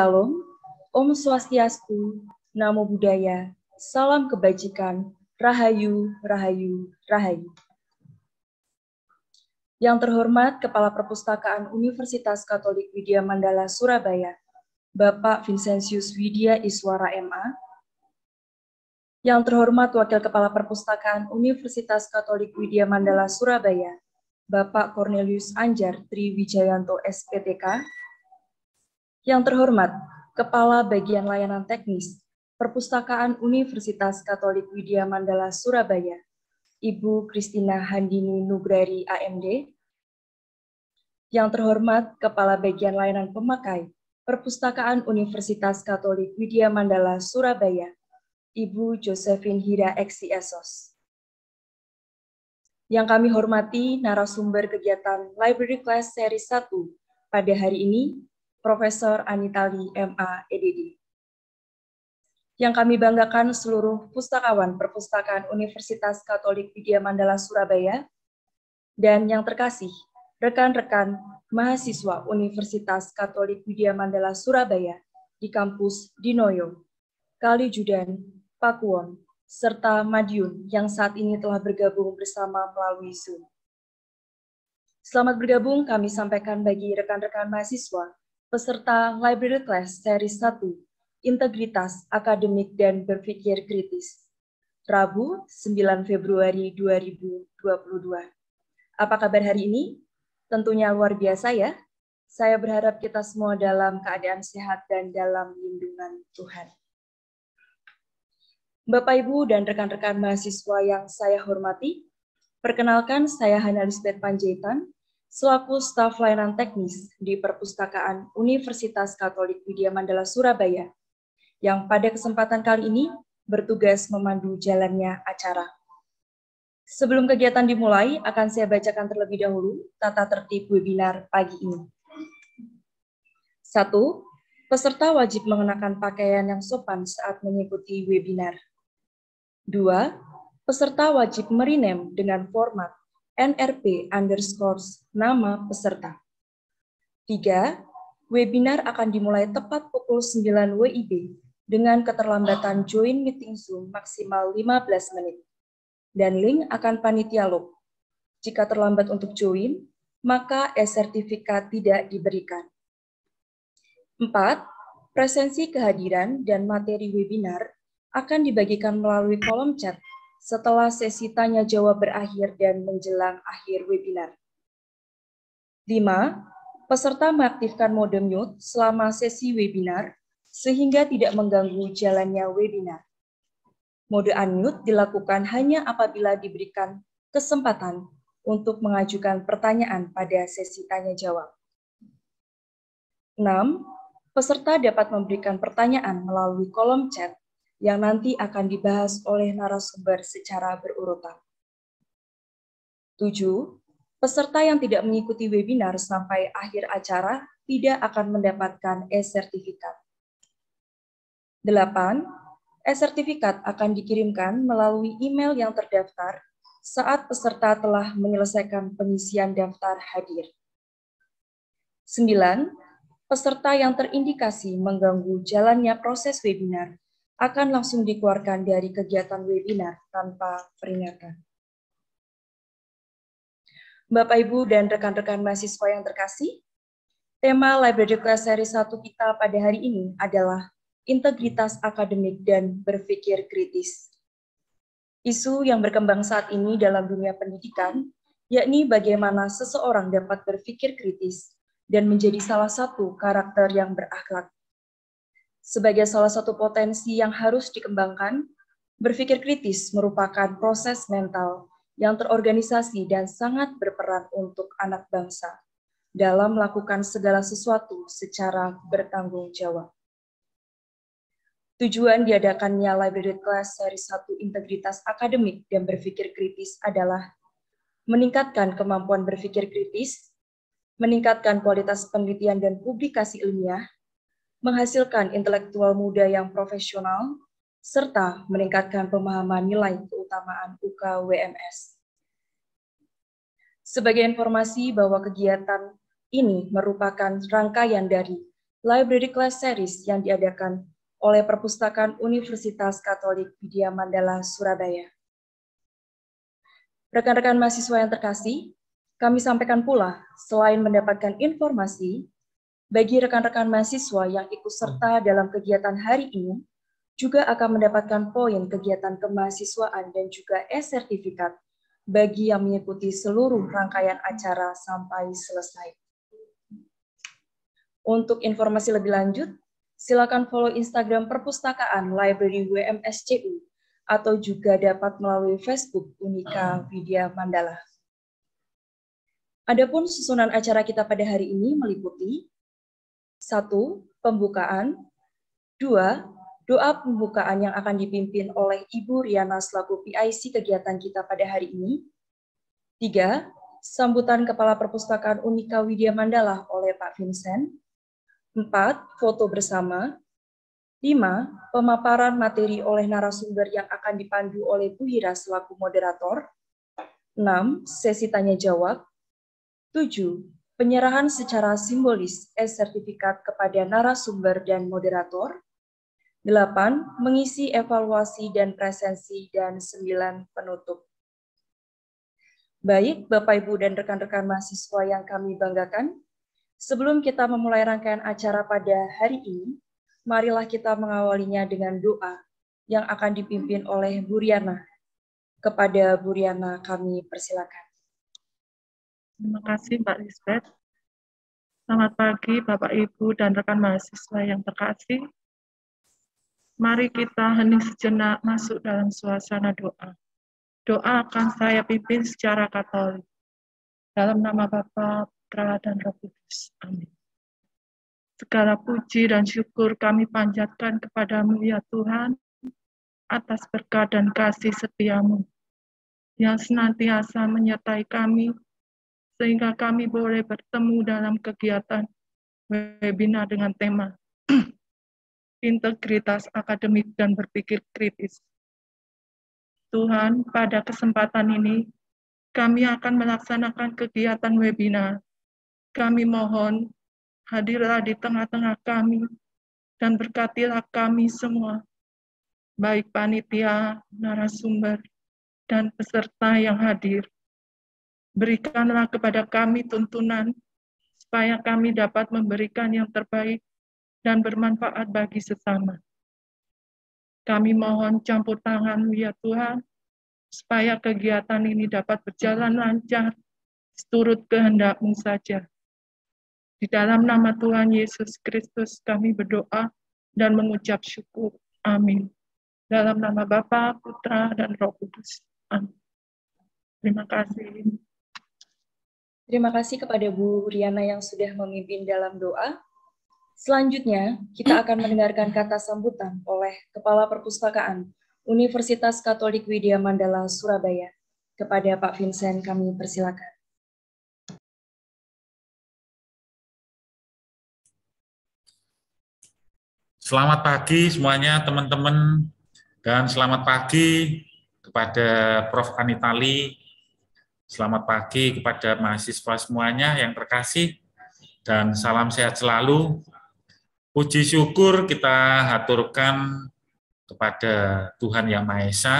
Shalom, Om Swastiastu, Namo Buddhaya, Salam Kebajikan, Rahayu, Rahayu, Rahayu. Yang terhormat Kepala Perpustakaan Universitas Katolik Widya Mandala Surabaya, Bapak Vincentius Widya Iswara MA. Yang terhormat Wakil Kepala Perpustakaan Universitas Katolik Widya Mandala Surabaya, Bapak Cornelius Anjar Triwijayanto SPTK. Yang terhormat, Kepala Bagian Layanan Teknis, Perpustakaan Universitas Katolik Widya Mandala Surabaya, Ibu Kristina Handini Nugrari AMD. Yang terhormat, Kepala Bagian Layanan Pemakai, Perpustakaan Universitas Katolik Widya Mandala Surabaya, Ibu Josephine Hira Eksi Esos. Yang kami hormati narasumber kegiatan Library Class Seri 1 pada hari ini, Profesor Anitali MA EDD. Yang kami banggakan seluruh pustakawan perpustakaan Universitas Katolik Widya Mandala Surabaya dan yang terkasih rekan-rekan mahasiswa Universitas Katolik Widya Mandala Surabaya di kampus Dinoyo, Kalijudan, Pakuwon, serta Madiun yang saat ini telah bergabung bersama melalui Zoom. Selamat bergabung kami sampaikan bagi rekan-rekan mahasiswa peserta Library Class Seri 1, Integritas Akademik dan Berpikir Kritis, Rabu 9 Februari 2022. Apa kabar hari ini? Tentunya luar biasa ya. Saya berharap kita semua dalam keadaan sehat dan dalam lindungan Tuhan. Bapak, Ibu, dan rekan-rekan mahasiswa yang saya hormati, perkenalkan saya Hana Lisbeth Panjaitan, selaku staf layanan teknis di Perpustakaan Universitas Katolik Widya Mandala Surabaya, yang pada kesempatan kali ini bertugas memandu jalannya acara. Sebelum kegiatan dimulai, akan saya bacakan terlebih dahulu tata tertib webinar pagi ini. Satu, peserta wajib mengenakan pakaian yang sopan saat mengikuti webinar. Dua, peserta wajib merinem dengan format NRP underscore nama peserta. Tiga, Webinar akan dimulai tepat pukul 9 WIB dengan keterlambatan join meeting Zoom maksimal 15 menit. Dan link akan panitia loop. Jika terlambat untuk join, maka e-sertifikat tidak diberikan. Empat, Presensi kehadiran dan materi webinar akan dibagikan melalui kolom chat setelah sesi tanya jawab berakhir dan menjelang akhir webinar. 5. Peserta mengaktifkan mode mute selama sesi webinar sehingga tidak mengganggu jalannya webinar. Mode unmute dilakukan hanya apabila diberikan kesempatan untuk mengajukan pertanyaan pada sesi tanya jawab. 6. Peserta dapat memberikan pertanyaan melalui kolom chat yang nanti akan dibahas oleh narasumber secara berurutan. 7. Peserta yang tidak mengikuti webinar sampai akhir acara tidak akan mendapatkan e-sertifikat. 8. E-sertifikat akan dikirimkan melalui email yang terdaftar saat peserta telah menyelesaikan pengisian daftar hadir. 9. Peserta yang terindikasi mengganggu jalannya proses webinar akan langsung dikeluarkan dari kegiatan webinar tanpa peringatan. Bapak, Ibu, dan rekan-rekan mahasiswa yang terkasih, tema Library Class Seri 1 kita pada hari ini adalah integritas akademik dan berpikir kritis. Isu yang berkembang saat ini dalam dunia pendidikan, yakni bagaimana seseorang dapat berpikir kritis dan menjadi salah satu karakter yang berakhlak sebagai salah satu potensi yang harus dikembangkan, berpikir kritis merupakan proses mental yang terorganisasi dan sangat berperan untuk anak bangsa dalam melakukan segala sesuatu secara bertanggung jawab. Tujuan diadakannya Library Class Seri satu Integritas Akademik dan Berpikir Kritis adalah meningkatkan kemampuan berpikir kritis, meningkatkan kualitas penelitian dan publikasi ilmiah, menghasilkan intelektual muda yang profesional, serta meningkatkan pemahaman nilai keutamaan UKWMS. Sebagai informasi bahwa kegiatan ini merupakan rangkaian dari Library Class Series yang diadakan oleh Perpustakaan Universitas Katolik Widya Mandala Surabaya. Rekan-rekan mahasiswa yang terkasih, kami sampaikan pula, selain mendapatkan informasi, bagi rekan-rekan mahasiswa yang ikut serta hmm. dalam kegiatan hari ini juga akan mendapatkan poin kegiatan kemahasiswaan dan juga e-sertifikat bagi yang mengikuti seluruh hmm. rangkaian acara sampai selesai. Untuk informasi lebih lanjut, silakan follow Instagram perpustakaan Library WMSCU atau juga dapat melalui Facebook Unika hmm. Widya Mandala. Adapun susunan acara kita pada hari ini meliputi satu, pembukaan. Dua, doa pembukaan yang akan dipimpin oleh Ibu Riana selaku PIC kegiatan kita pada hari ini. Tiga, sambutan Kepala Perpustakaan Unika Widya Mandala oleh Pak Vincent. Empat, foto bersama. Lima, pemaparan materi oleh narasumber yang akan dipandu oleh Bu Hira selaku moderator. Enam, sesi tanya-jawab. Tujuh, penyerahan secara simbolis e-sertifikat kepada narasumber dan moderator, 8. Mengisi evaluasi dan presensi, dan 9. Penutup. Baik, Bapak-Ibu dan rekan-rekan mahasiswa yang kami banggakan, sebelum kita memulai rangkaian acara pada hari ini, marilah kita mengawalinya dengan doa yang akan dipimpin oleh Buriana. Kepada Buriana kami persilakan. Terima kasih Mbak Lisbeth. Selamat pagi Bapak Ibu dan rekan mahasiswa yang terkasih. Mari kita hening sejenak masuk dalam suasana doa. Doa akan saya pimpin secara Katolik. Dalam nama Bapa, Putra, dan Roh Kudus. Amin. Segala puji dan syukur kami panjatkan kepadamu ya Tuhan, atas berkat dan kasih setiamu, yang senantiasa menyertai kami sehingga kami boleh bertemu dalam kegiatan webinar dengan tema integritas akademik dan berpikir kritis. Tuhan, pada kesempatan ini, kami akan melaksanakan kegiatan webinar. Kami mohon, hadirlah di tengah-tengah kami, dan berkatilah kami semua, baik panitia, narasumber, dan peserta yang hadir. Berikanlah kepada kami tuntunan supaya kami dapat memberikan yang terbaik dan bermanfaat bagi sesama. Kami mohon campur tangan ya Tuhan, supaya kegiatan ini dapat berjalan lancar, seturut kehendakmu saja. Di dalam nama Tuhan Yesus Kristus kami berdoa dan mengucap syukur. Amin. Dalam nama Bapa, Putra, dan Roh Kudus. Amin. Terima kasih. Terima kasih kepada Bu Riana yang sudah memimpin dalam doa. Selanjutnya, kita akan mendengarkan kata sambutan oleh Kepala Perpustakaan Universitas Katolik Widya Mandala Surabaya. Kepada Pak Vincent kami persilakan. Selamat pagi semuanya teman-teman dan selamat pagi kepada Prof. Anitali Selamat pagi kepada mahasiswa semuanya yang terkasih dan salam sehat selalu. Puji syukur kita haturkan kepada Tuhan Yang Maha Esa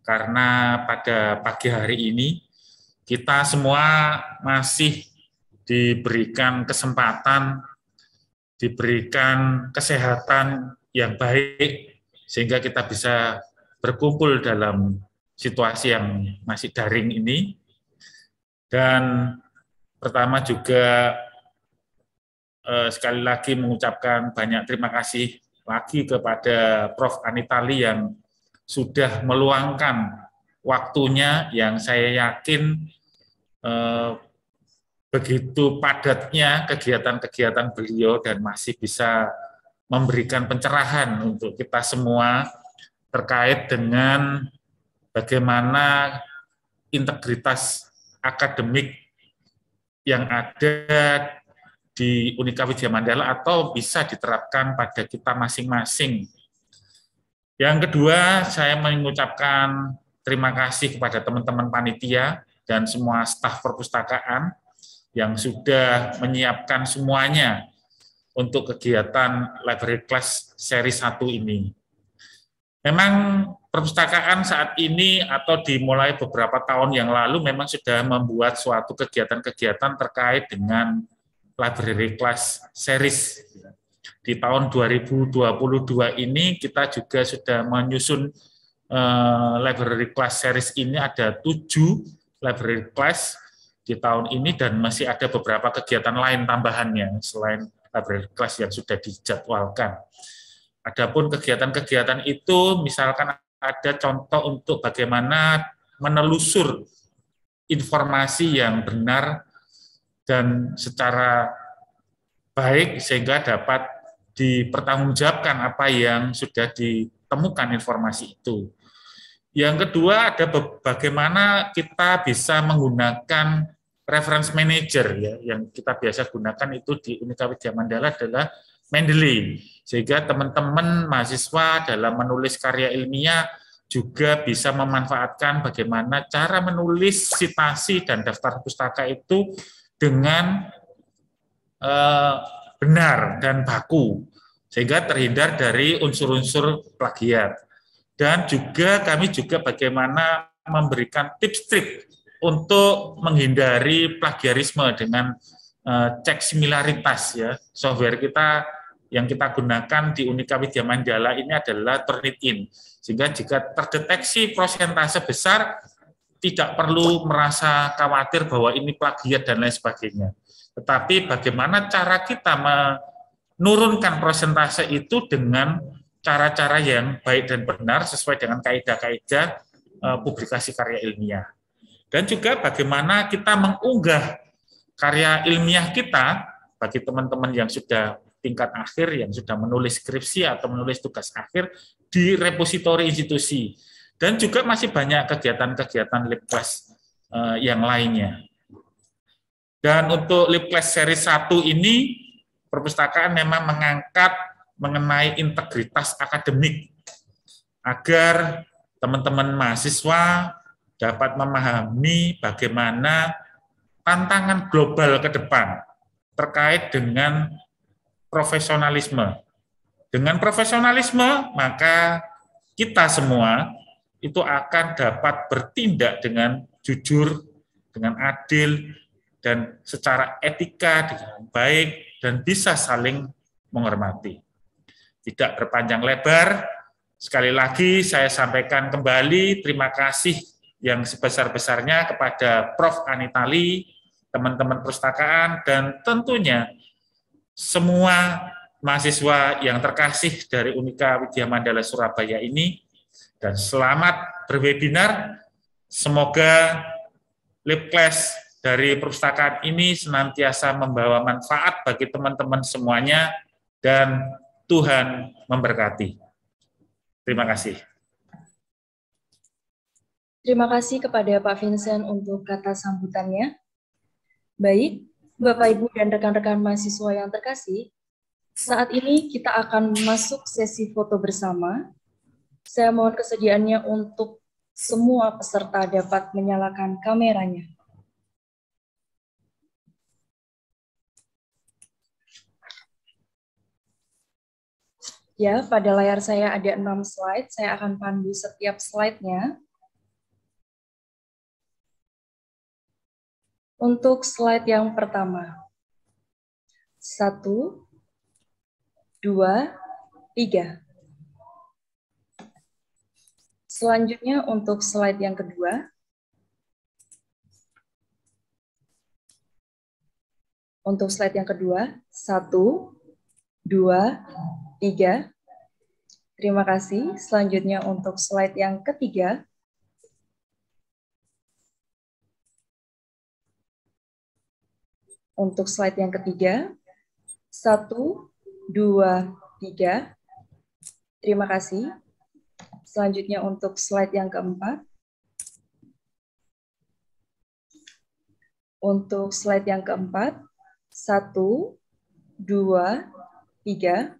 karena pada pagi hari ini kita semua masih diberikan kesempatan, diberikan kesehatan yang baik sehingga kita bisa berkumpul dalam situasi yang masih daring ini. Dan pertama juga eh, sekali lagi mengucapkan banyak terima kasih lagi kepada Prof. Anitali yang sudah meluangkan waktunya yang saya yakin eh, begitu padatnya kegiatan-kegiatan beliau dan masih bisa memberikan pencerahan untuk kita semua terkait dengan bagaimana integritas akademik yang ada di Unika Widya Mandala atau bisa diterapkan pada kita masing-masing. Yang kedua, saya mengucapkan terima kasih kepada teman-teman panitia dan semua staf perpustakaan yang sudah menyiapkan semuanya untuk kegiatan Library Class seri 1 ini. Memang perpustakaan saat ini atau dimulai beberapa tahun yang lalu memang sudah membuat suatu kegiatan-kegiatan terkait dengan library class series. Di tahun 2022 ini kita juga sudah menyusun uh, library class series ini ada tujuh library class di tahun ini dan masih ada beberapa kegiatan lain tambahannya selain library class yang sudah dijadwalkan. Adapun kegiatan-kegiatan itu misalkan ada contoh untuk bagaimana menelusur informasi yang benar dan secara baik sehingga dapat dipertanggungjawabkan apa yang sudah ditemukan informasi itu. Yang kedua ada bagaimana kita bisa menggunakan reference manager ya yang kita biasa gunakan itu di Universitas Mandala adalah Mendeley sehingga teman-teman mahasiswa dalam menulis karya ilmiah juga bisa memanfaatkan bagaimana cara menulis citasi dan daftar pustaka itu dengan e, benar dan baku sehingga terhindar dari unsur-unsur plagiat. Dan juga kami juga bagaimana memberikan tips trik untuk menghindari plagiarisme dengan e, cek similaritas ya. Software kita yang kita gunakan di Unika Widya Mandala ini adalah Turnitin. Sehingga jika terdeteksi prosentase besar, tidak perlu merasa khawatir bahwa ini plagiat dan lain sebagainya. Tetapi bagaimana cara kita menurunkan prosentase itu dengan cara-cara yang baik dan benar sesuai dengan kaedah-kaedah eh, publikasi karya ilmiah. Dan juga bagaimana kita mengunggah karya ilmiah kita bagi teman-teman yang sudah tingkat akhir yang sudah menulis skripsi atau menulis tugas akhir di repositori institusi. Dan juga masih banyak kegiatan-kegiatan uh, yang lainnya. Dan untuk class seri 1 ini, perpustakaan memang mengangkat mengenai integritas akademik agar teman-teman mahasiswa dapat memahami bagaimana tantangan global ke depan terkait dengan profesionalisme. Dengan profesionalisme, maka kita semua itu akan dapat bertindak dengan jujur, dengan adil, dan secara etika dengan baik, dan bisa saling menghormati. Tidak berpanjang lebar, sekali lagi saya sampaikan kembali terima kasih yang sebesar-besarnya kepada Prof. Anitali, teman-teman perpustakaan, dan tentunya semua mahasiswa yang terkasih dari Unika Widya Mandala Surabaya ini dan selamat berwebinar. Semoga lip class dari perpustakaan ini senantiasa membawa manfaat bagi teman-teman semuanya dan Tuhan memberkati. Terima kasih. Terima kasih kepada Pak Vincent untuk kata sambutannya. Baik, Bapak Ibu dan rekan-rekan mahasiswa yang terkasih, saat ini kita akan masuk sesi foto bersama. Saya mohon kesediaannya untuk semua peserta dapat menyalakan kameranya. Ya, pada layar saya ada enam slide. Saya akan pandu setiap slide-nya. Untuk slide yang pertama. Satu, dua, tiga. Selanjutnya untuk slide yang kedua. Untuk slide yang kedua, satu, dua, tiga. Terima kasih. Selanjutnya untuk slide yang ketiga. untuk slide yang ketiga. Satu, dua, tiga. Terima kasih. Selanjutnya untuk slide yang keempat. Untuk slide yang keempat, satu, dua, tiga.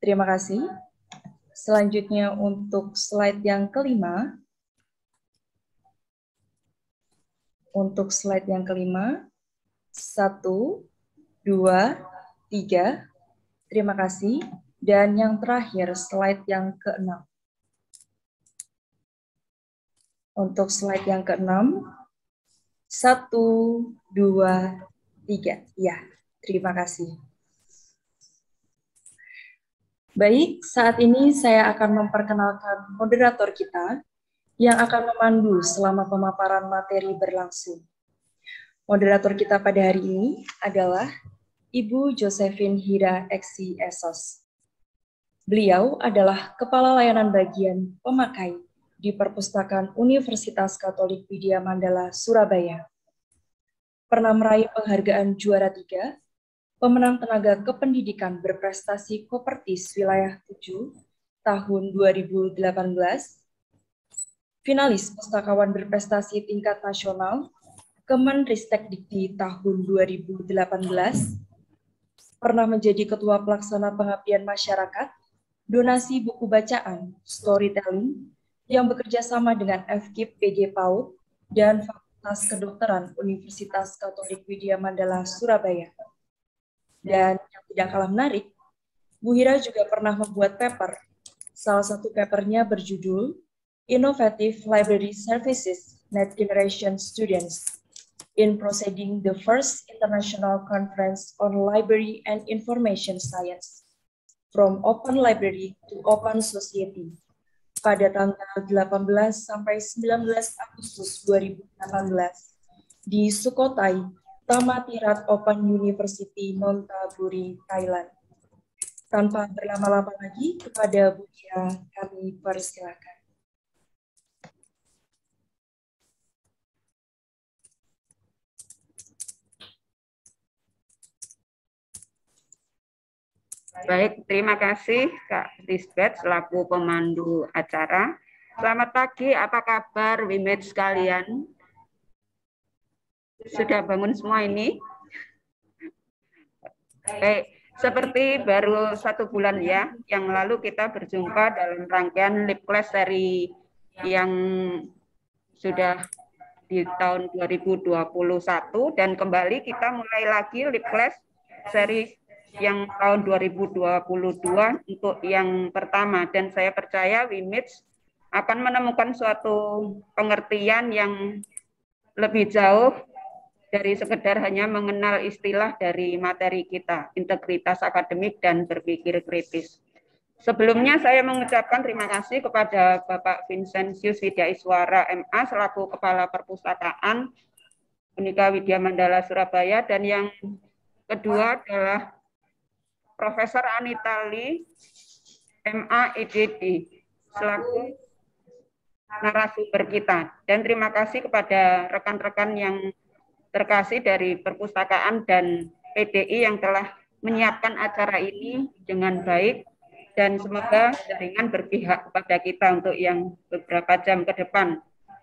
Terima kasih. Selanjutnya untuk slide yang kelima, Untuk slide yang kelima, satu, dua, tiga. Terima kasih. Dan yang terakhir, slide yang keenam. Untuk slide yang keenam, satu, dua, tiga. Ya, terima kasih. Baik, saat ini saya akan memperkenalkan moderator kita, yang akan memandu selama pemaparan materi berlangsung. Moderator kita pada hari ini adalah Ibu Josephine Hira Eksi Esos. Beliau adalah Kepala Layanan Bagian Pemakai di Perpustakaan Universitas Katolik Widya Mandala, Surabaya. Pernah meraih penghargaan juara tiga, pemenang tenaga kependidikan berprestasi Kopertis Wilayah 7 tahun 2018, Finalis Pustakawan Berprestasi Tingkat Nasional Kemenristek Dikti tahun 2018, pernah menjadi Ketua Pelaksana Pengabdian Masyarakat, donasi buku bacaan, storytelling, yang bekerja sama dengan FKIP PG PAUD dan Fakultas Kedokteran Universitas Katolik Widya Mandala Surabaya. Dan yang tidak kalah menarik, Bu Hira juga pernah membuat paper. Salah satu papernya berjudul innovative library services next generation students in proceeding the first international conference on library and information science from open library to open society pada tanggal 18 sampai 19 Agustus 2018 di Sukhothai, Tamatirat Open University Montaburi, Thailand. Tanpa berlama-lama lagi, kepada Buya kami persilakan. Baik, terima kasih Kak Lisbeth selaku pemandu acara. Selamat pagi, apa kabar Wimit sekalian? Sudah bangun semua ini? Baik, seperti baru satu bulan ya, yang lalu kita berjumpa dalam rangkaian lip class seri yang sudah di tahun 2021 dan kembali kita mulai lagi lip class seri yang tahun 2022 untuk yang pertama dan saya percaya Wimits akan menemukan suatu pengertian yang lebih jauh dari sekedar hanya mengenal istilah dari materi kita, integritas akademik dan berpikir kritis. Sebelumnya saya mengucapkan terima kasih kepada Bapak Vincentius Widya Iswara MA selaku Kepala Perpustakaan Unika Widya Mandala Surabaya dan yang kedua adalah Profesor Anita Lee, MA EDD, selaku narasumber kita. Dan terima kasih kepada rekan-rekan yang terkasih dari perpustakaan dan PDI yang telah menyiapkan acara ini dengan baik dan semoga jaringan berpihak kepada kita untuk yang beberapa jam ke depan.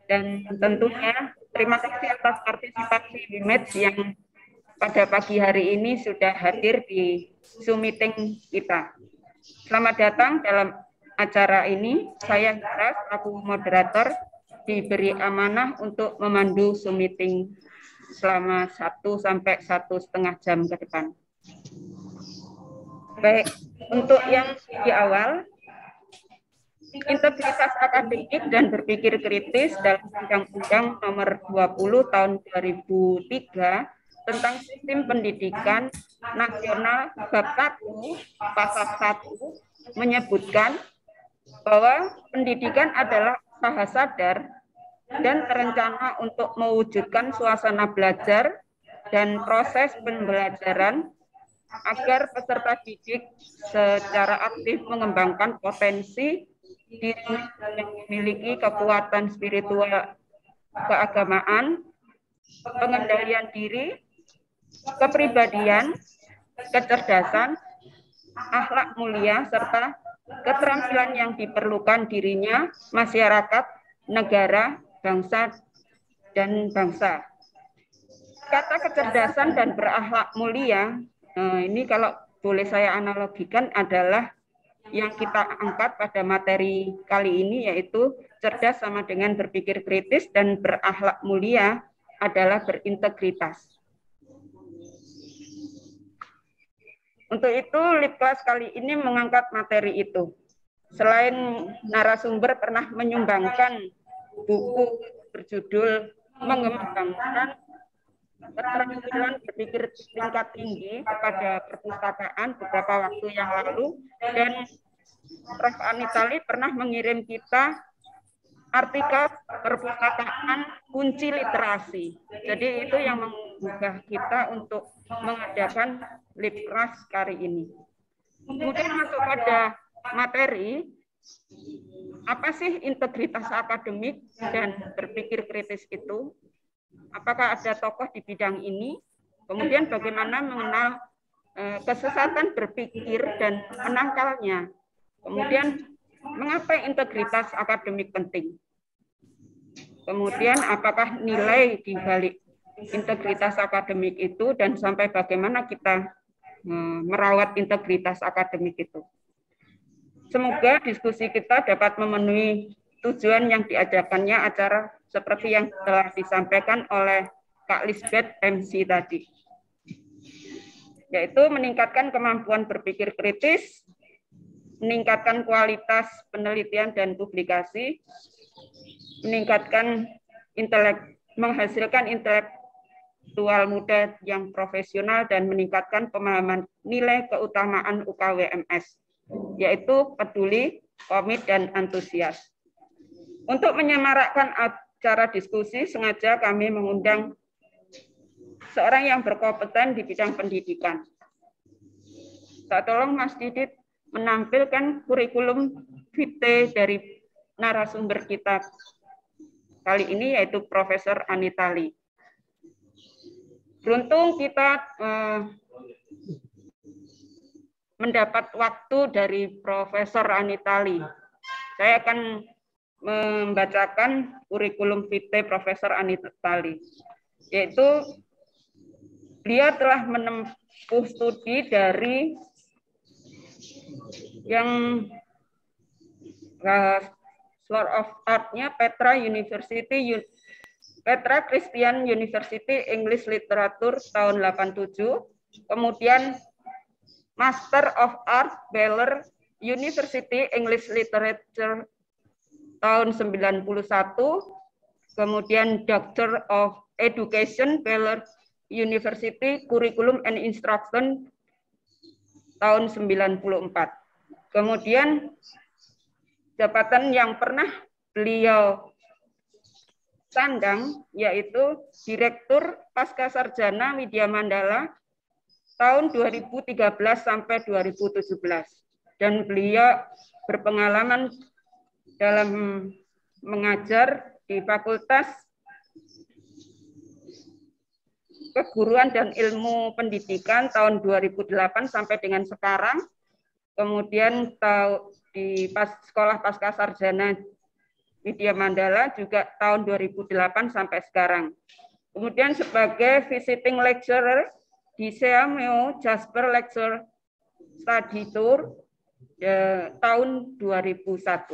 Dan tentunya terima kasih atas partisipasi BIMED yang pada pagi hari ini sudah hadir di Zoom meeting kita. Selamat datang dalam acara ini. Saya Hira, selaku moderator, diberi amanah untuk memandu Zoom meeting selama satu sampai satu setengah jam ke depan. Baik, untuk yang di awal, integritas akademik dan berpikir kritis dalam Undang-Undang Nomor 20 Tahun 2003 tentang sistem pendidikan nasional bab 1 pasal 1 menyebutkan bahwa pendidikan adalah usaha sadar dan rencana untuk mewujudkan suasana belajar dan proses pembelajaran agar peserta didik secara aktif mengembangkan potensi diri yang memiliki kekuatan spiritual keagamaan, pengendalian diri, kepribadian, kecerdasan, akhlak mulia, serta keterampilan yang diperlukan dirinya, masyarakat, negara, bangsa, dan bangsa. Kata kecerdasan dan berakhlak mulia, eh, ini kalau boleh saya analogikan adalah yang kita angkat pada materi kali ini yaitu cerdas sama dengan berpikir kritis dan berakhlak mulia adalah berintegritas. Untuk itu, lip kelas kali ini mengangkat materi itu. Selain narasumber pernah menyumbangkan buku berjudul mengembangkan keterampilan berpikir tingkat tinggi kepada perpustakaan beberapa waktu yang lalu dan Prof. Anitali pernah mengirim kita artikel perpustakaan kunci literasi. Jadi itu yang mengubah kita untuk mengadakan lip Litras kali ini. Kemudian masuk pada materi, apa sih integritas akademik dan berpikir kritis itu? Apakah ada tokoh di bidang ini? Kemudian bagaimana mengenal eh, kesesatan berpikir dan menangkalnya? Kemudian mengapa integritas akademik penting? Kemudian apakah nilai di balik integritas akademik itu dan sampai bagaimana kita Hmm, merawat integritas akademik itu. Semoga diskusi kita dapat memenuhi tujuan yang diadakannya acara seperti yang telah disampaikan oleh Kak Lisbeth MC tadi, yaitu meningkatkan kemampuan berpikir kritis, meningkatkan kualitas penelitian dan publikasi, meningkatkan intelek, menghasilkan intelek, intelektual muda yang profesional dan meningkatkan pemahaman nilai keutamaan UKWMS, yaitu peduli, komit, dan antusias. Untuk menyemarakkan acara diskusi, sengaja kami mengundang seorang yang berkompeten di bidang pendidikan. Tak tolong Mas Didit menampilkan kurikulum vitae dari narasumber kita kali ini yaitu Profesor Anitali. Beruntung kita eh, mendapat waktu dari Profesor Anitali. Saya akan membacakan kurikulum vitae Profesor Anitali, yaitu dia telah menempuh studi dari yang uh, eh, floor of Art-nya Petra University Petra Christian University English Literature tahun 87, kemudian Master of Art Baylor University English Literature tahun 91, kemudian Doctor of Education Baylor University Curriculum and Instruction tahun 94. Kemudian jabatan yang pernah beliau Sandang, yaitu Direktur Pasca Sarjana Widya Mandala tahun 2013 sampai 2017. Dan beliau berpengalaman dalam mengajar di Fakultas Keguruan dan Ilmu Pendidikan tahun 2008 sampai dengan sekarang. Kemudian di pas, Sekolah Pasca Sarjana Widya Mandala juga tahun 2008 sampai sekarang. Kemudian sebagai visiting lecturer di CMU Jasper Lecture Study Tour eh, tahun 2001.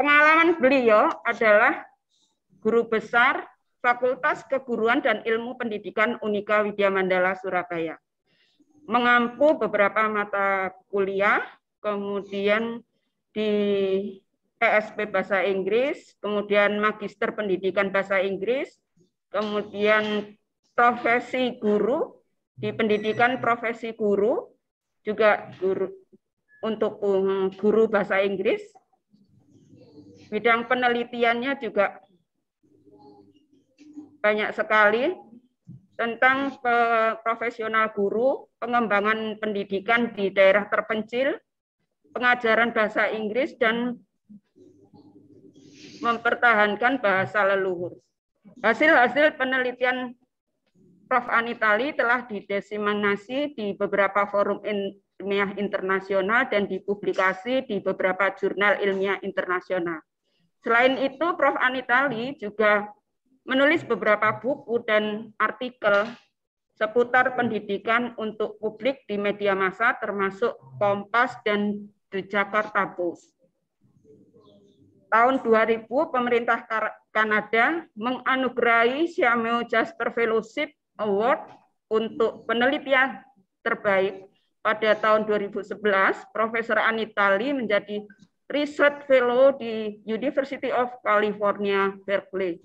Pengalaman beliau adalah guru besar Fakultas Keguruan dan Ilmu Pendidikan Unika Widya Mandala Surabaya. Mengampu beberapa mata kuliah, kemudian di TSP Bahasa Inggris, kemudian Magister Pendidikan Bahasa Inggris, kemudian profesi guru di pendidikan profesi guru juga guru untuk um, guru bahasa Inggris. Bidang penelitiannya juga banyak sekali tentang profesional guru, pengembangan pendidikan di daerah terpencil, pengajaran bahasa Inggris dan mempertahankan bahasa leluhur. Hasil-hasil penelitian Prof. Anitali telah didesiminasi di beberapa forum ilmiah internasional dan dipublikasi di beberapa jurnal ilmiah internasional. Selain itu, Prof. Anitali juga menulis beberapa buku dan artikel seputar pendidikan untuk publik di media massa termasuk Kompas dan di Jakarta Post. Tahun 2000, pemerintah Kanada menganugerahi Siameo Jasper Fellowship Award untuk penelitian terbaik. Pada tahun 2011, Profesor Anita Lee menjadi Research Fellow di University of California, Berkeley.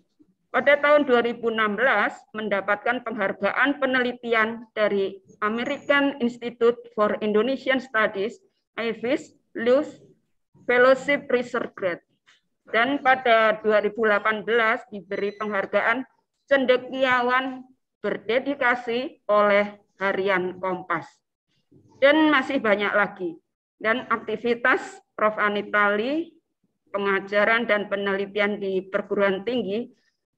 Pada tahun 2016, mendapatkan penghargaan penelitian dari American Institute for Indonesian Studies, IFIS, Lewis Fellowship Research Grant. Dan pada 2018 diberi penghargaan Cendekiawan Berdedikasi oleh Harian Kompas. Dan masih banyak lagi. Dan aktivitas Prof. Anitali, pengajaran dan penelitian di perguruan tinggi,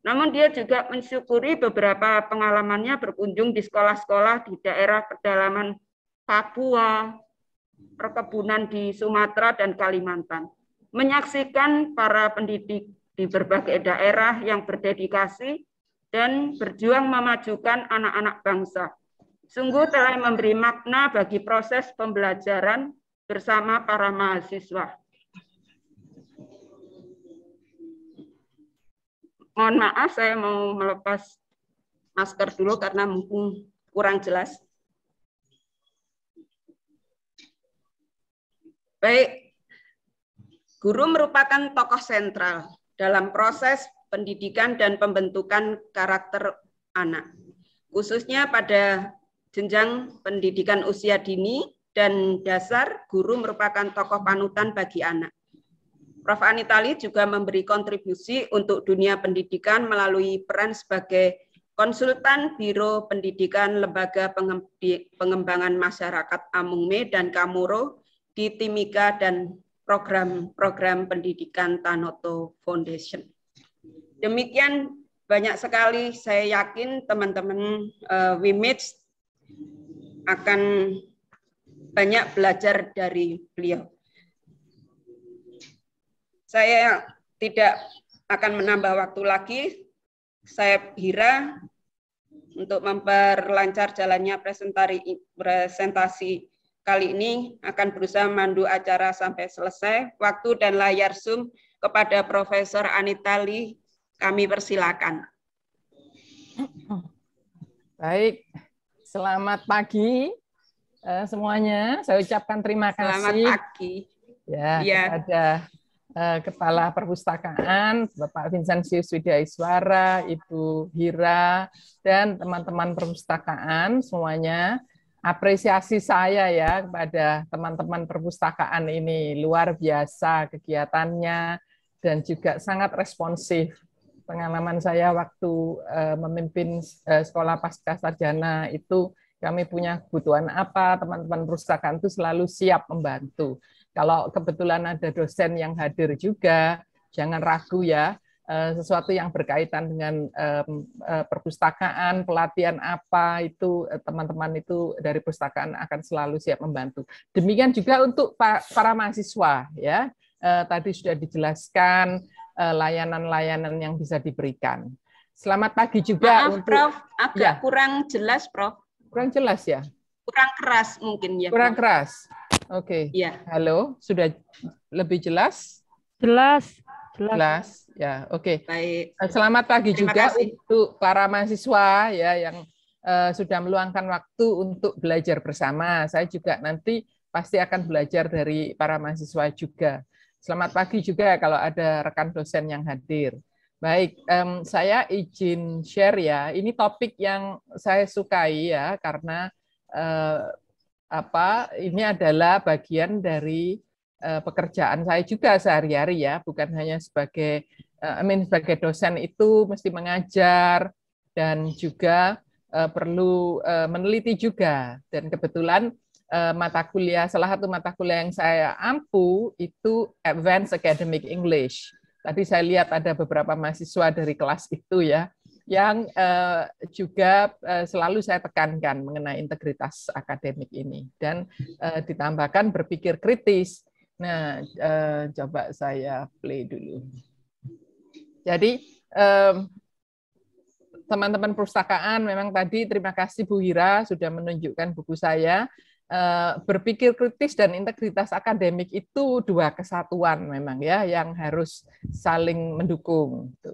namun dia juga mensyukuri beberapa pengalamannya berkunjung di sekolah-sekolah di daerah pedalaman Papua, perkebunan di Sumatera dan Kalimantan, menyaksikan para pendidik di berbagai daerah yang berdedikasi dan berjuang memajukan anak-anak bangsa. Sungguh telah memberi makna bagi proses pembelajaran bersama para mahasiswa. Mohon maaf, saya mau melepas masker dulu karena mungkin kurang jelas. Baik, guru merupakan tokoh sentral dalam proses pendidikan dan pembentukan karakter anak, khususnya pada jenjang pendidikan usia dini dan dasar guru merupakan tokoh panutan bagi anak. Prof. Anitali juga memberi kontribusi untuk dunia pendidikan melalui peran sebagai konsultan Biro Pendidikan Lembaga Pengembangan Masyarakat Amungme dan Kamuro di Timika dan program-program pendidikan Tanoto Foundation. Demikian banyak sekali saya yakin teman-teman uh, eh, Wimits akan banyak belajar dari beliau. Saya tidak akan menambah waktu lagi. Saya kira untuk memperlancar jalannya presentasi kali ini akan berusaha mandu acara sampai selesai. Waktu dan layar Zoom kepada Profesor Anita Lee kami persilakan. Baik, selamat pagi eh, semuanya. Saya ucapkan terima kasih. Selamat pagi. Ya, ya. kepada eh, Kepala Perpustakaan, Bapak Widya Iswara, Ibu Hira, dan teman-teman perpustakaan semuanya apresiasi saya ya kepada teman-teman perpustakaan ini luar biasa kegiatannya dan juga sangat responsif. Pengalaman saya waktu eh, memimpin eh, sekolah pasca sarjana itu kami punya kebutuhan apa, teman-teman perpustakaan itu selalu siap membantu. Kalau kebetulan ada dosen yang hadir juga, jangan ragu ya, Eh, sesuatu yang berkaitan dengan eh, perpustakaan, pelatihan apa itu eh, teman-teman itu dari perpustakaan akan selalu siap membantu. Demikian juga untuk para mahasiswa ya. Tadi sudah dijelaskan layanan-layanan yang bisa diberikan. Selamat pagi juga Maaf, untuk Prof, agak ya. kurang jelas, Prof. Kurang jelas ya? Kurang keras mungkin ya. Kurang Prof. keras. Oke. Okay. Ya. Halo, sudah lebih jelas? Jelas. Jelas. jelas. Ya, oke. Okay. Baik. Eh, selamat pagi Terima juga kasih. untuk para mahasiswa ya yang uh, sudah meluangkan waktu untuk belajar bersama. Saya juga nanti pasti akan belajar dari para mahasiswa juga. Selamat pagi juga kalau ada rekan dosen yang hadir. Baik, um, saya izin share ya. Ini topik yang saya sukai ya karena uh, apa? Ini adalah bagian dari pekerjaan saya juga sehari-hari ya, bukan hanya sebagai Eh, I mean sebagai dosen itu mesti mengajar dan juga uh, perlu uh, meneliti juga. Dan kebetulan uh, mata kuliah salah satu mata kuliah yang saya ampu itu Advanced Academic English. Tadi saya lihat ada beberapa mahasiswa dari kelas itu ya yang uh, juga uh, selalu saya tekankan mengenai integritas akademik ini dan uh, ditambahkan berpikir kritis. Nah, uh, coba saya play dulu. Jadi teman-teman perpustakaan memang tadi terima kasih Bu Hira sudah menunjukkan buku saya eh, berpikir kritis dan integritas akademik itu dua kesatuan memang ya yang harus saling mendukung. Gitu.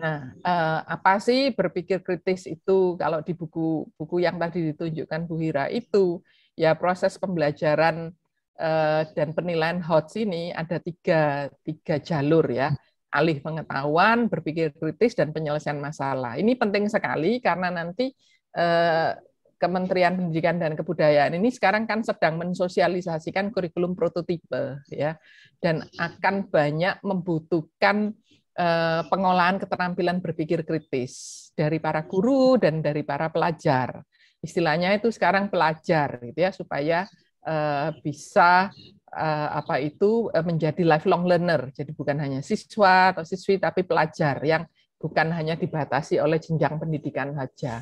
Nah, eh, apa sih berpikir kritis itu kalau di buku-buku yang tadi ditunjukkan Bu Hira itu ya proses pembelajaran eh, dan penilaian HOTS ini ada tiga, tiga jalur ya alih pengetahuan, berpikir kritis, dan penyelesaian masalah. Ini penting sekali karena nanti eh, Kementerian Pendidikan dan Kebudayaan ini sekarang kan sedang mensosialisasikan kurikulum prototipe ya dan akan banyak membutuhkan eh, pengolahan keterampilan berpikir kritis dari para guru dan dari para pelajar. Istilahnya itu sekarang pelajar gitu ya supaya eh, bisa uh, apa itu uh, menjadi lifelong learner. Jadi bukan hanya siswa atau siswi tapi pelajar yang bukan hanya dibatasi oleh jenjang pendidikan saja.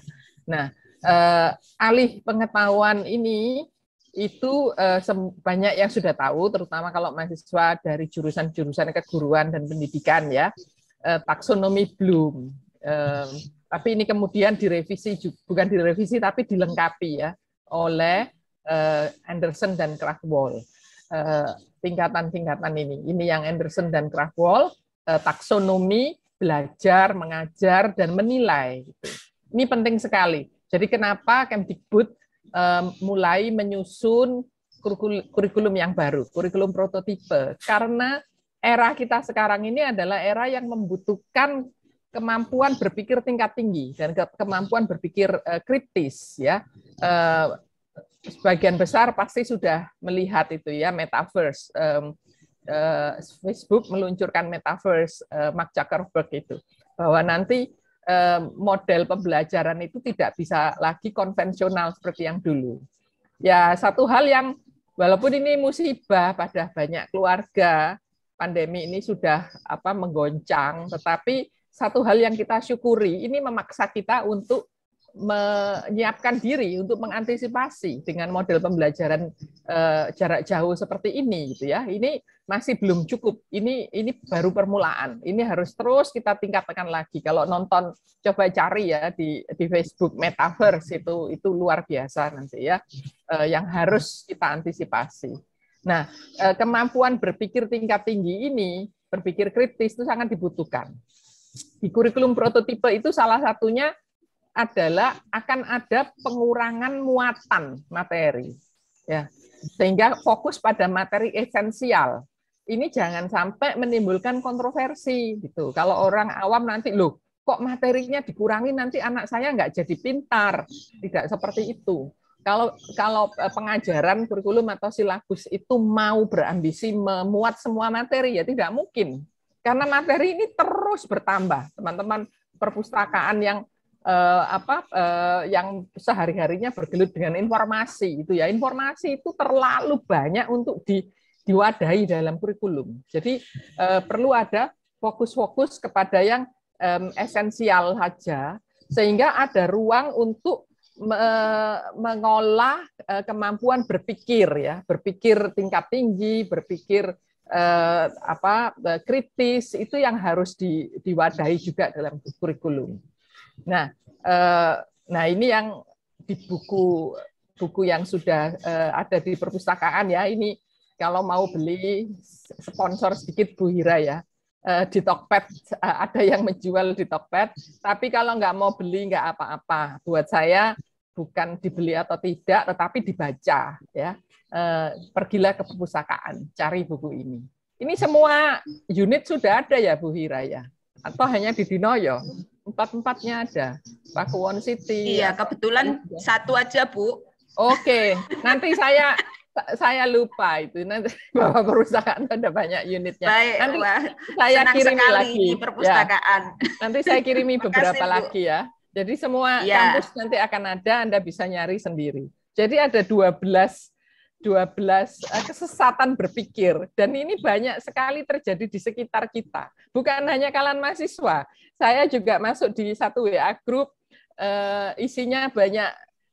Nah, uh, alih pengetahuan ini itu banyak yang sudah tahu terutama kalau mahasiswa dari jurusan-jurusan keguruan dan pendidikan ya. Uh, taksonomi Bloom. tapi ini kemudian direvisi bukan direvisi tapi dilengkapi ya oleh Anderson dan Krakwall. Eh, tingkatan-tingkatan ini. Ini yang Anderson dan Kraftwall, eh, taksonomi, belajar, mengajar, dan menilai. Gitu. Ini penting sekali. Jadi kenapa Kemdikbud eh, mulai menyusun kurikulum yang baru, kurikulum prototipe, karena era kita sekarang ini adalah era yang membutuhkan kemampuan berpikir tingkat tinggi dan kemampuan berpikir kritis ya sebagian besar pasti sudah melihat itu ya metaverse. Um, uh, Facebook meluncurkan metaverse uh, Mark Zuckerberg itu bahwa nanti uh, model pembelajaran itu tidak bisa lagi konvensional seperti yang dulu. Ya satu hal yang walaupun ini musibah pada banyak keluarga pandemi ini sudah apa menggoncang, tetapi satu hal yang kita syukuri ini memaksa kita untuk menyiapkan diri untuk mengantisipasi dengan model pembelajaran eh, jarak jauh seperti ini gitu ya. Ini masih belum cukup. Ini ini baru permulaan. Ini harus terus kita tingkatkan lagi. Kalau nonton coba cari ya di di Facebook metaverse itu itu luar biasa nanti ya eh, yang harus kita antisipasi. Nah, eh, kemampuan berpikir tingkat tinggi ini, berpikir kritis itu sangat dibutuhkan. Di kurikulum prototipe itu salah satunya adalah akan ada pengurangan muatan materi. Ya. Sehingga fokus pada materi esensial. Ini jangan sampai menimbulkan kontroversi gitu. Kalau orang awam nanti loh, kok materinya dikurangi nanti anak saya nggak jadi pintar. Tidak seperti itu. Kalau kalau eh, pengajaran kurikulum atau silabus itu mau berambisi memuat semua materi ya tidak mungkin. Karena materi ini terus bertambah, teman-teman perpustakaan yang uh, apa uh, yang sehari-harinya bergelut dengan informasi itu ya. Informasi itu terlalu banyak untuk di diwadahi dalam kurikulum. Jadi uh, perlu ada fokus-fokus kepada yang um, esensial saja sehingga ada ruang untuk mengolah kemampuan berpikir ya, berpikir tingkat tinggi, berpikir eh, apa kritis itu yang harus di, diwadahi juga dalam kurikulum. Nah, uh, nah ini yang di buku buku yang sudah uh, ada di perpustakaan ya ini kalau mau beli sponsor sedikit Bu Hira ya. Eh, di Tokped ada yang menjual di Tokped, tapi kalau nggak mau beli nggak apa-apa. Buat saya bukan dibeli atau tidak, tetapi dibaca ya. Pergilah ke perpustakaan, cari buku ini. Ini semua unit sudah ada ya Bu Hira ya, atau hanya di Dinoyo? Empat-empatnya ada. Pakuwon City. Iya, kebetulan ya. satu aja, Bu. Oke, nanti saya saya lupa itu nanti bahwa perusahaan ada banyak unitnya. Baik, nanti saya kirim lagi ya. perpustakaan. Ya. Nanti saya kirimi beberapa kasih, lagi ya. Jadi semua ya. kampus nanti akan ada, Anda bisa nyari sendiri. Jadi ada 12 12 eh, kesesatan berpikir dan ini banyak sekali terjadi di sekitar kita. Bukan hanya kalangan mahasiswa, saya juga masuk di satu WA grup uh, eh, isinya banyak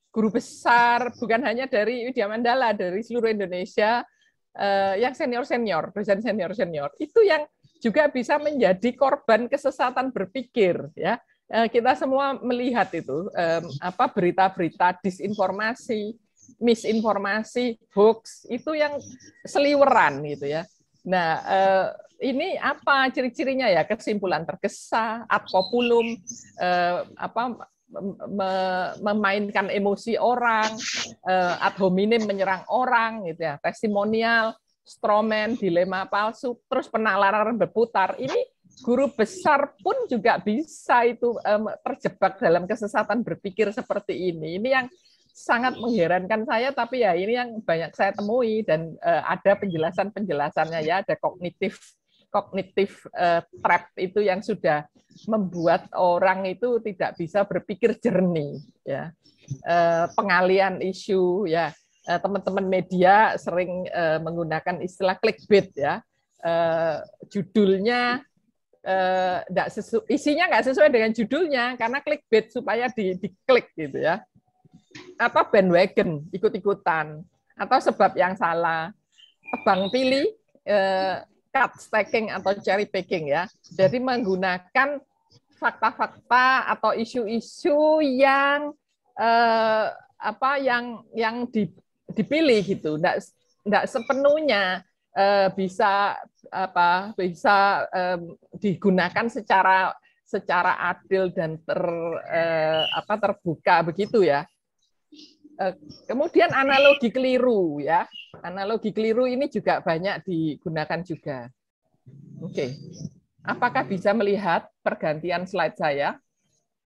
guru besar bukan hanya dari Widya Mandala dari seluruh Indonesia uh, yang senior senior dosen senior senior itu yang juga bisa menjadi korban kesesatan berpikir ya uh, kita semua melihat itu um, apa berita-berita disinformasi misinformasi hoax itu yang seliweran gitu ya nah uh, ini apa ciri-cirinya ya kesimpulan terkesa, apopulum, eh, apa me, memainkan emosi orang, eh, ad hominem menyerang orang gitu ya, testimonial, stromen, dilema palsu, terus penalaran berputar. Ini guru besar pun juga bisa itu um, terjebak dalam kesesatan berpikir seperti ini. Ini yang sangat mengherankan saya, tapi ya ini yang banyak saya temui dan uh, ada penjelasan penjelasannya ya, ada kognitif kognitif uh, trap itu yang sudah membuat orang itu tidak bisa berpikir jernih ya uh, pengalian isu ya eh, teman-teman media sering uh, menggunakan istilah clickbait ya uh, judulnya tidak uh, sesu isinya nggak sesuai dengan judulnya karena clickbait supaya di diklik gitu ya atau bandwagon ikut-ikutan atau sebab yang salah tebang pilih cut stacking atau cherry picking ya. Jadi menggunakan fakta-fakta atau isu-isu yang eh, apa yang yang dipilih gitu. Enggak enggak sepenuhnya eh, bisa apa bisa eh, digunakan secara secara adil dan ter eh, apa terbuka begitu ya. Eh, kemudian analogi keliru ya. Analogi keliru ini juga banyak digunakan juga. Oke. Okay. Apakah bisa melihat pergantian slide saya?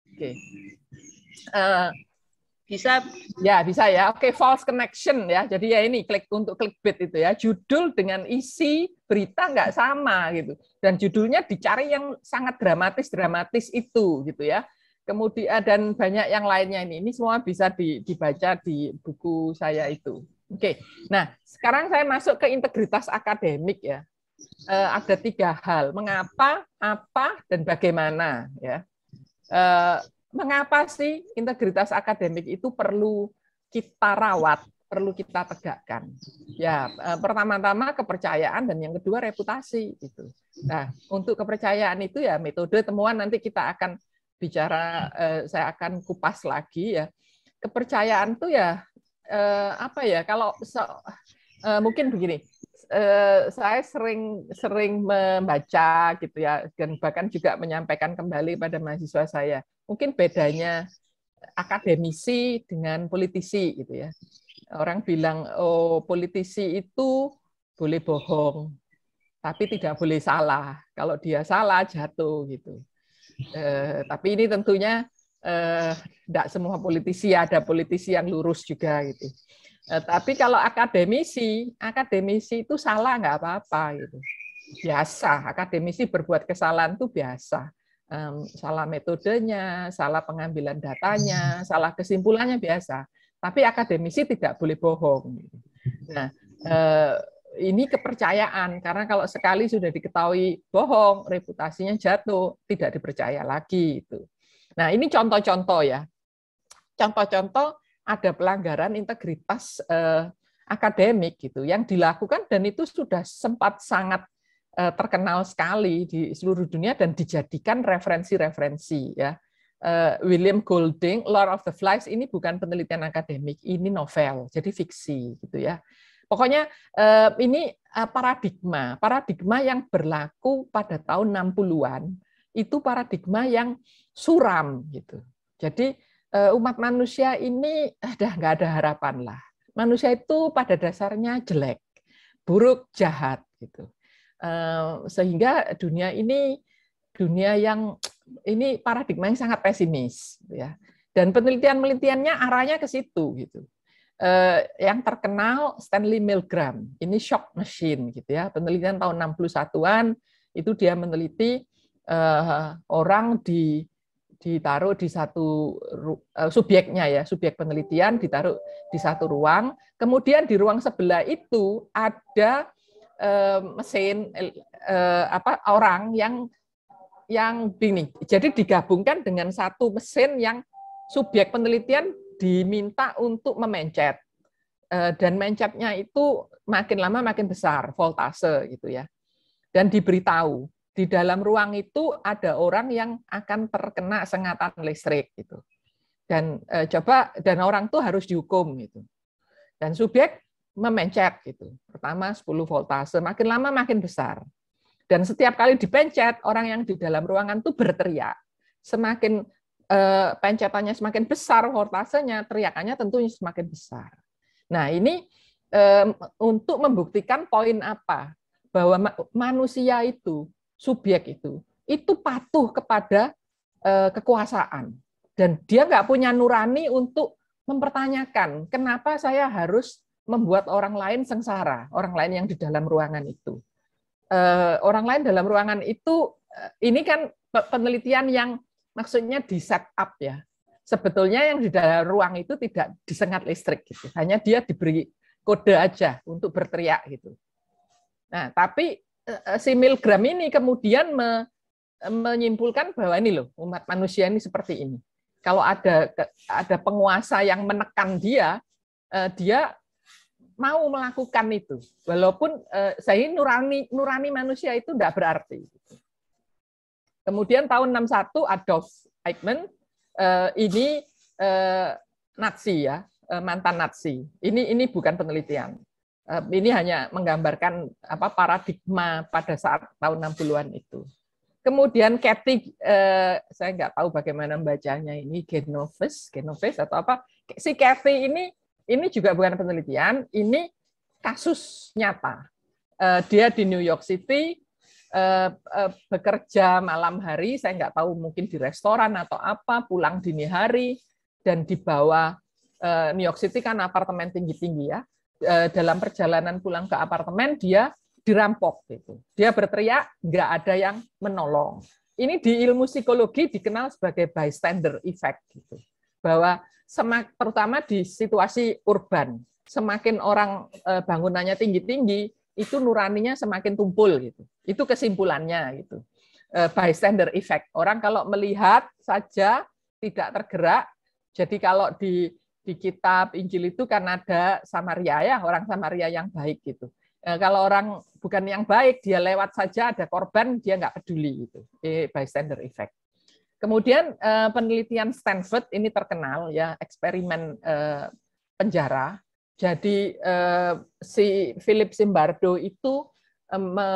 Oke. Okay. Uh, eh, bisa. Ya, bisa ya. Oke, okay, false connection ya. Jadi ya ini klik untuk klik bit itu ya. Judul dengan isi berita nggak sama gitu. Dan judulnya dicari yang sangat dramatis-dramatis itu gitu ya. Kemudian dan banyak yang lainnya ini. Ini semua bisa dibaca di buku saya itu. Oke, nah sekarang saya masuk ke integritas akademik ya. E, ada tiga hal, mengapa, apa, dan bagaimana ya. E, mengapa sih integritas akademik itu perlu kita rawat, perlu kita tegakkan? Ya, e, pertama-tama kepercayaan dan yang kedua reputasi itu. Nah, untuk kepercayaan itu ya metode temuan nanti kita akan bicara, saya akan kupas lagi ya. Kepercayaan tuh ya uh, apa ya kalau so, uh, mungkin begini uh, saya sering sering membaca gitu ya dan bahkan juga menyampaikan kembali pada mahasiswa saya mungkin bedanya akademisi dengan politisi gitu ya orang bilang oh politisi itu boleh bohong tapi tidak boleh salah kalau dia salah jatuh gitu uh, tapi ini tentunya tidak eh, semua politisi ada politisi yang lurus juga gitu. Eh, tapi kalau akademisi, akademisi itu salah nggak apa-apa gitu. Biasa, akademisi berbuat kesalahan itu biasa. Um, salah metodenya, salah pengambilan datanya, salah kesimpulannya biasa. Tapi akademisi tidak boleh bohong. Gitu. Nah, uh, ini kepercayaan karena kalau sekali sudah diketahui bohong, reputasinya jatuh, tidak dipercaya lagi itu. Nah, ini contoh-contoh ya. Contoh-contoh ada pelanggaran integritas eh, akademik gitu yang dilakukan dan itu sudah sempat sangat eh, terkenal sekali di seluruh dunia dan dijadikan referensi-referensi ya. Eh, William Golding, Lord of the Flies ini bukan penelitian akademik, ini novel, jadi fiksi gitu ya. Pokoknya eh, ini eh, paradigma, paradigma yang berlaku pada tahun 60-an itu paradigma yang suram gitu. Jadi eh, umat manusia ini udah nggak ada harapan lah. Manusia itu pada dasarnya jelek, buruk, jahat gitu. Eh, sehingga dunia ini dunia yang ini paradigma yang sangat pesimis ya. Dan penelitian-penelitiannya arahnya ke situ gitu. Eh, yang terkenal Stanley Milgram, ini shock machine gitu ya. Penelitian tahun 61-an itu dia meneliti uh, orang di ditaruh di satu uh, subjeknya ya, subjek penelitian ditaruh di satu ruang. Kemudian di ruang sebelah itu ada uh, mesin uh, apa orang yang yang ini Jadi digabungkan dengan satu mesin yang subjek penelitian diminta untuk memencet. dan mencetnya itu makin lama makin besar voltase gitu ya. Dan diberitahu di dalam ruang itu ada orang yang akan terkena sengatan listrik gitu. Dan e, coba dan orang itu harus dihukum gitu. Dan subjek memencet gitu. Pertama 10 voltase, makin lama makin besar. Dan setiap kali dipencet, orang yang di dalam ruangan tuh berteriak. Semakin e, pencetannya semakin besar voltasenya, teriakannya tentunya semakin besar. Nah, ini e, untuk membuktikan poin apa? Bahwa manusia itu subjek itu itu patuh kepada eh, kekuasaan dan dia nggak punya nurani untuk mempertanyakan kenapa saya harus membuat orang lain sengsara orang lain yang di dalam ruangan itu eh, orang lain dalam ruangan itu eh, ini kan penelitian yang maksudnya di setup ya sebetulnya yang di dalam ruang itu tidak disengat listrik gitu hanya dia diberi kode aja untuk berteriak gitu nah tapi Eh, eh, si Milgram ini kemudian me, menyimpulkan bahwa ini loh umat manusia ini seperti ini. Kalau ada ada penguasa yang menekan dia, eh, dia mau melakukan itu. Walaupun saya nurani nurani manusia itu tidak berarti. Kemudian tahun 61 Adolf Eichmann ini Nazi ya, mantan Nazi. Ini ini bukan penelitian. Eh, ini hanya menggambarkan apa paradigma pada saat tahun 60-an itu. Kemudian Kathy, eh, saya nggak tahu bagaimana membacanya ini, Genovese, Genovese atau apa. Si Kathy ini, ini juga bukan penelitian, ini kasus nyata. Eh, dia di New York City, bekerja malam hari, saya nggak tahu mungkin di restoran atau apa, pulang dini hari, dan dibawa New York City kan apartemen tinggi-tinggi ya, Eh, dalam perjalanan pulang ke apartemen dia dirampok gitu. Dia berteriak, nggak ada yang menolong. Ini di ilmu psikologi dikenal sebagai bystander effect gitu. Bahwa semak, terutama di situasi urban, semakin orang eh, bangunannya tinggi-tinggi, itu nuraninya semakin tumpul gitu. Itu kesimpulannya gitu. Eh, bystander effect. Orang kalau melihat saja tidak tergerak, jadi kalau di di kitab Injil itu kan ada Samaria ya, orang Samaria yang baik gitu. Ya, kalau orang bukan yang baik, dia lewat saja ada korban, dia nggak peduli gitu. Bystander effect. Kemudian e, penelitian Stanford ini terkenal ya eksperimen e, penjara. Jadi si Philip Simbardo itu me,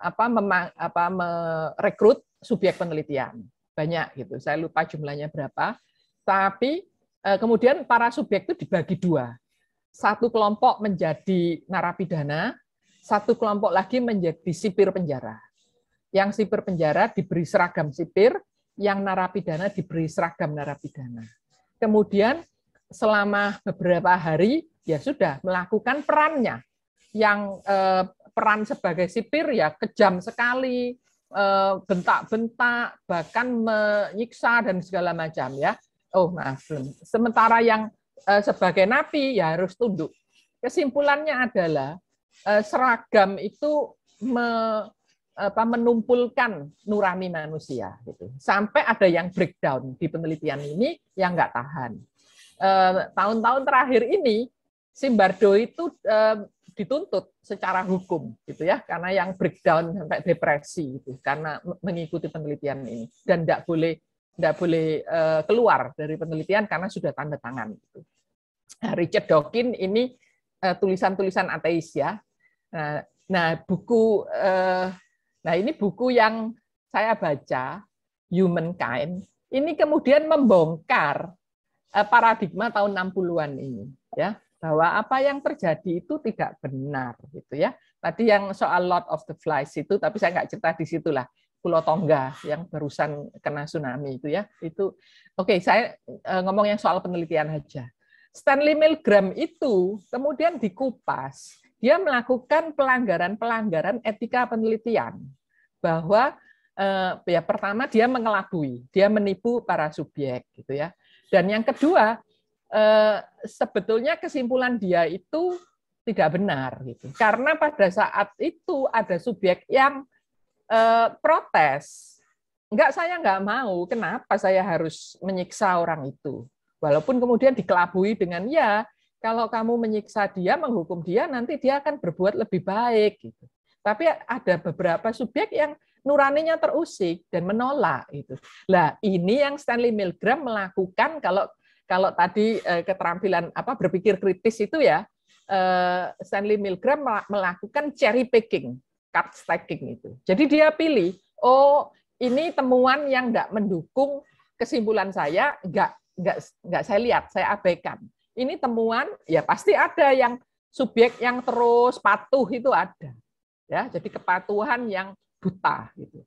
apa, apa, merekrut subjek penelitian banyak gitu. Saya lupa jumlahnya berapa. Tapi Eh, kemudian para subjek itu dibagi dua. Satu kelompok menjadi narapidana, satu kelompok lagi menjadi sipir penjara. Yang sipir penjara diberi seragam sipir, yang narapidana diberi seragam narapidana. Kemudian selama beberapa hari ya sudah melakukan perannya. Yang eh, peran sebagai sipir ya kejam sekali, eh, bentak-bentak, bahkan menyiksa dan segala macam ya oh nah, maaf Sementara yang eh, sebagai napi ya harus tunduk. Kesimpulannya adalah eh, seragam itu me, apa, menumpulkan nurani manusia gitu. Sampai ada yang breakdown di penelitian ini yang nggak tahan. Eh, tahun-tahun terakhir ini Simbardo itu dituntut secara hukum gitu ya karena yang breakdown sampai depresi itu karena mengikuti penelitian ini dan tidak boleh nggak boleh eh, keluar dari penelitian karena sudah tanda tangan. Gitu. Nah, Richard Dawkins ini eh, tulisan-tulisan ateis ya. Nah, nah buku, eh, nah ini buku yang saya baca, human kind ini kemudian membongkar paradigma tahun 60-an ini, ya bahwa apa yang terjadi itu tidak benar gitu ya. Tadi yang soal lot of the Flies itu, tapi saya nggak cerita di situlah Pulau Tongga yang barusan kena tsunami itu ya. Itu oke, okay, saya eh, ngomong yang soal penelitian aja. Stanley Milgram itu kemudian dikupas, dia melakukan pelanggaran-pelanggaran etika penelitian bahwa eh, ya pertama dia mengelabui, dia menipu para subjek gitu ya. Dan yang kedua eh, sebetulnya kesimpulan dia itu tidak benar gitu. Karena pada saat itu ada subjek yang uh, protes. Enggak, saya enggak mau. Kenapa saya harus menyiksa orang itu? Walaupun kemudian dikelabui dengan ya, kalau kamu menyiksa dia, menghukum dia, nanti dia akan berbuat lebih baik. Gitu. Tapi ada beberapa subjek yang nuraninya terusik dan menolak. Itu. Nah, ini yang Stanley Milgram melakukan kalau kalau tadi eh, keterampilan apa berpikir kritis itu ya, eh, Stanley Milgram melakukan cherry picking card stacking itu. Jadi dia pilih, oh ini temuan yang nggak mendukung kesimpulan saya, enggak nggak nggak saya lihat, saya abaikan. Ini temuan ya pasti ada yang subjek yang terus patuh itu ada, ya. Jadi kepatuhan yang buta gitu.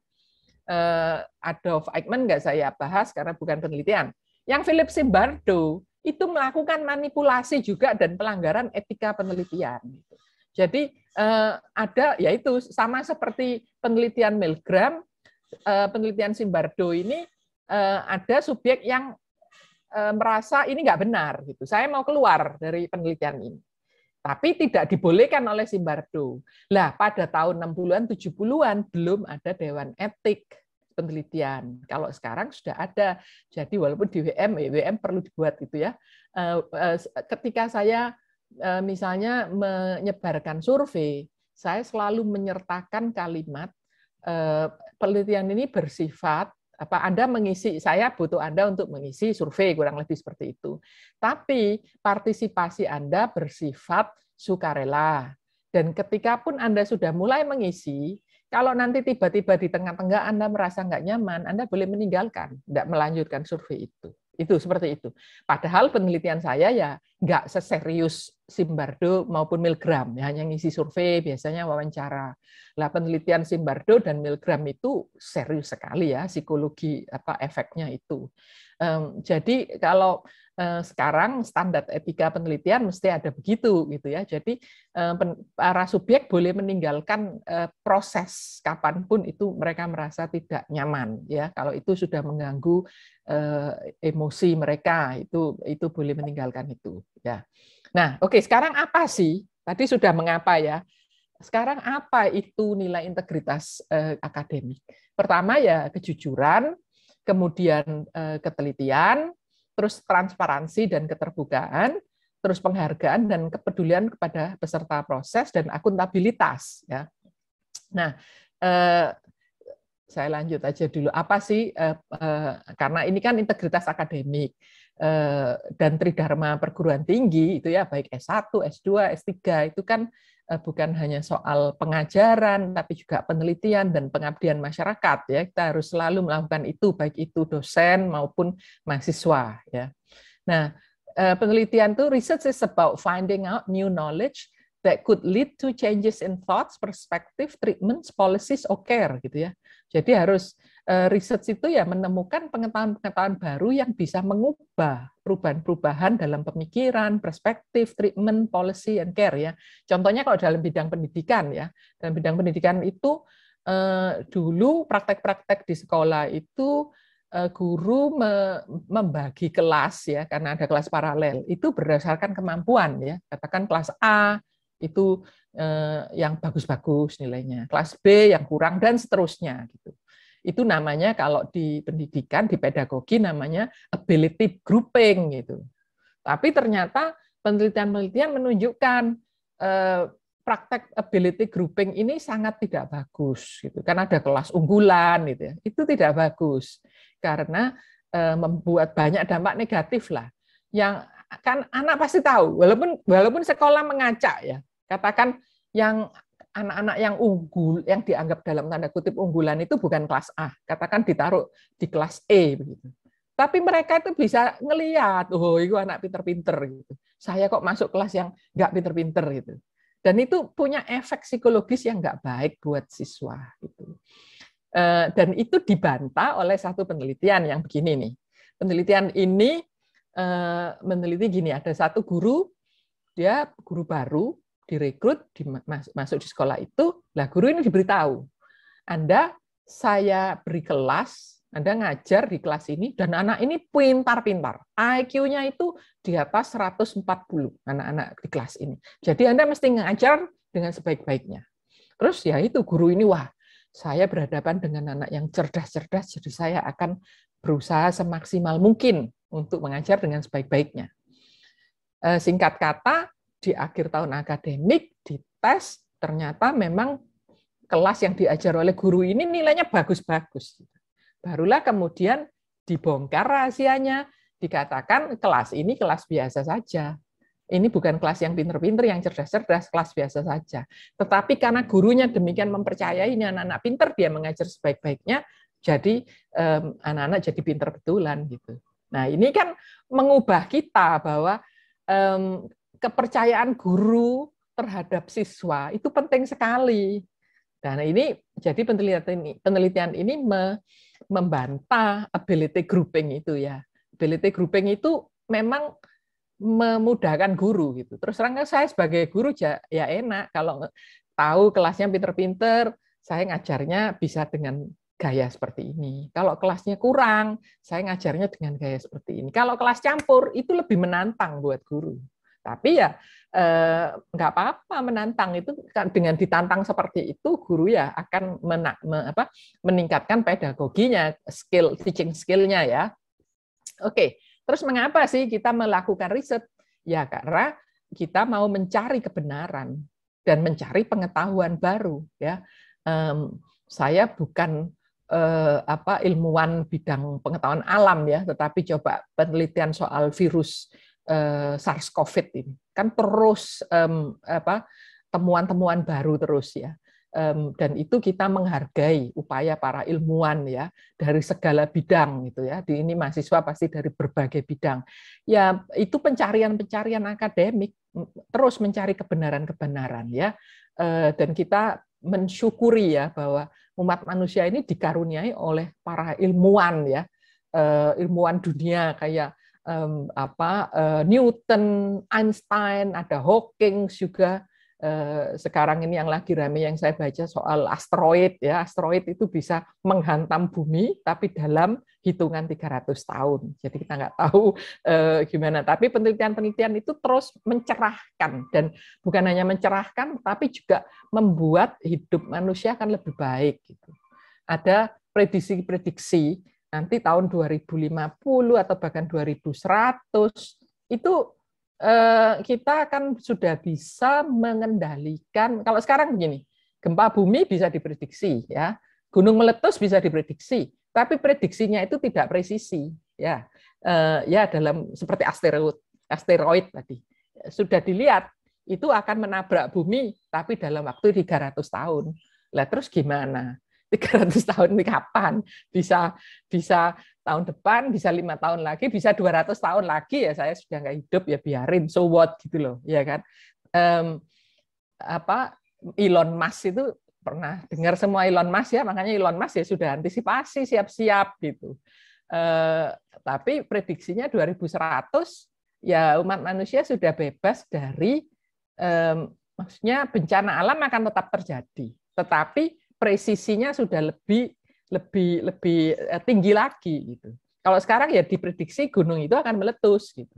Eh, Adolf Eichmann nggak saya bahas karena bukan penelitian. Yang Philip Simbardo itu melakukan manipulasi juga dan pelanggaran etika penelitian. Gitu. Jadi eh, ada yaitu sama seperti penelitian Milgram, eh, penelitian Simbardo ini eh, ada subjek yang eh, merasa ini nggak benar gitu. Saya mau keluar dari penelitian ini. Tapi tidak dibolehkan oleh Simbardo. Lah, pada tahun 60-an, 70-an belum ada dewan etik penelitian. Kalau sekarang sudah ada. Jadi walaupun di WM, WM perlu dibuat itu ya. Eh, eh, ketika saya Eh, misalnya menyebarkan survei, saya selalu menyertakan kalimat eh, penelitian ini bersifat apa Anda mengisi saya butuh Anda untuk mengisi survei kurang lebih seperti itu. Tapi partisipasi Anda bersifat sukarela. Dan ketika pun Anda sudah mulai mengisi, kalau nanti tiba-tiba di tengah-tengah Anda merasa nggak nyaman, Anda boleh meninggalkan, tidak melanjutkan survei itu. Itu seperti itu. Padahal penelitian saya ya nggak seserius Simbardo maupun Milgram ya hanya ngisi survei biasanya wawancara. Lah penelitian Simbardo dan Milgram itu serius sekali ya psikologi apa efeknya itu. Um, jadi kalau uh, sekarang standar etika penelitian mesti ada begitu gitu ya. Jadi um, para subjek boleh meninggalkan uh, proses kapanpun itu mereka merasa tidak nyaman ya. Kalau itu sudah mengganggu emosi mereka itu itu boleh meninggalkan itu ya. Nah, oke, okay, sekarang apa sih? Tadi sudah mengapa ya? Sekarang apa itu nilai integritas eh, akademik? Pertama ya kejujuran, kemudian eh, ketelitian, terus transparansi dan keterbukaan, terus penghargaan dan kepedulian kepada peserta proses dan akuntabilitas ya. Nah, eh, saya lanjut aja dulu. Apa sih? Eh, eh, karena ini kan integritas akademik. Eh, dan tridharma perguruan tinggi itu ya baik S1, S2, S3 itu kan eh, bukan hanya soal pengajaran tapi juga penelitian dan pengabdian masyarakat ya. Kita harus selalu melakukan itu baik itu dosen maupun mahasiswa ya. Nah, eh, penelitian itu research is about finding out new knowledge that could lead to changes in thoughts, perspective, treatments, policies, or care gitu ya. Jadi harus Eh, research itu ya menemukan pengetahuan-pengetahuan baru yang bisa mengubah perubahan-perubahan dalam pemikiran, perspektif, treatment, policy, and care ya. Contohnya kalau dalam bidang pendidikan ya, dalam bidang pendidikan itu eh, dulu praktek-praktek di sekolah itu eh, guru membagi kelas ya karena ada kelas paralel iya. itu berdasarkan kemampuan ya katakan kelas A itu yang bagus-bagus nilainya kelas B yang kurang dan seterusnya gitu itu namanya kalau di pendidikan, di pedagogi namanya ability grouping gitu. Tapi ternyata penelitian-penelitian menunjukkan eh, praktek ability grouping ini sangat tidak bagus gitu. Karena ada kelas unggulan gitu ya. Itu tidak bagus karena eh, membuat banyak dampak negatif lah. Yang kan anak pasti tahu walaupun walaupun sekolah mengacak ya. Katakan yang anak-anak yang unggul, yang dianggap dalam tanda kutip unggulan itu bukan kelas A, katakan ditaruh di kelas E begitu. Tapi mereka itu bisa ngeliat, oh itu anak pinter-pinter gitu. Saya kok masuk kelas yang nggak pinter-pinter gitu. Dan itu punya efek psikologis yang nggak baik buat siswa gitu. Eh, dan itu dibantah oleh satu penelitian yang begini nih. Penelitian ini eh, meneliti gini, ada satu guru, dia guru baru, direkrut di, masuk di sekolah itu, lah guru ini diberitahu, Anda saya beri kelas, Anda ngajar di kelas ini dan anak ini pintar-pintar. IQ-nya itu di atas 140 anak-anak di kelas ini. Jadi Anda mesti ngajar dengan sebaik-baiknya. Terus ya itu guru ini wah, saya berhadapan dengan anak yang cerdas-cerdas jadi saya akan berusaha semaksimal mungkin untuk mengajar dengan sebaik-baiknya. Eh, singkat kata, di akhir tahun akademik dites ternyata memang kelas yang diajar oleh guru ini nilainya bagus-bagus. Barulah kemudian dibongkar rahasianya, dikatakan kelas ini kelas biasa saja. Ini bukan kelas yang pinter-pinter, yang cerdas-cerdas, kelas biasa saja. Tetapi karena gurunya demikian mempercayai ini anak-anak pinter, dia mengajar sebaik-baiknya, jadi anak-anak jadi pinter betulan gitu. Nah ini kan mengubah kita bahwa um, kepercayaan guru terhadap siswa itu penting sekali. Dan ini jadi penelitian ini, penelitian ini me, membantah ability grouping itu ya. Ability grouping itu memang memudahkan guru gitu. Terus terang kan saya sebagai guru ya, enak kalau tahu kelasnya pinter-pinter, saya ngajarnya bisa dengan gaya seperti ini. Kalau kelasnya kurang, saya ngajarnya dengan gaya seperti ini. Kalau kelas campur itu lebih menantang buat guru. Tapi ya eh, apa-apa menantang itu kan dengan ditantang seperti itu guru ya akan mena, me, apa, meningkatkan pedagoginya, skill teaching skillnya ya. Oke, terus mengapa sih kita melakukan riset? Ya karena kita mau mencari kebenaran dan mencari pengetahuan baru ya. Um, saya bukan uh, apa ilmuwan bidang pengetahuan alam ya, tetapi coba penelitian soal virus eh, SARS COVID ini kan terus um, apa temuan-temuan baru terus ya um, dan itu kita menghargai upaya para ilmuwan ya dari segala bidang gitu ya di ini mahasiswa pasti dari berbagai bidang ya itu pencarian-pencarian akademik terus mencari kebenaran-kebenaran ya uh, dan kita mensyukuri ya bahwa umat manusia ini dikaruniai oleh para ilmuwan ya eh, ilmuwan dunia kayak um, apa uh, Newton, Einstein, ada Hawking juga uh, sekarang ini yang lagi ramai yang saya baca soal asteroid ya. Asteroid itu bisa menghantam bumi tapi dalam hitungan 300 tahun. Jadi kita nggak tahu uh, gimana. Tapi penelitian-penelitian itu terus mencerahkan dan bukan hanya mencerahkan tapi juga membuat hidup manusia akan lebih baik gitu. Ada prediksi-prediksi nanti tahun 2050 atau bahkan 2100 itu eh, kita akan sudah bisa mengendalikan kalau sekarang begini gempa bumi bisa diprediksi ya gunung meletus bisa diprediksi tapi prediksinya itu tidak presisi ya eh, ya dalam seperti asteroid asteroid tadi sudah dilihat itu akan menabrak bumi tapi dalam waktu 300 tahun lah terus gimana 300 tahun ini kapan? Bisa bisa tahun depan, bisa lima tahun lagi, bisa 200 tahun lagi ya saya sudah nggak hidup ya biarin. So what gitu loh, ya kan? Um, apa Elon Musk itu pernah dengar semua Elon Musk ya, makanya Elon Musk ya sudah antisipasi siap-siap gitu. Eh, tapi prediksinya 2100 ya umat manusia sudah bebas dari eh, maksudnya bencana alam akan tetap terjadi, tetapi presisinya sudah lebih lebih lebih eh, tinggi lagi gitu. Kalau sekarang ya diprediksi gunung itu akan meletus gitu.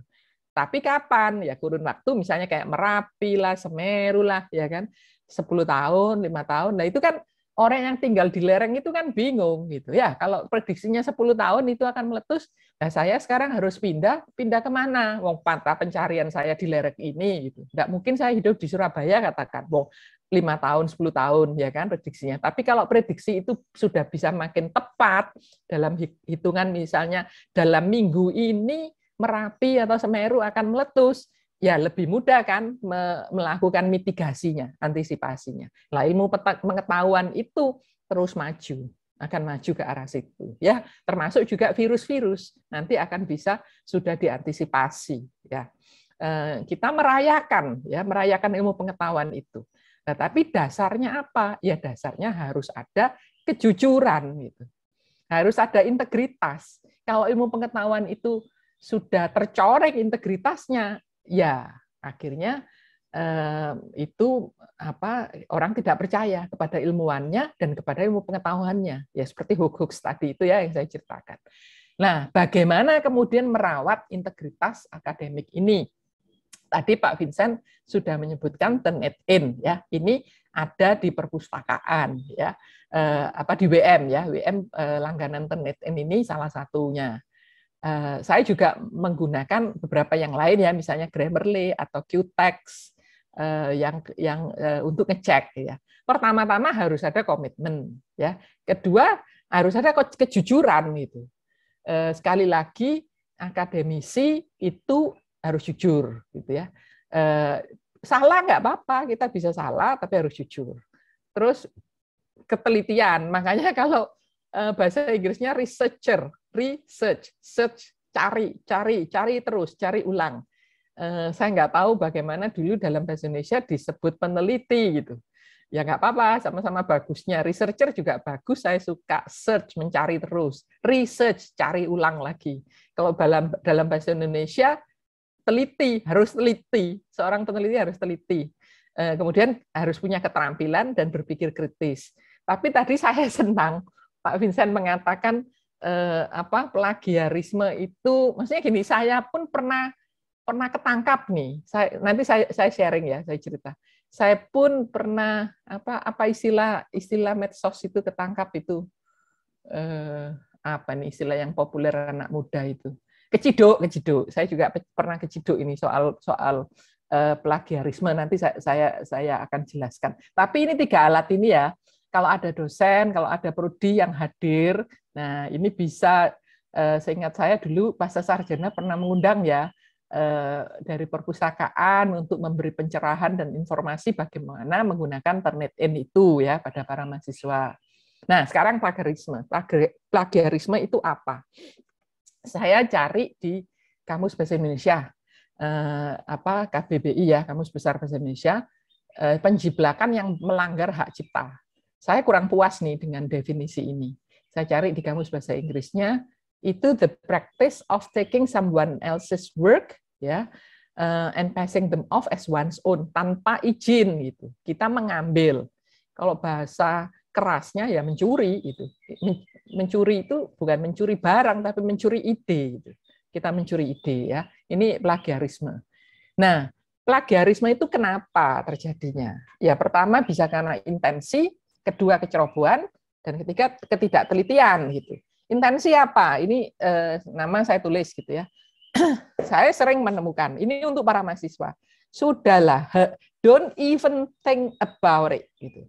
Tapi kapan? Ya kurun waktu misalnya kayak Merapi lah, Semeru lah ya kan. 10 tahun, lima tahun. Nah, itu kan orang yang tinggal di lereng itu kan bingung gitu ya kalau prediksinya 10 tahun itu akan meletus nah saya sekarang harus pindah pindah kemana wong pantai pencarian saya di lereng ini gitu Enggak mungkin saya hidup di Surabaya katakan wong lima tahun, 10 tahun, ya kan prediksinya. Tapi kalau prediksi itu sudah bisa makin tepat dalam hitungan misalnya dalam minggu ini Merapi atau Semeru akan meletus, ya lebih mudah kan melakukan mitigasinya, antisipasinya. Lah ilmu pengetahuan itu terus maju, akan maju ke arah situ. Ya, termasuk juga virus-virus nanti akan bisa sudah diantisipasi, ya. Eh, kita merayakan, ya, merayakan ilmu pengetahuan itu. Nah, tapi dasarnya apa? Ya dasarnya harus ada kejujuran gitu. Harus ada integritas. Kalau ilmu pengetahuan itu sudah tercoreng integritasnya, ya akhirnya eh, itu apa orang tidak percaya kepada ilmuannya dan kepada ilmu pengetahuannya. Ya seperti hoax-hoax tadi itu ya yang saya ceritakan. Nah, bagaimana kemudian merawat integritas akademik ini? tadi Pak Vincent sudah menyebutkan turn it in ya. Ini ada di perpustakaan ya. Eh, apa di WM ya, WM eh, langganan turn it in ini salah satunya. Eh, saya juga menggunakan beberapa yang lain ya, misalnya Grammarly atau Qtext eh, yang yang eh, untuk ngecek ya. Pertama-tama harus ada komitmen ya. Kedua harus ada kejujuran gitu. Eh, sekali lagi akademisi itu harus jujur gitu ya. Eh, salah nggak apa-apa, kita bisa salah tapi harus jujur. Terus ketelitian, makanya kalau eh, bahasa Inggrisnya researcher, research, search, cari, cari, cari terus, cari ulang. Eh, saya nggak tahu bagaimana dulu dalam bahasa Indonesia disebut peneliti gitu. Ya nggak apa-apa, sama-sama bagusnya. Researcher juga bagus, saya suka search, mencari terus. Research, cari ulang lagi. Kalau dalam, dalam bahasa Indonesia, teliti, harus teliti. Seorang peneliti harus teliti. Eh, kemudian harus punya keterampilan dan berpikir kritis. Tapi tadi saya senang Pak Vincent mengatakan eh, apa plagiarisme itu, maksudnya gini, saya pun pernah pernah ketangkap nih. Saya, nanti saya, saya sharing ya, saya cerita. Saya pun pernah apa apa istilah istilah medsos itu ketangkap itu eh, apa nih istilah yang populer anak muda itu keciduk keciduk saya juga pernah keciduk ini soal soal uh, plagiarisme nanti saya, saya saya akan jelaskan tapi ini tiga alat ini ya kalau ada dosen kalau ada prodi yang hadir nah ini bisa uh, seingat saya dulu pas sarjana pernah mengundang ya eh, dari perpustakaan untuk memberi pencerahan dan informasi bagaimana menggunakan internet in itu ya pada para mahasiswa. Nah, sekarang plagiarisme. Plagiarisme itu apa? saya cari di Kamus Bahasa Indonesia, eh, apa KBBI ya, Kamus Besar Bahasa Indonesia, eh, penjiblakan yang melanggar hak cipta. Saya kurang puas nih dengan definisi ini. Saya cari di Kamus Bahasa Inggrisnya, itu the practice of taking someone else's work, ya, uh, and passing them off as one's own tanpa izin gitu. Kita mengambil. Kalau bahasa kerasnya ya mencuri itu mencuri itu bukan mencuri barang tapi mencuri ide gitu. Kita mencuri ide ya. Ini plagiarisme. Nah, plagiarisme itu kenapa terjadinya? Ya pertama bisa karena intensi, kedua kecerobohan, dan ketiga ketidaktelitian gitu. Intensi apa? Ini eh, nama saya tulis gitu ya. saya sering menemukan. Ini untuk para mahasiswa. Sudahlah, don't even think about it gitu.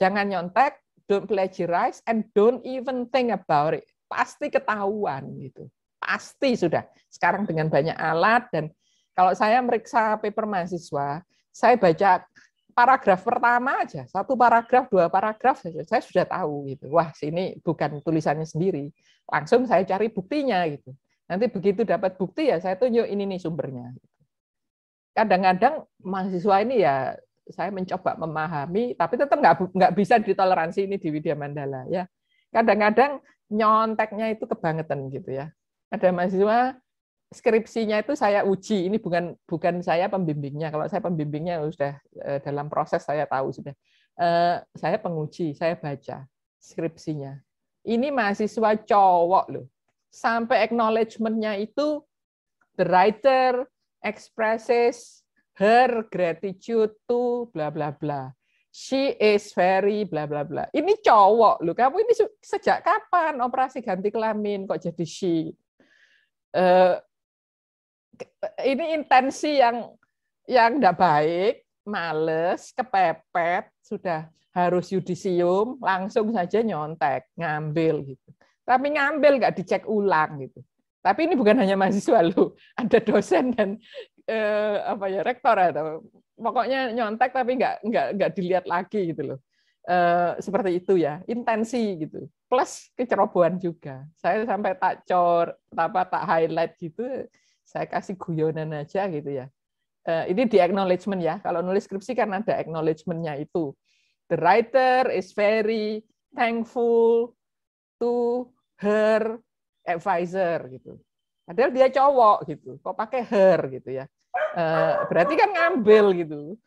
Jangan nyontek, don't plagiarize and don't even think about it. Pasti ketahuan gitu. Pasti sudah. Sekarang dengan banyak alat dan kalau saya meriksa paper mahasiswa, saya baca paragraf pertama aja, satu paragraf, dua paragraf, saja, saya sudah tahu gitu. Wah, sini bukan tulisannya sendiri. Langsung saya cari buktinya gitu. Nanti begitu dapat bukti ya saya tunjuk ini nih sumbernya. Gitu. Kadang-kadang mahasiswa ini ya saya mencoba memahami, tapi tetap nggak nggak bisa ditoleransi ini di Widya Mandala ya. Kadang-kadang nyonteknya itu kebangetan gitu ya. Ada mahasiswa skripsinya itu saya uji, ini bukan bukan saya pembimbingnya. Kalau saya pembimbingnya sudah eh, dalam proses saya tahu sudah. Eh, saya penguji, saya baca skripsinya. Ini mahasiswa cowok loh. Sampai acknowledgementnya itu the writer expresses her gratitude to bla bla bla. She is very bla bla bla. Ini cowok lu Kamu ini sejak kapan operasi ganti kelamin kok jadi she? Uh, ini intensi yang yang tidak baik, males, kepepet, sudah harus yudisium, langsung saja nyontek, ngambil gitu. Tapi ngambil nggak dicek ulang gitu. Tapi ini bukan hanya mahasiswa lu ada dosen dan eh, apa ya rektor ya, atau pokoknya nyontek tapi nggak nggak nggak dilihat lagi gitu loh. Eh, seperti itu ya intensi gitu plus kecerobohan juga saya sampai tak cor apa tak highlight gitu saya kasih guyonan aja gitu ya eh, ini di acknowledgement ya kalau nulis skripsi kan ada acknowledgementnya itu the writer is very thankful to her advisor gitu. Padahal dia cowok gitu, kok pakai her gitu ya. Eh, berarti kan ngambil gitu.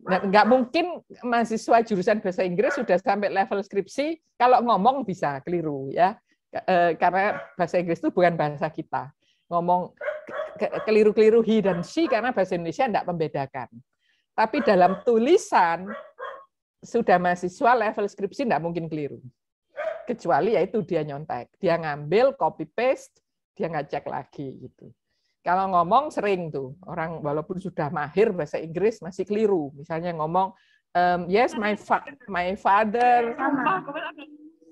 Nah, nggak mungkin mahasiswa jurusan bahasa Inggris sudah sampai level skripsi kalau ngomong bisa keliru ya e, karena bahasa Inggris itu bukan bahasa kita ngomong keliru-keliru he dan she karena bahasa Indonesia tidak membedakan tapi dalam tulisan sudah mahasiswa level skripsi tidak mungkin keliru kecuali yaitu dia nyontek dia ngambil copy paste dia nggak cek lagi gitu kalau ngomong sering tuh orang walaupun sudah mahir bahasa Inggris masih keliru. Misalnya ngomong um, yes my fa my father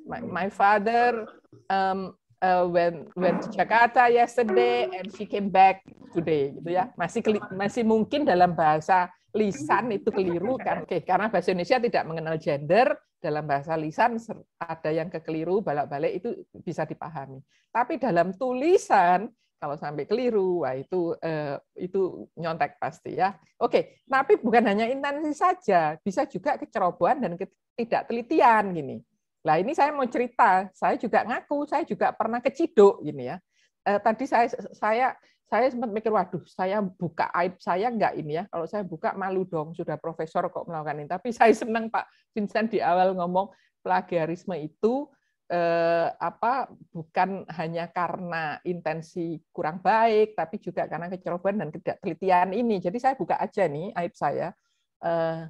my, my father um, uh, eh, when went to Jakarta yesterday and she came back today gitu ya. Masih masih mungkin dalam bahasa lisan itu keliru kan. Oke, karena bahasa Indonesia tidak mengenal gender, dalam bahasa lisan ada yang kekeliru balak-balik itu bisa dipahami. Tapi dalam tulisan kalau sampai keliru, wah itu eh, itu nyontek pasti ya. Oke, tapi bukan hanya intensi saja, bisa juga kecerobohan dan ketidaktelitian gini. Nah ini saya mau cerita, saya juga ngaku, saya juga pernah keciduk gini ya. Eh, tadi saya saya saya sempat mikir, waduh, saya buka aib saya enggak ini ya. Kalau saya buka malu dong, sudah profesor kok melakukan ini. Tapi saya senang Pak Vincent di awal ngomong plagiarisme itu eh, apa bukan hanya karena intensi kurang baik tapi juga karena kecerobohan dan ketelitian ini. Jadi saya buka aja nih aib saya. Eh,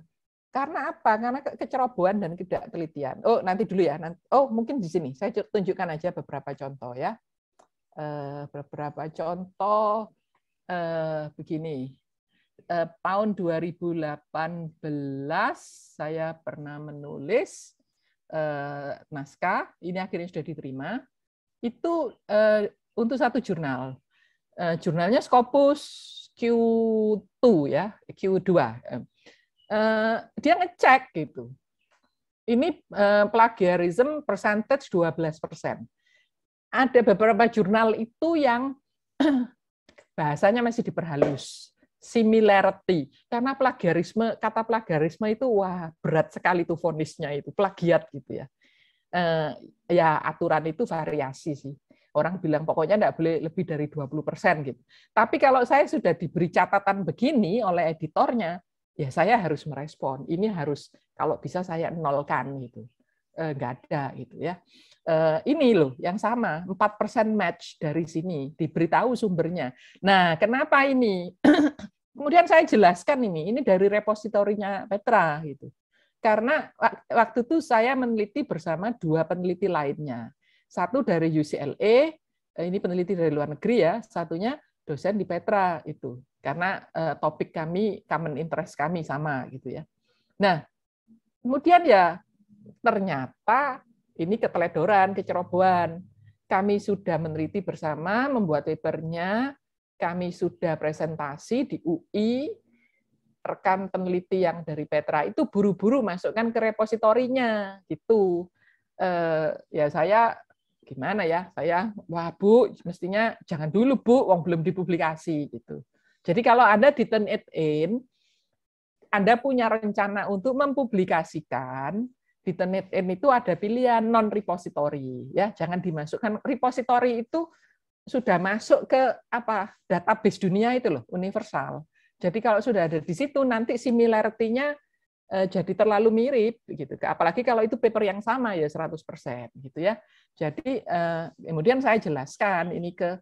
karena apa? Karena kecerobohan dan ketelitian Oh, nanti dulu ya. Nanti, oh, mungkin di sini. Saya tunjukkan aja beberapa contoh ya. Eh, beberapa contoh eh, begini. Eh, tahun 2018 saya pernah menulis eh, naskah, ini akhirnya sudah diterima, itu eh, untuk satu jurnal. Eh, jurnalnya Scopus Q2 ya, Q2. Eh, dia ngecek gitu. Ini eh, plagiarism percentage 12 persen. Ada beberapa jurnal itu yang bahasanya masih diperhalus similarity karena plagiarisme kata plagiarisme itu wah berat sekali tuh fonisnya itu plagiat gitu ya eh, ya aturan itu variasi sih orang bilang pokoknya tidak boleh lebih dari 20% gitu tapi kalau saya sudah diberi catatan begini oleh editornya ya saya harus merespon ini harus kalau bisa saya nolkan gitu eh, ada gitu ya eh, ini loh yang sama 4% match dari sini diberitahu sumbernya nah kenapa ini kemudian saya jelaskan ini, ini dari repositorinya Petra gitu. Karena waktu itu saya meneliti bersama dua peneliti lainnya. Satu dari UCLA, e, eh, ini peneliti dari luar negeri ya, satunya dosen di Petra itu. Karena eh, topik kami, common interest kami sama gitu ya. Nah, kemudian ya ternyata ini keteledoran, kecerobohan. Kami sudah meneliti bersama, membuat papernya, kami sudah presentasi di UI, rekan peneliti yang dari Petra itu buru-buru masukkan ke repositorinya gitu. Eh, ya saya gimana ya? Saya wah Bu, mestinya jangan dulu Bu, uang belum dipublikasi gitu. Jadi kalau Anda di turn it in, Anda punya rencana untuk mempublikasikan di turn it in itu ada pilihan non repository ya, jangan dimasukkan repository itu sudah masuk ke apa database dunia itu loh universal. Jadi kalau sudah ada di situ nanti similarity-nya eh, jadi terlalu mirip gitu. Apalagi kalau itu paper yang sama ya 100% gitu ya. Jadi eh, kemudian saya jelaskan ini ke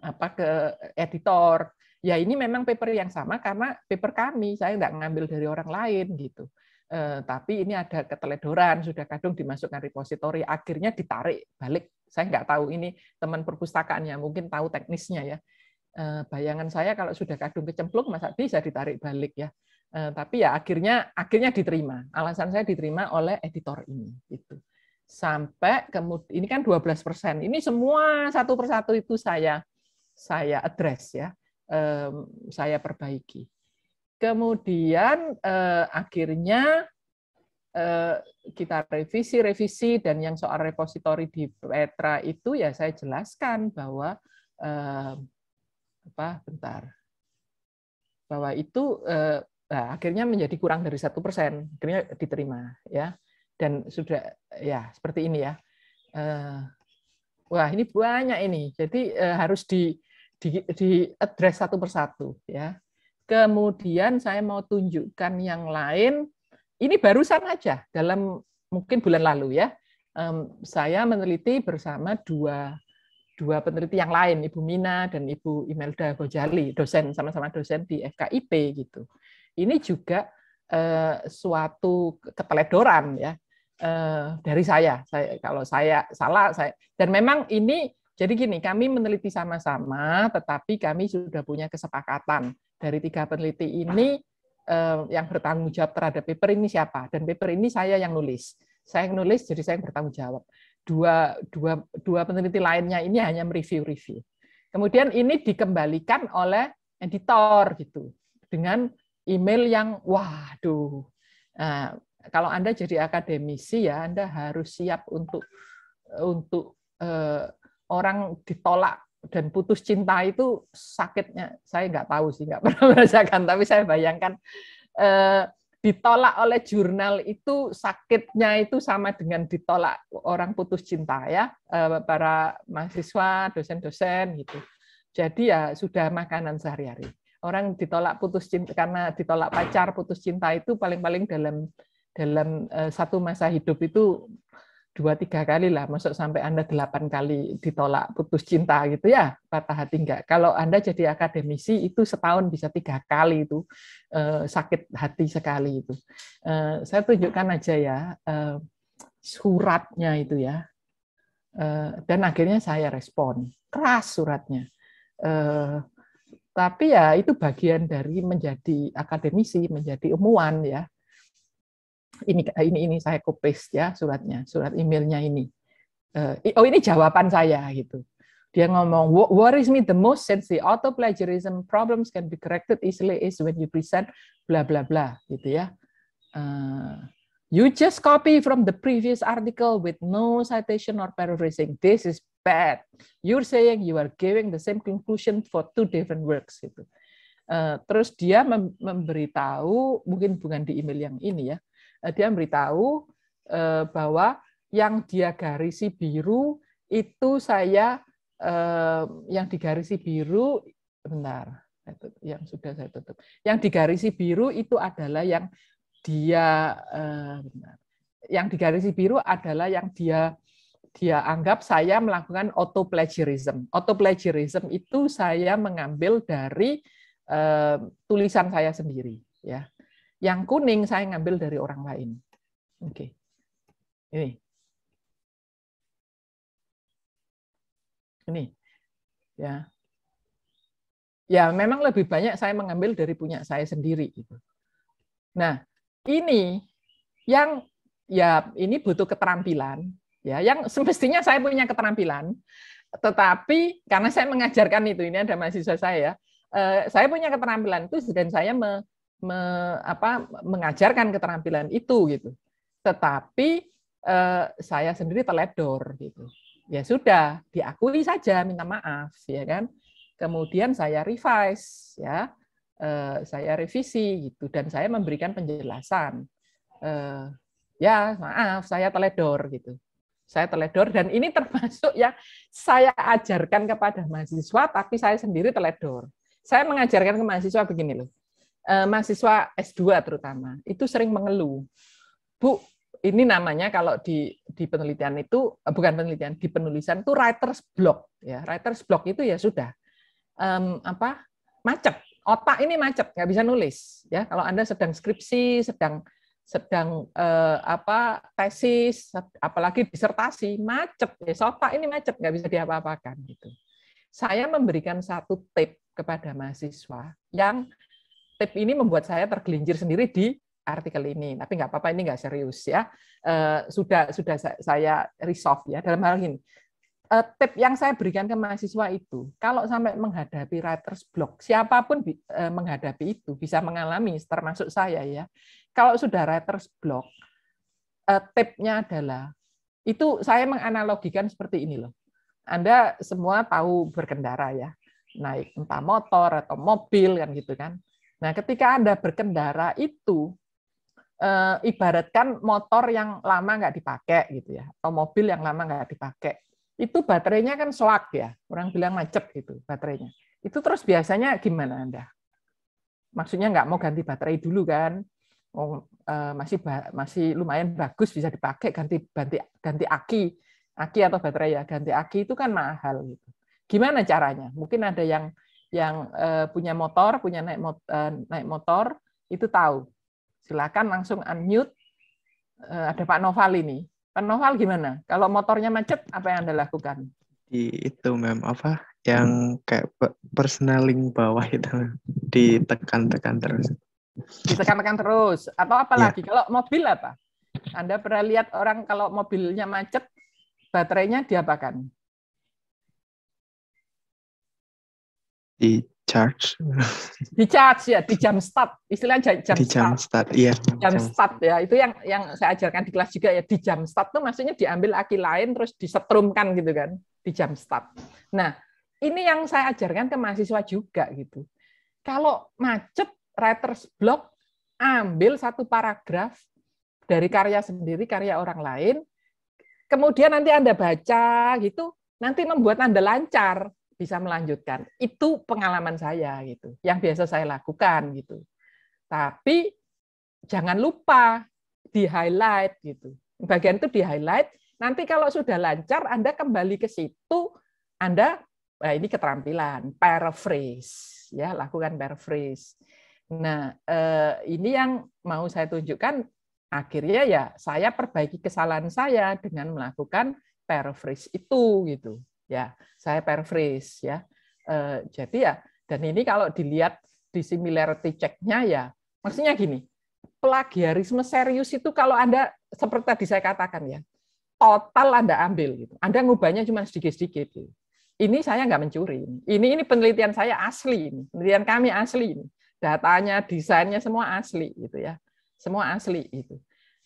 apa ke editor. Ya ini memang paper yang sama karena paper kami, saya nggak ngambil dari orang lain gitu. Eh, tapi ini ada keteledoran, sudah kadung dimasukkan repository akhirnya ditarik balik saya nggak tahu ini teman perpustakaannya mungkin tahu teknisnya ya. Eh, bayangan saya kalau sudah kadung kecemplung masa bisa ditarik balik ya. Eh, tapi ya akhirnya akhirnya diterima. Alasan saya diterima oleh editor ini itu. Sampai kemudian ini kan 12 persen. Ini semua satu persatu itu saya saya address ya, saya perbaiki. Kemudian eh, akhirnya kita revisi-revisi dan yang soal repositori di Petra itu ya saya jelaskan bahwa eh, apa bentar bahwa itu eh, nah, akhirnya menjadi kurang dari satu persen akhirnya diterima ya dan sudah ya seperti ini ya eh, wah ini banyak ini jadi eh, harus di di, di address satu persatu ya kemudian saya mau tunjukkan yang lain ini barusan aja dalam mungkin bulan lalu ya, um, saya meneliti bersama dua dua peneliti yang lain, Ibu Mina dan Ibu Imelda Gojali, dosen sama-sama dosen di FKIP gitu. Ini juga uh, suatu keteledoran ya uh, dari saya. Saya kalau saya salah saya dan memang ini jadi gini, kami meneliti sama-sama, tetapi kami sudah punya kesepakatan dari tiga peneliti ini Eh, yang bertanggung jawab terhadap paper ini siapa dan paper ini saya yang nulis saya yang nulis jadi saya yang bertanggung jawab dua dua dua peneliti lainnya ini hanya mereview review kemudian ini dikembalikan oleh editor gitu dengan email yang waduh nah, kalau anda jadi akademisi ya anda harus siap untuk untuk eh, orang ditolak dan putus cinta itu sakitnya saya nggak tahu sih nggak pernah merasakan tapi saya bayangkan eh, ditolak oleh jurnal itu sakitnya itu sama dengan ditolak orang putus cinta ya eh, para mahasiswa dosen-dosen gitu jadi ya sudah makanan sehari-hari orang ditolak putus cinta karena ditolak pacar putus cinta itu paling-paling dalam dalam eh, satu masa hidup itu dua tiga kali lah, masuk sampai Anda delapan kali ditolak putus cinta gitu ya, patah hati enggak. Kalau Anda jadi akademisi itu setahun bisa tiga kali itu eh, sakit hati sekali itu. Eh, saya tunjukkan aja ya eh, suratnya itu ya, dan akhirnya saya respon keras suratnya. tapi ya itu bagian dari menjadi akademisi, menjadi umuan ya ini eh, ini ini saya copy ya suratnya surat emailnya ini eh, oh ini jawaban saya gitu dia ngomong what worries me the most since the auto plagiarism problems can be corrected easily is when you present bla bla bla gitu ya uh, you just copy from the previous article with no citation or paraphrasing this is bad you're saying you are giving the same conclusion for two different works gitu uh, terus dia mem memberitahu mungkin bukan di email yang ini ya Eh, dia memberitahu eh, bahwa yang dia garisi biru itu saya eh, yang digarisi biru benar yang sudah saya tutup. Yang digarisi biru itu adalah yang dia benar Yang digarisi biru adalah yang dia dia anggap saya melakukan auto plagiarism. Auto plagiarism itu saya mengambil dari tulisan saya sendiri ya yang kuning saya ngambil dari orang lain. Oke. Okay. Ini. Ini. Ya. Ya, memang lebih banyak saya mengambil dari punya saya sendiri itu. Nah, ini yang ya ini butuh keterampilan ya yang semestinya saya punya keterampilan tetapi karena saya mengajarkan itu ini ada mahasiswa saya eh, saya punya keterampilan itu dan saya me, apa, mengajarkan keterampilan itu gitu. Tetapi eh, saya sendiri teledor gitu. Ya sudah, diakui saja minta maaf ya kan. Kemudian saya revise ya. Eh, saya revisi gitu dan saya memberikan penjelasan. Eh, ya, maaf, saya teledor gitu saya teledor dan ini termasuk yang saya ajarkan kepada mahasiswa tapi saya sendiri teledor. Saya mengajarkan ke mahasiswa begini loh. Eh, mahasiswa S2 terutama itu sering mengeluh. Bu, ini namanya kalau di di penelitian itu eh, bukan penelitian, di penulisan itu writer's block ya. Writer's block itu ya sudah um, apa? macet. Otak ini macet, nggak bisa nulis ya. Kalau Anda sedang skripsi, sedang sedang eh, apa tesis apalagi disertasi macet ya otak ini macet nggak bisa diapa-apakan gitu saya memberikan satu tip kepada mahasiswa yang tip ini membuat saya tergelincir sendiri di artikel ini. Tapi nggak apa-apa, ini nggak serius ya. Eh, sudah sudah saya resolve ya dalam hal ini. Uh, tip yang saya berikan ke mahasiswa itu, kalau sampai menghadapi writer's block, siapapun eh, menghadapi itu bisa mengalami, termasuk saya ya. Kalau sudah writer's block, uh, tipnya adalah itu saya menganalogikan seperti ini loh. Anda semua tahu berkendara ya, naik entah motor atau mobil kan gitu kan. Nah, ketika Anda berkendara itu e, ibaratkan motor yang lama nggak dipakai gitu ya, atau mobil yang lama nggak dipakai. Itu baterainya kan soak ya, orang bilang macet gitu baterainya. Itu terus biasanya gimana Anda? Maksudnya nggak mau ganti baterai dulu kan? Oh, e, masih masih lumayan bagus bisa dipakai ganti ganti ganti aki aki atau baterai ya ganti aki itu kan mahal gitu. Gimana caranya? Mungkin ada yang yang uh, punya motor, punya naik, mot uh, naik motor itu tahu. Silakan langsung unmute. Uh, ada Pak Noval ini. Pak Noval gimana? Kalau motornya macet, apa yang Anda lakukan? Di itu mem apa? Yang kayak personaling bawah itu ditekan-tekan terus. Ditekan-tekan terus. Atau apa ya. lagi? Kalau mobil apa? Anda pernah lihat orang kalau mobilnya macet, baterainya diapakan? di charge di charge ya di jam start istilahnya jam, jam di jam start, ya jam, jam start ya itu yang yang saya ajarkan di kelas juga ya di jam start tuh maksudnya diambil aki lain terus disetrumkan gitu kan di jam start nah ini yang saya ajarkan ke mahasiswa juga gitu kalau macet writer's block ambil satu paragraf dari karya sendiri karya orang lain kemudian nanti anda baca gitu nanti membuat anda lancar bisa melanjutkan. Itu pengalaman saya gitu, yang biasa saya lakukan gitu. Tapi jangan lupa di highlight gitu. Bagian itu di highlight. Nanti kalau sudah lancar, Anda kembali ke situ, Anda nah ini keterampilan, paraphrase ya, lakukan paraphrase. Nah, eh, ini yang mau saya tunjukkan akhirnya ya saya perbaiki kesalahan saya dengan melakukan paraphrase itu gitu ya saya paraphrase ya eh, jadi ya dan ini kalau dilihat di similarity check ya maksudnya gini plagiarisme serius itu kalau anda seperti tadi saya katakan ya total anda ambil gitu anda ngubahnya cuma sedikit-sedikit gitu. ini saya nggak mencuri ini ini penelitian saya asli ini penelitian kami asli ini datanya desainnya semua asli gitu ya semua asli itu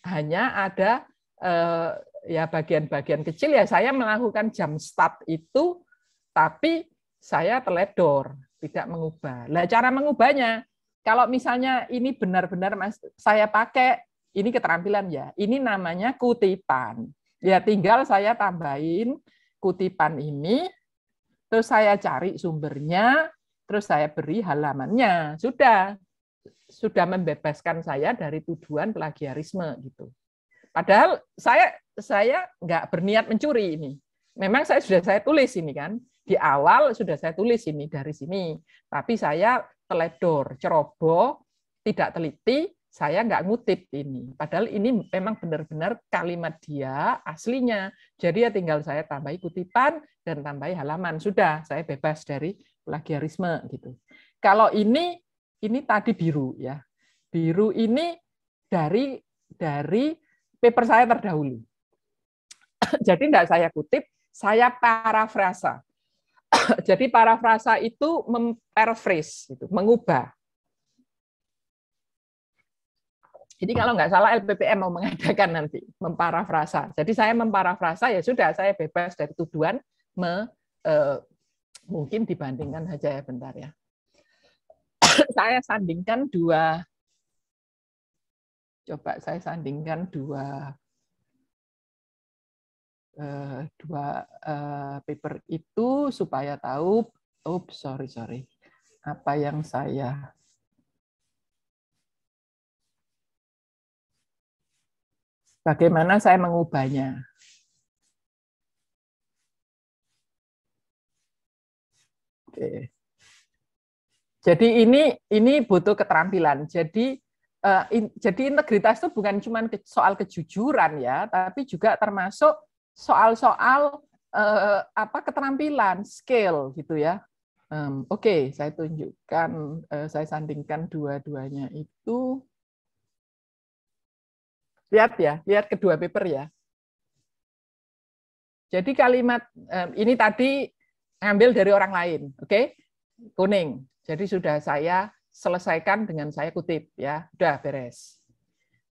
hanya ada Eh, ya bagian-bagian kecil ya saya melakukan jam start itu tapi saya teledor, tidak mengubah. Nah, cara mengubahnya, kalau misalnya ini benar-benar mas, saya pakai ini keterampilan ya, ini namanya kutipan. Ya tinggal saya tambahin kutipan ini, terus saya cari sumbernya, terus saya beri halamannya, sudah sudah membebaskan saya dari tuduhan plagiarisme gitu. Padahal saya saya nggak berniat mencuri ini. Memang saya sudah saya tulis ini kan di awal sudah saya tulis ini dari sini. Tapi saya teledor, ceroboh, tidak teliti, saya nggak ngutip ini. Padahal ini memang benar-benar kalimat dia aslinya. Jadi ya tinggal saya tambahi kutipan dan tambahi halaman. Sudah, saya bebas dari plagiarisme gitu. Kalau ini ini tadi biru ya. Biru ini dari dari paper saya terdahulu. Jadi tidak saya kutip, saya parafrasa. Jadi parafrasa itu memperfrase, itu mengubah. Jadi kalau nggak salah LPPM mau mengadakan nanti memparafrasa. Jadi saya memparafrasa ya sudah saya bebas dari tuduhan me, eh, mungkin dibandingkan saja ya bentar ya. saya sandingkan dua coba saya sandingkan dua eh, dua eh, paper itu supaya tahu oh sorry sorry apa yang saya bagaimana saya mengubahnya Jadi ini ini butuh keterampilan. Jadi Eh, jadi integritas itu bukan cuma soal kejujuran ya, tapi juga termasuk soal-soal eh, apa keterampilan, skill gitu ya. Oke, okay, saya tunjukkan, eh, saya sandingkan dua-duanya itu. Lihat ya, lihat kedua paper ya. Jadi kalimat ini tadi ngambil dari orang lain, oke? Okay? Kuning. Jadi sudah saya selesaikan dengan saya kutip ya udah beres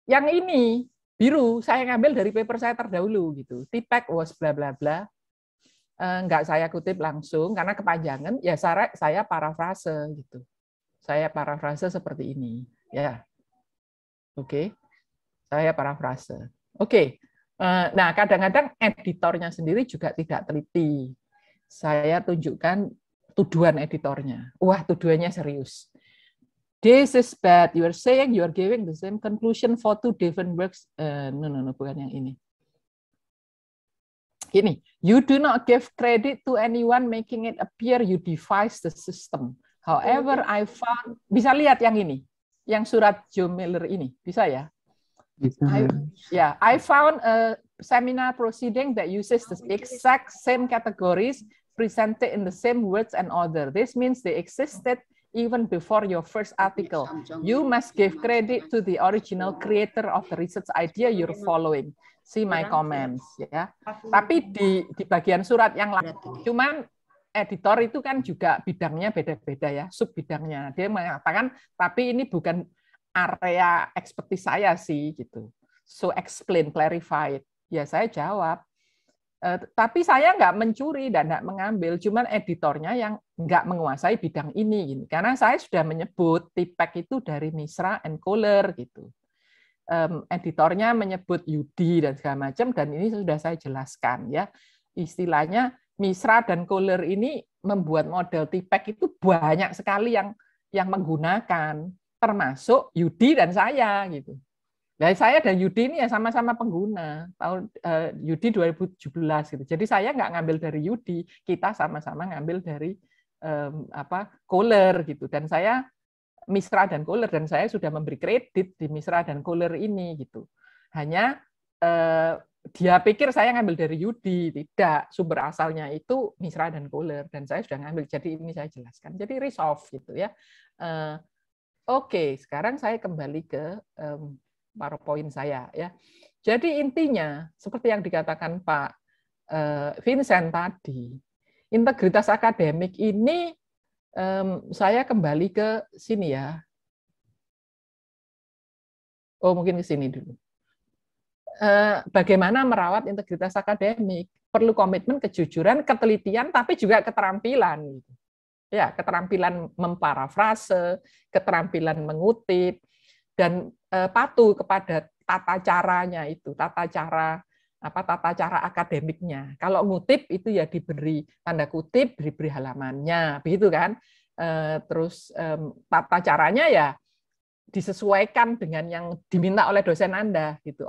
yang ini biru saya ngambil dari paper saya terdahulu gitu tipek was bla bla bla eh, nggak saya kutip langsung karena kepanjangan ya saya saya parafrase gitu saya parafrase seperti ini ya oke okay. saya parafrase oke okay. Eh, nah kadang-kadang editornya sendiri juga tidak teliti saya tunjukkan tuduhan editornya wah tuduhannya serius this is bad. You are saying you are giving the same conclusion for two different works. Uh, no, no, no, bukan yang ini. Ini, you do not give credit to anyone making it appear you devise the system. However, oh, I found bisa lihat yang ini, yang surat Joe Miller ini, bisa ya? Bisa. I, yeah, I found a seminar proceeding that uses the oh, exact same categories presented in the same words and order. This means they existed even before your first iya, article. You must iya, give credit to the original oh. creator of the research idea iya, you're following. See my comments ya. ya. Tapi di di bagian surat yang lain cuman editor itu kan juga bidangnya beda-beda ya, sub bidangnya. Dia mengatakan tapi ini bukan area expertise saya sih gitu. So explain, clarify. Ya saya jawab Eh, tapi saya nggak mencuri dan nggak mengambil, cuman editornya yang nggak menguasai bidang ini. Gini. Karena saya sudah menyebut tipek itu dari Misra and Kohler gitu. Um, editornya menyebut Yudi dan segala macam, dan ini sudah saya jelaskan ya. Istilahnya Misra dan Kohler ini membuat model tipek itu banyak sekali yang yang menggunakan, termasuk Yudi dan saya gitu. Nah, saya dan Yudi ini ya sama-sama pengguna tahun uh, Yudi 2017 gitu. Jadi saya nggak ngambil dari Yudi, kita sama-sama ngambil dari um, apa Kohler gitu. Dan saya Misra dan Kohler dan saya sudah memberi kredit di Misra dan Kohler ini gitu. Hanya uh, dia pikir saya ngambil dari Yudi, tidak. Sumber asalnya itu Misra dan Kohler dan saya sudah ngambil. Jadi ini saya jelaskan. Jadi resolve gitu ya. uh, Oke, okay, sekarang saya kembali ke um, PowerPoint saya ya. Jadi intinya seperti yang dikatakan Pak eh, Vincent tadi, integritas akademik ini saya kembali ke sini ya. Oh mungkin ke sini dulu. Eh, bagaimana merawat integritas akademik? Perlu komitmen, kejujuran, ketelitian, tapi juga keterampilan. Ya, keterampilan memparafrase, keterampilan mengutip, dan Eh, patuh kepada tata caranya itu, tata cara apa tata cara akademiknya. Kalau ngutip itu ya diberi tanda kutip, diberi halamannya, begitu kan? Eh, terus tata caranya ya disesuaikan dengan yang diminta oleh dosen Anda gitu.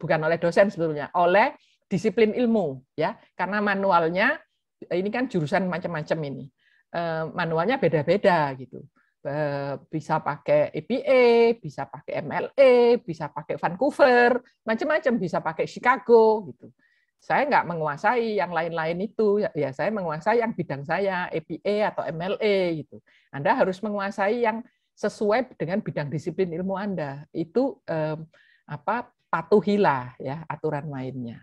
Bukan oleh dosen sebetulnya, oleh disiplin ilmu ya. Karena manualnya ini kan jurusan macam-macam ini. Eh, manualnya beda-beda gitu. Eh, bisa pakai EPA, bisa pakai MLA, bisa pakai Vancouver, macam-macam, bisa pakai Chicago gitu. Saya nggak menguasai yang lain-lain itu, ya, ya saya menguasai yang bidang saya, EPA atau MLA gitu. Anda harus menguasai yang sesuai dengan bidang disiplin ilmu Anda. Itu eh, apa patuhilah ya aturan mainnya.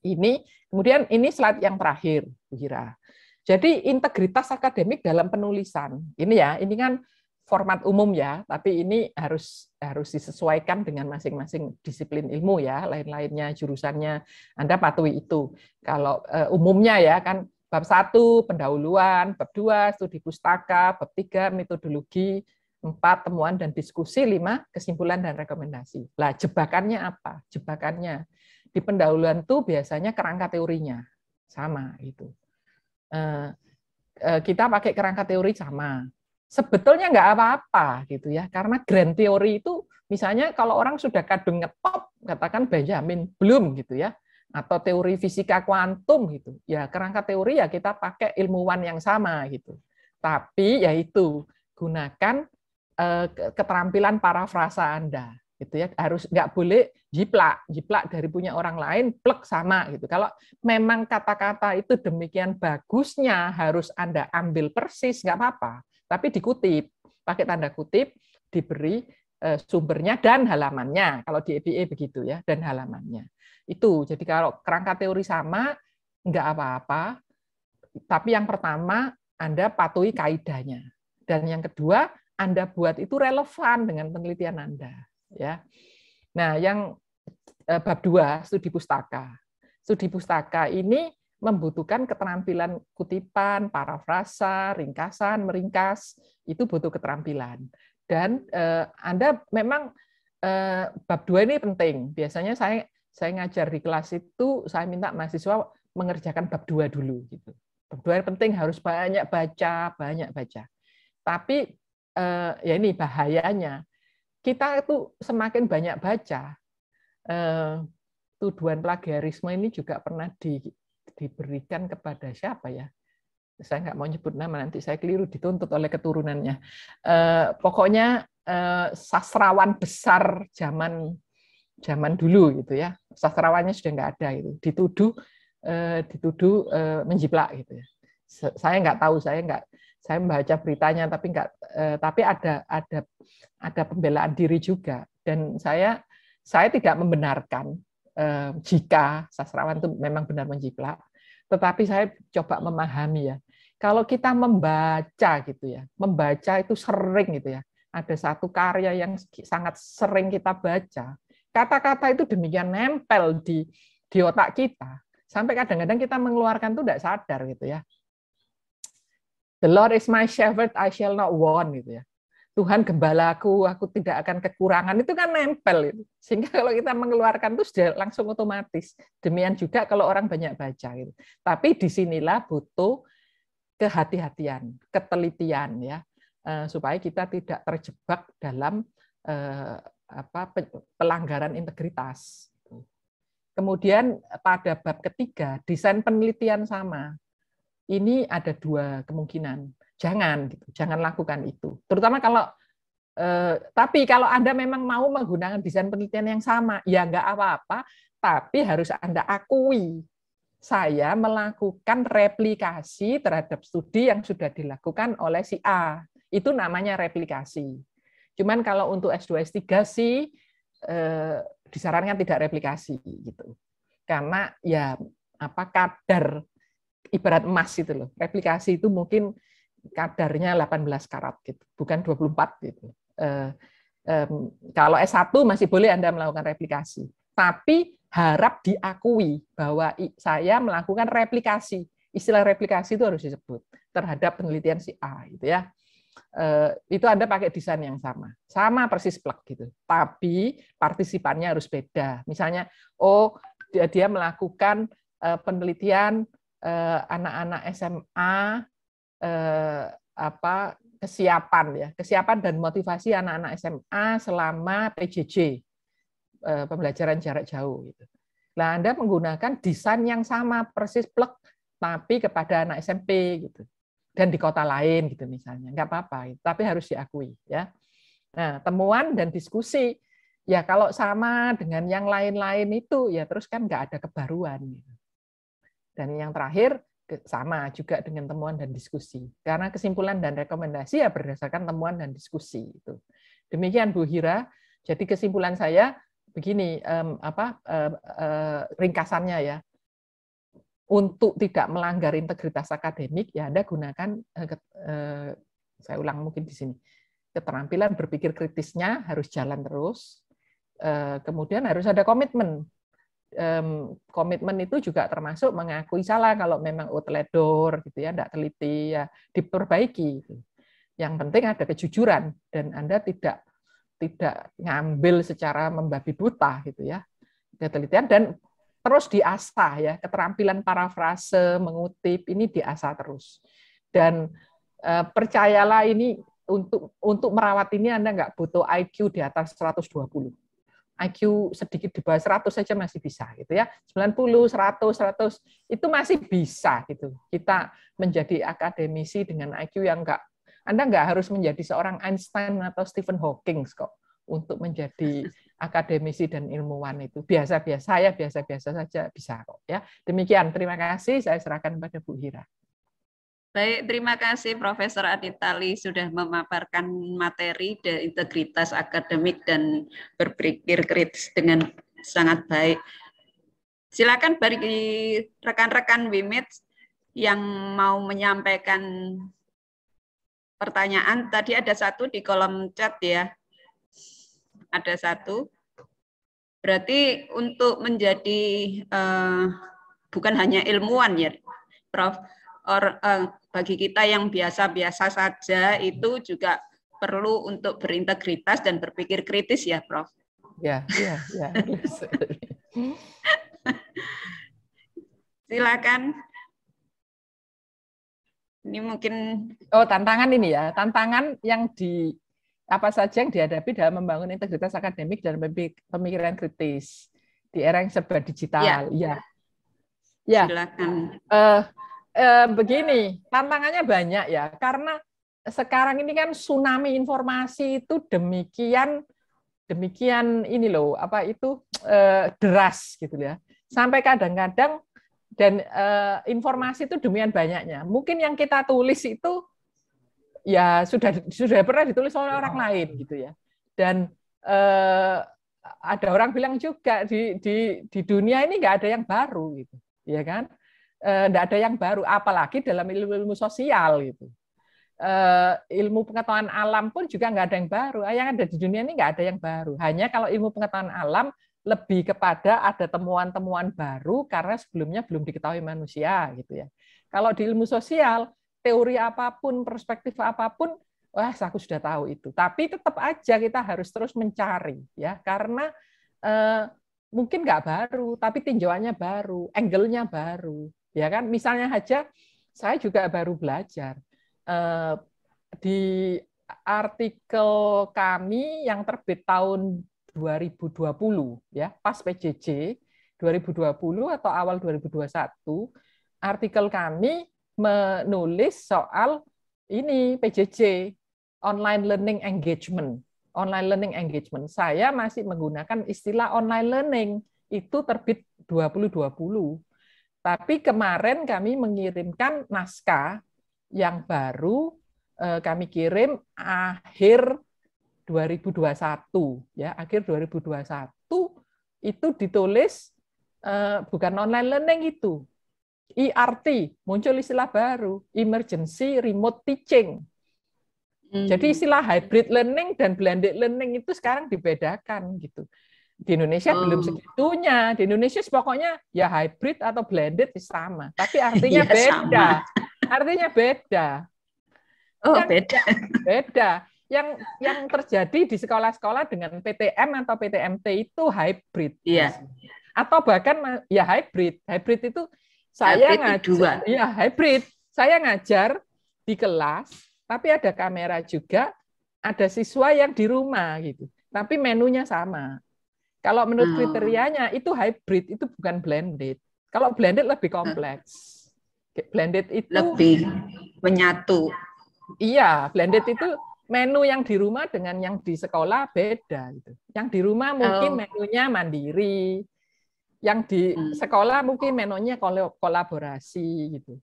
Ini kemudian ini slide yang terakhir, Bu Hira. Jadi integritas akademik dalam penulisan. Ini ya, ini kan format umum ya, tapi ini harus harus disesuaikan dengan masing-masing disiplin ilmu ya, lain-lainnya jurusannya Anda patuhi itu. Kalau uh, umumnya ya kan bab satu pendahuluan, bab dua studi pustaka, bab tiga metodologi, empat temuan dan diskusi, lima kesimpulan dan rekomendasi. Lah jebakannya apa? Jebakannya di pendahuluan tuh biasanya kerangka teorinya sama itu. Eh, eh, kita pakai kerangka teori sama. Sebetulnya nggak apa-apa gitu ya, karena grand teori itu misalnya kalau orang sudah kadung ngetop, katakan Benjamin belum gitu ya, atau teori fisika kuantum gitu. Ya kerangka teori ya kita pakai ilmuwan yang sama gitu. Tapi yaitu gunakan eh, keterampilan parafrasa Anda gitu ya harus nggak boleh jiplak jiplak dari punya orang lain plek sama gitu kalau memang kata-kata itu demikian bagusnya harus anda ambil persis nggak apa-apa tapi dikutip pakai tanda kutip diberi eh, sumbernya dan halamannya kalau di EBE e begitu ya dan halamannya itu jadi kalau kerangka teori sama nggak apa-apa tapi yang pertama anda patuhi kaidahnya dan yang kedua anda buat itu relevan dengan penelitian anda ya. Nah, yang eh, bab 2 studi pustaka. Studi pustaka ini membutuhkan keterampilan kutipan, parafrasa, ringkasan, meringkas, itu butuh keterampilan. Dan eh, Anda memang eh, bab 2 ini penting. Biasanya saya saya ngajar di kelas itu saya minta mahasiswa mengerjakan bab 2 dulu gitu. Bab 2 penting harus banyak baca, banyak baca. Tapi eh, ya ini bahayanya kita itu semakin banyak baca eh, tuduhan plagiarisme ini juga pernah di, diberikan kepada siapa ya? Saya nggak mau nyebut nama nanti saya keliru dituntut oleh keturunannya. Eh, pokoknya eh, sastrawan besar zaman zaman dulu gitu ya sastrawannya sudah nggak ada itu dituduh dituduh menjiplak gitu ya saya nggak tahu saya nggak saya membaca beritanya tapi enggak eh, tapi ada ada ada pembelaan diri juga dan saya saya tidak membenarkan eh, jika sastrawan itu memang benar menjiplak tetapi saya coba memahami ya kalau kita membaca gitu ya membaca itu sering gitu ya ada satu karya yang sangat sering kita baca kata-kata itu demikian nempel di di otak kita sampai kadang-kadang kita mengeluarkan itu tidak sadar gitu ya The Lord is my shepherd, I shall not want gitu ya. Tuhan gembalaku, aku tidak akan kekurangan. Itu kan nempel itu. Sehingga kalau kita mengeluarkan itu sudah langsung otomatis. Demikian juga kalau orang banyak baca gitu. Tapi disinilah butuh kehati-hatian, ketelitian ya, eh, supaya kita tidak terjebak dalam eh, apa pelanggaran integritas. Kemudian pada bab ketiga, desain penelitian sama ini ada dua kemungkinan. Jangan, gitu. jangan lakukan itu. Terutama kalau eh, tapi kalau anda memang mau menggunakan desain penelitian yang sama, ya nggak apa-apa. Tapi harus anda akui saya melakukan replikasi terhadap studi yang sudah dilakukan oleh si A. Itu namanya replikasi. Cuman kalau untuk S2 S3 sih eh, disarankan tidak replikasi gitu. Karena ya apa kadar ibarat emas itu loh. Replikasi itu mungkin kadarnya 18 karat gitu, bukan 24 gitu. Eh, eh, kalau S1 masih boleh Anda melakukan replikasi, tapi harap diakui bahwa saya melakukan replikasi. Istilah replikasi itu harus disebut terhadap penelitian si A gitu ya. Eh, itu Anda pakai desain yang sama. Sama persis plek gitu. Tapi partisipannya harus beda. Misalnya oh dia melakukan eh, penelitian Eh, anak-anak SMA eh, apa kesiapan ya kesiapan dan motivasi anak-anak SMA selama PJJ eh, pembelajaran jarak jauh gitu. Nah Anda menggunakan desain yang sama persis plek tapi kepada anak SMP gitu dan di kota lain gitu misalnya nggak apa-apa gitu. tapi harus diakui ya. Nah temuan dan diskusi ya kalau sama dengan yang lain-lain itu ya terus kan nggak ada kebaruan gitu dan yang terakhir, sama juga dengan temuan dan diskusi. Karena kesimpulan dan rekomendasi ya berdasarkan temuan dan diskusi itu. Demikian Bu Hira. Jadi kesimpulan saya begini um, apa uh, uh, ringkasannya ya. Untuk tidak melanggar integritas akademik ya Anda gunakan uh, uh, saya ulang mungkin di sini. Keterampilan berpikir kritisnya harus jalan terus. Uh, kemudian harus ada komitmen komitmen itu juga termasuk mengakui salah kalau memang outledor gitu ya, tidak teliti ya diperbaiki. Yang penting ada kejujuran dan Anda tidak tidak ngambil secara membabi buta gitu ya ketelitian dan terus diasah ya keterampilan parafrase mengutip ini diasah terus dan eh, percayalah ini untuk untuk merawat ini Anda nggak butuh IQ di atas 120 IQ sedikit di bawah 100 saja masih bisa gitu ya. 90, 100, 100 itu masih bisa gitu. Kita menjadi akademisi dengan IQ yang enggak Anda enggak harus menjadi seorang Einstein atau Stephen Hawking kok untuk menjadi akademisi dan ilmuwan itu. Biasa-biasa Ya, biasa-biasa saja bisa kok ya. Demikian terima kasih saya serahkan pada Bu Hira. Baik, terima kasih Profesor Aditali sudah memaparkan materi dan integritas akademik dan berpikir kritis dengan sangat baik. Silakan bagi rekan-rekan Wimit yang mau menyampaikan pertanyaan. Tadi ada satu di kolom chat ya. Ada satu. Berarti untuk menjadi uh, bukan hanya ilmuwan ya, Prof. Or, uh, bagi kita yang biasa-biasa saja itu juga perlu untuk berintegritas dan berpikir kritis ya, Prof. Ya, ya, ya. Silakan. Ini mungkin oh tantangan ini ya, tantangan yang di apa saja yang dihadapi dalam membangun integritas akademik dan pemikiran kritis di era yang serba digital. Ya. ya. Ya. Silakan. Uh, Eh, iya. begini, tantangannya banyak ya, karena sekarang ini kan tsunami informasi itu demikian demikian ini loh apa itu eh, deras gitu ya sampai kadang-kadang dan eh, informasi itu demikian banyaknya mungkin yang kita tulis itu ya sudah sudah pernah ditulis oleh orang iya. lain gitu ya dan eh, ada orang bilang juga di di di dunia ini nggak ada yang baru gitu ya kan tidak eh, ada yang baru, apalagi dalam ilmu-ilmu sosial gitu. Eh, ilmu pengetahuan alam pun juga nggak ada yang baru. Ah, yang ada di dunia ini nggak ada yang baru. Hanya kalau ilmu pengetahuan alam lebih kepada ada temuan-temuan baru karena sebelumnya belum diketahui manusia gitu ya. Kalau di ilmu sosial, teori apapun, perspektif apapun, wah aku sudah tahu itu. Tapi tetap aja kita harus terus mencari ya karena eh, mungkin nggak baru, tapi tinjauannya baru, angle-nya baru ya kan misalnya saja saya juga baru belajar eh, di artikel kami yang terbit tahun 2020 ya pas PJJ 2020 atau awal 2021 artikel kami menulis soal ini PJJ online learning engagement online learning engagement saya masih menggunakan istilah online learning itu terbit 2020 tapi kemarin kami mengirimkan naskah yang baru eh, kami kirim akhir 2021 ya, akhir 2021 itu ditulis eh, bukan online learning itu. ERT muncul istilah baru, emergency remote teaching. Jadi hmm. istilah hybrid learning dan blended learning itu sekarang dibedakan gitu. Di Indonesia oh. belum segitunya. Di Indonesia pokoknya ya hybrid atau blended sama, tapi artinya ya, beda. Sama. Artinya beda. Oh, yang, beda. Beda. Yang yang terjadi di sekolah-sekolah dengan PTM atau PTMT itu hybrid. Iya. Atau bahkan ya hybrid. Hybrid itu saya hybrid ngajar dua. ya hybrid. Saya ngajar di kelas, tapi ada kamera juga, ada siswa yang di rumah gitu. Tapi menunya sama. Kalau menurut oh. kriterianya itu hybrid, itu bukan blended. Kalau blended lebih hmm. kompleks. Blended itu lebih menyatu. Iya, blended itu menu yang di rumah dengan yang di sekolah beda gitu. Yang di rumah mungkin oh. menunya mandiri. Yang di hmm. sekolah mungkin menunya kolaborasi gitu.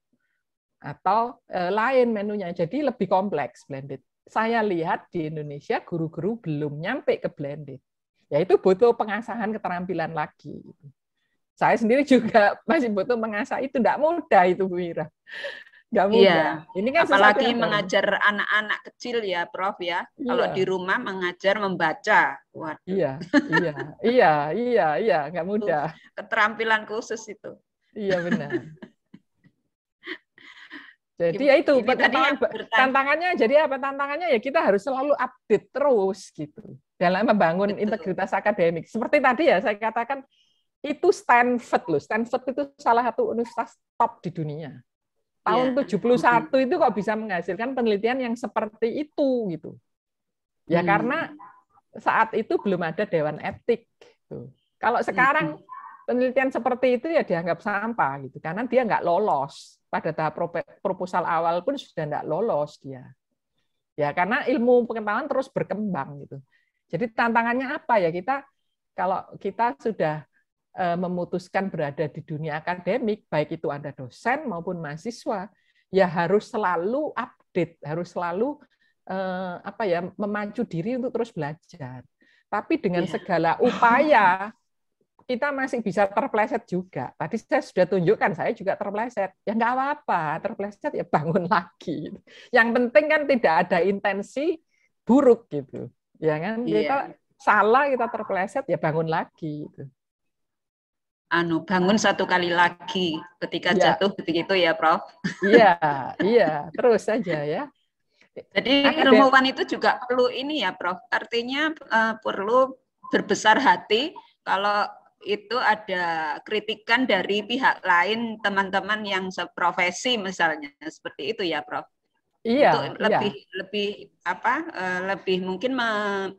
Atau eh, lain menunya. Jadi lebih kompleks blended. Saya lihat di Indonesia guru-guru belum nyampe ke blended ya itu butuh pengasahan keterampilan lagi. Saya sendiri juga masih butuh mengasah itu tidak mudah itu Bu Ira. Gak iya. mudah. Iya. Ini kan apalagi mengajar anak-anak kecil ya, Prof ya. Iya. Kalau di rumah mengajar membaca. Waduh. Iya, iya, iya, iya, iya, nggak mudah. Keterampilan khusus itu. Iya benar. Jadi ya itu tantangan, ya, tantangannya jadi apa tantangannya ya kita harus selalu update terus gitu dalam membangun Betul. Gitu. integritas akademik. Seperti tadi ya saya katakan itu Stanford loh. Stanford itu salah satu universitas top di dunia. Tahun ya. 71 itu kok bisa menghasilkan penelitian yang seperti itu gitu. Ya hmm. karena saat itu belum ada dewan etik. Gitu. Kalau hmm. sekarang penelitian seperti itu ya dianggap sampah gitu karena dia nggak lolos pada tahap proposal awal pun sudah nggak lolos dia. Ya karena ilmu pengetahuan terus berkembang gitu. Jadi tantangannya apa ya kita kalau kita sudah e, memutuskan berada di dunia akademik, baik itu Anda dosen maupun mahasiswa, ya harus selalu update, harus selalu e, apa ya memacu diri untuk terus belajar. Tapi dengan iya. segala upaya kita masih bisa terpleset juga. Tadi saya sudah tunjukkan saya juga terpleset. Ya nggak apa-apa, terpleset ya bangun lagi. Yang penting kan tidak ada intensi buruk gitu ya kan yeah. kita salah kita terpleset ya bangun lagi gitu anu bangun satu kali lagi ketika yeah. jatuh begitu ya Prof iya iya terus saja ya jadi ilmuwan itu juga perlu ini ya Prof artinya uh, perlu berbesar hati kalau itu ada kritikan dari pihak lain teman-teman yang seprofesi misalnya seperti itu ya Prof Iya, untuk lebih iya. lebih apa? Uh, lebih mungkin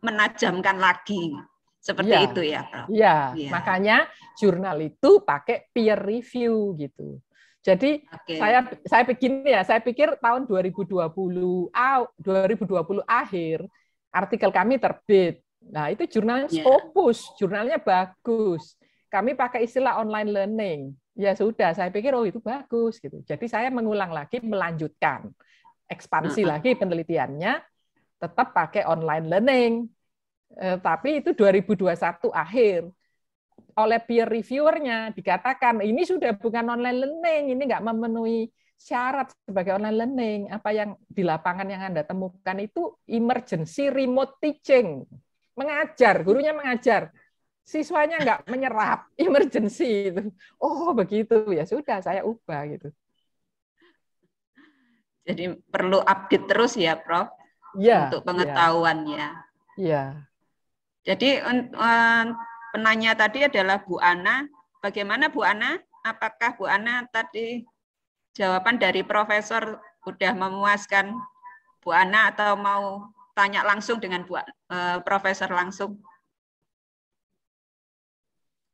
menajamkan lagi seperti iya, itu ya Prof. Iya, iya makanya jurnal itu pakai peer review gitu. Jadi okay. saya saya pikir ya, saya pikir tahun 2020 2020 akhir artikel kami terbit. Nah, itu jurnalnya yeah. jurnalnya bagus. Kami pakai istilah online learning. Ya sudah, saya pikir oh itu bagus gitu. Jadi saya mengulang lagi melanjutkan ekspansi lagi penelitiannya tetap pakai online learning. Eh, tapi itu 2021 akhir oleh peer reviewernya dikatakan ini sudah bukan online learning, ini nggak memenuhi syarat sebagai online learning. Apa yang di lapangan yang Anda temukan itu emergency remote teaching. Mengajar, gurunya mengajar. Siswanya nggak menyerap emergency itu. Oh, begitu ya sudah saya ubah gitu. Jadi perlu update terus ya, Prof. Ya, untuk iya. pengetahuannya. Ya. ya. Jadi penanya tadi adalah Bu Ana. Bagaimana Bu Ana? Apakah Bu Ana tadi jawaban dari Profesor udah memuaskan Bu Ana atau mau tanya langsung dengan Bu, uh, Profesor langsung?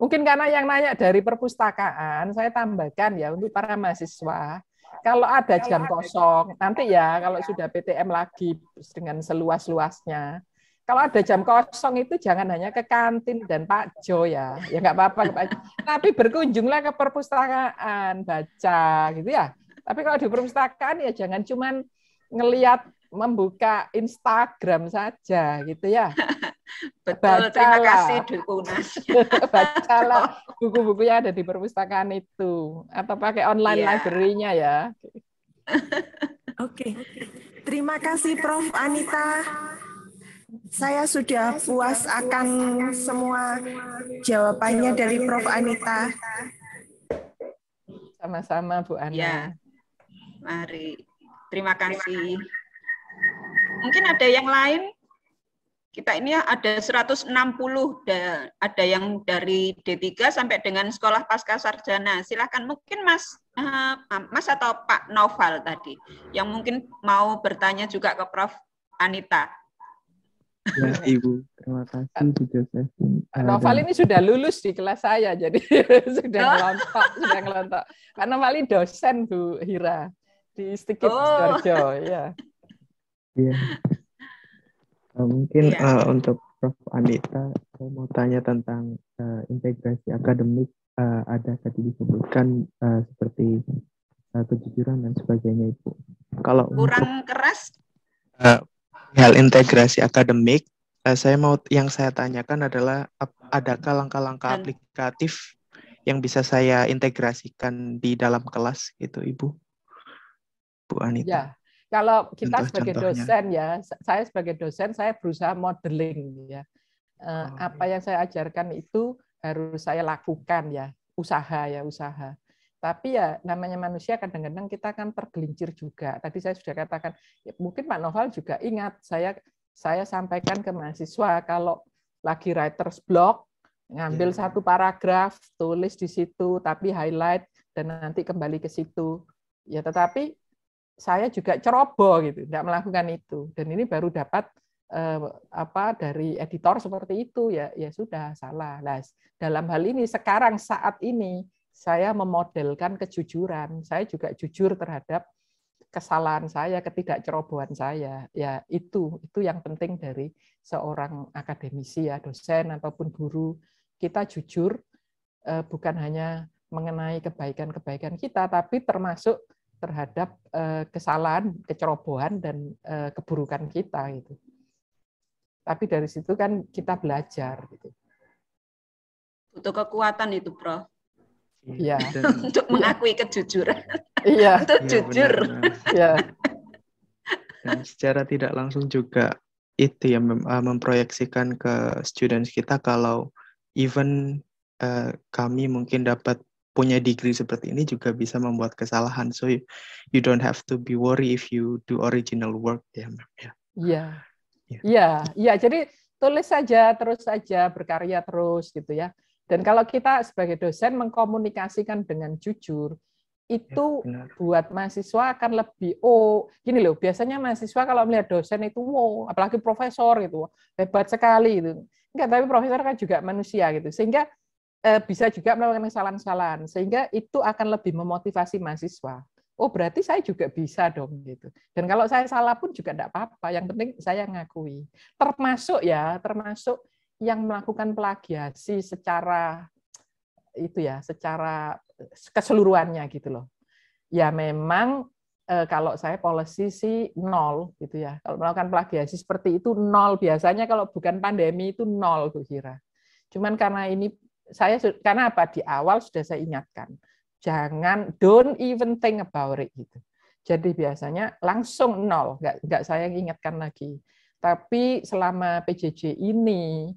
Mungkin karena yang nanya dari perpustakaan, saya tambahkan ya untuk para mahasiswa kalau ada jam kosong, nanti ya, ya kalau ya. sudah PTM lagi dengan seluas-luasnya. Kalau ada jam kosong itu jangan hanya ke kantin dan Pak Jo ya, ya nggak apa-apa Tapi berkunjunglah ke perpustakaan, baca gitu ya. Tapi kalau di perpustakaan ya jangan cuman ngelihat membuka Instagram saja gitu ya. Betul, Bacalah. terima kasih Dukunas. Bacalah buku-buku yang ada di perpustakaan itu atau pakai online yeah. library-nya ya. Oke. Okay. Terima kasih Prof Anita. Saya sudah puas akan semua jawabannya dari Prof Anita. Sama-sama Bu Ana. Ya. Mari. Terima kasih. Mungkin ada yang lain kita ini ada 160 ada yang dari D3 sampai dengan sekolah pasca sarjana. Silahkan mungkin Mas eh, Mas atau Pak Noval tadi yang mungkin mau bertanya juga ke Prof Anita. Ya, Ibu, terima kasih juga saya. Noval ini sudah lulus di kelas saya jadi sudah oh. ngelontok, sudah ngelontok. Karena Wali dosen Bu Hira di Stikit oh. Sidoarjo, ya. Iya. iya. Mungkin ya. uh, untuk Prof. Anita, saya mau tanya tentang uh, integrasi akademik. Uh, ada tadi disebutkan uh, seperti uh, kejujuran dan sebagainya, Ibu. Kalau kurang untuk, keras? Uh, hal integrasi akademik, uh, saya mau yang saya tanyakan adalah ap, adakah langkah-langkah aplikatif yang bisa saya integrasikan di dalam kelas, itu Ibu? Bu Anita. Ya. Kalau kita Contoh, sebagai contohnya. dosen ya, saya sebagai dosen saya berusaha modeling ya. Eh, oh, apa iya. yang saya ajarkan itu harus saya lakukan ya, usaha ya, usaha. Tapi ya namanya manusia kadang-kadang kita kan tergelincir juga. Tadi saya sudah katakan, ya mungkin Pak Novel juga ingat saya saya sampaikan ke mahasiswa kalau lagi writer's block ngambil yeah. satu paragraf, tulis di situ tapi highlight dan nanti kembali ke situ. Ya tetapi saya juga ceroboh gitu, tidak melakukan itu. Dan ini baru dapat eh, apa dari editor seperti itu ya, ya sudah salah. Nah, dalam hal ini sekarang saat ini saya memodelkan kejujuran. Saya juga jujur terhadap kesalahan saya, ketidakcerobohan saya. Ya itu itu yang penting dari seorang akademisi ya, dosen ataupun guru. Kita jujur eh, bukan hanya mengenai kebaikan-kebaikan kita, tapi termasuk terhadap eh, kesalahan, kecerobohan dan eh, keburukan kita gitu. Tapi dari situ kan kita belajar gitu. Butuh kekuatan itu, Prof. Iya. iya. Untuk iya. mengakui kejujuran. Iya. Untuk ya, jujur. Iya. Dan secara tidak langsung juga itu yang mem eh, memproyeksikan ke students kita kalau even uh, kami mungkin dapat punya degree seperti ini juga bisa membuat kesalahan. So you, you don't have to be worry if you do original work ya, Ma'am. Ya. Iya. Ya. Iya, iya. Jadi tulis saja, terus saja berkarya terus gitu ya. Dan kalau kita sebagai dosen mengkomunikasikan dengan jujur, itu ya, buat mahasiswa akan lebih oh gini loh biasanya mahasiswa kalau melihat dosen itu wow apalagi profesor gitu hebat sekali itu. enggak tapi profesor kan juga manusia gitu sehingga eh, bisa juga melakukan kesalahan-kesalahan sehingga itu akan lebih memotivasi mahasiswa. Oh berarti saya juga bisa dong gitu. Dan kalau saya salah pun juga tidak apa-apa. Yang penting saya ngakui. Termasuk ya, termasuk yang melakukan plagiasi secara itu ya, secara keseluruhannya gitu loh. Ya memang eh, kalau saya polisi sih nol gitu ya. Kalau melakukan plagiasi seperti itu nol biasanya kalau bukan pandemi itu nol Bu Hira. Cuman karena ini saya karena apa di awal sudah saya ingatkan jangan don't even think about it gitu. Jadi biasanya langsung nol, nggak nggak saya ingatkan lagi. Tapi selama PJJ ini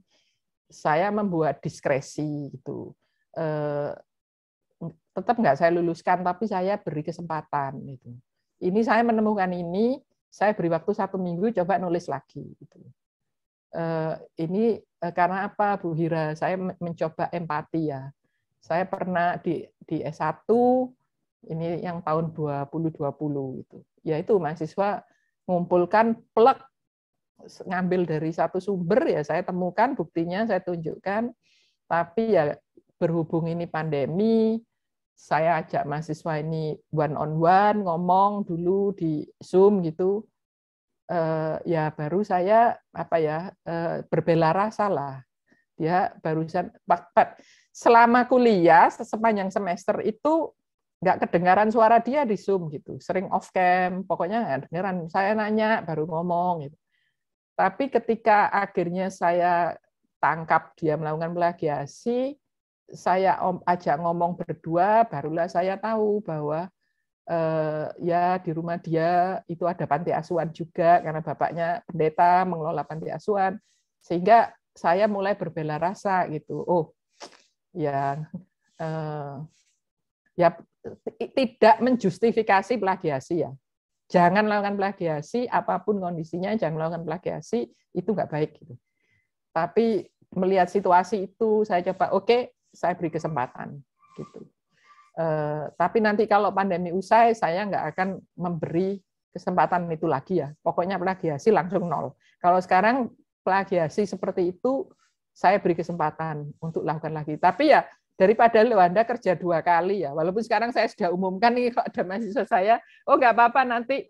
saya membuat diskresi gitu. Eh, tetap nggak saya luluskan, tapi saya beri kesempatan gitu. Ini saya menemukan ini, saya beri waktu satu minggu, coba nulis lagi gitu. Eh, ini Eh, karena apa Bu Hira? Saya mencoba empati ya. Saya pernah di di S1 ini yang tahun 2020 itu. Ya itu mahasiswa ngumpulkan plek ngambil dari satu sumber ya saya temukan buktinya saya tunjukkan tapi ya berhubung ini pandemi saya ajak mahasiswa ini one on one ngomong dulu di Zoom gitu Eh, ya baru saya apa ya eh, berbela rasa lah ya barusan selama kuliah sepanjang semester itu nggak kedengaran suara dia di Zoom gitu, sering off cam, pokoknya nggak kedengaran. Saya nanya baru ngomong gitu. Tapi ketika akhirnya saya tangkap dia melakukan plagiasi, saya ajak ngomong berdua, barulah saya tahu bahwa Eh, ya di rumah dia itu ada panti asuhan juga karena bapaknya pendeta mengelola panti asuhan sehingga saya mulai berbela rasa gitu oh ya uh, ya tidak menjustifikasi plagiasi ya jangan lakukan plagiasi apapun kondisinya jangan lakukan plagiasi itu nggak baik gitu tapi melihat situasi itu saya coba oke okay, saya beri kesempatan gitu Eh, tapi nanti kalau pandemi usai, saya nggak akan memberi kesempatan itu lagi ya. Pokoknya plagiasi langsung nol. Kalau sekarang plagiasi seperti itu, saya beri kesempatan untuk lakukan lagi. Tapi ya daripada lo Anda kerja dua kali ya. Walaupun sekarang saya sudah umumkan nih kalau ada mahasiswa saya, oh nggak apa-apa nanti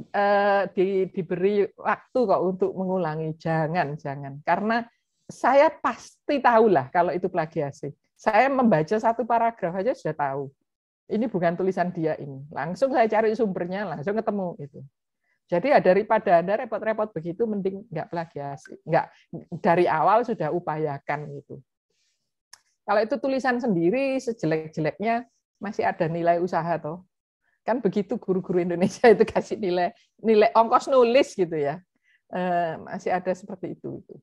eh, di, diberi waktu kok untuk mengulangi. Jangan, jangan. Karena saya pasti tahulah kalau itu plagiasi. Saya membaca satu paragraf aja sudah tahu. Ini bukan tulisan dia ini. Langsung saya cari sumbernya, langsung ketemu itu. Jadi ya daripada Anda repot-repot begitu, mending nggak plagiasi. Nggak, dari awal sudah upayakan itu Kalau itu tulisan sendiri, sejelek-jeleknya masih ada nilai usaha toh. Kan begitu guru-guru Indonesia itu kasih nilai nilai ongkos nulis gitu ya. Eh, masih ada seperti itu. itu.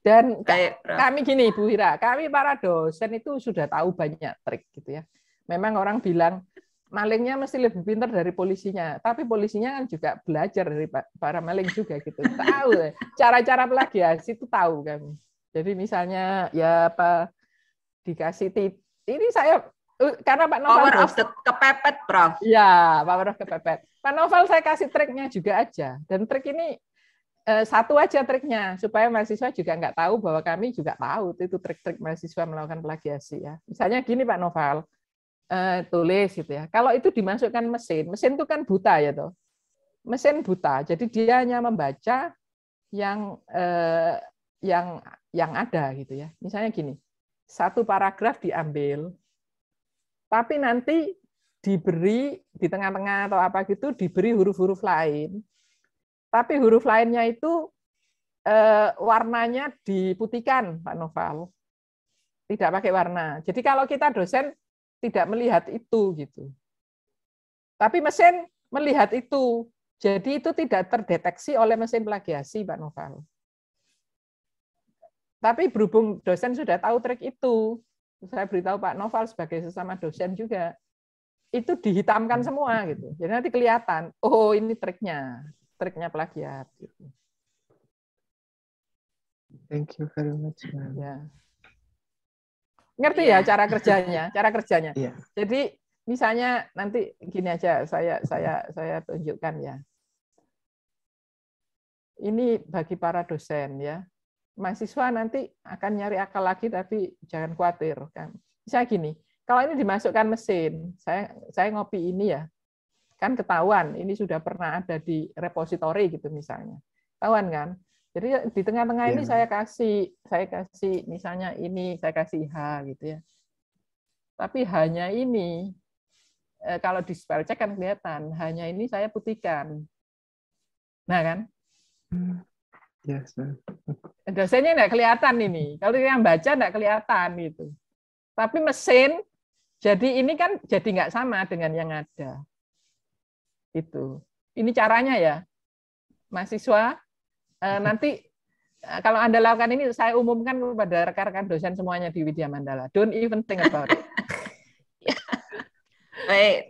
Dan kayak kami gini Ibu Ira, kami para dosen itu sudah tahu banyak trik gitu ya. Memang orang bilang malingnya mesti lebih pintar dari polisinya, tapi polisinya kan juga belajar dari para maling juga gitu. Tahu eh. cara-cara plagiasi itu tahu kami. Jadi misalnya ya apa dikasih tip ini saya karena Pak Novel iya, power of the kepepet, Prof. Ya, power of kepepet. Pak Novel saya kasih triknya juga aja. Dan trik ini Eh, satu aja triknya supaya mahasiswa juga nggak tahu bahwa kami juga tahu itu trik-trik mahasiswa melakukan plagiasi ya. Misalnya gini Pak Noval, eh, tulis gitu ya. Kalau itu dimasukkan mesin, mesin itu kan buta ya tuh. Mesin buta, jadi dia hanya membaca yang eh, yang yang ada gitu ya. Misalnya gini, satu paragraf diambil, tapi nanti diberi di tengah-tengah atau apa gitu diberi huruf-huruf lain tapi huruf lainnya itu eh, warnanya diputihkan, Pak Noval. Tidak pakai warna. Jadi kalau kita dosen tidak melihat itu gitu. Tapi mesin melihat itu. Jadi itu tidak terdeteksi oleh mesin plagiasi, Pak Noval. Tapi berhubung dosen sudah tahu trik itu, saya beritahu Pak Noval sebagai sesama dosen juga, itu dihitamkan semua gitu. Jadi nanti kelihatan, oh ini triknya triknya plagiat. Gitu. Thank you very much. Ya. Ngerti yeah. ya iya. cara kerjanya, cara kerjanya. Yeah. Jadi misalnya nanti gini aja saya saya saya tunjukkan ya. Ini bagi para dosen ya. Mahasiswa nanti akan nyari akal lagi tapi jangan khawatir kan. Misalnya gini, kalau ini dimasukkan mesin, saya saya ngopi ini ya, kan ketahuan ini sudah pernah ada di repository gitu misalnya ketahuan kan jadi di tengah-tengah ya. ini iya. saya kasih saya kasih misalnya ini saya kasih h gitu ya tapi hanya ini eh, kalau di spell check kan kelihatan hanya ini saya putihkan nah kan hmm. yes, iya, dosennya nggak kelihatan ini kalau yang baca nggak kelihatan itu, tapi mesin jadi ini kan jadi nggak sama dengan yang ada itu. Ini caranya ya, mahasiswa. Eh, hmm. Nanti eh, kalau Anda lakukan ini, saya umumkan kepada rekan-rekan dosen semuanya di Widya Mandala. Don't even think about it. Baik.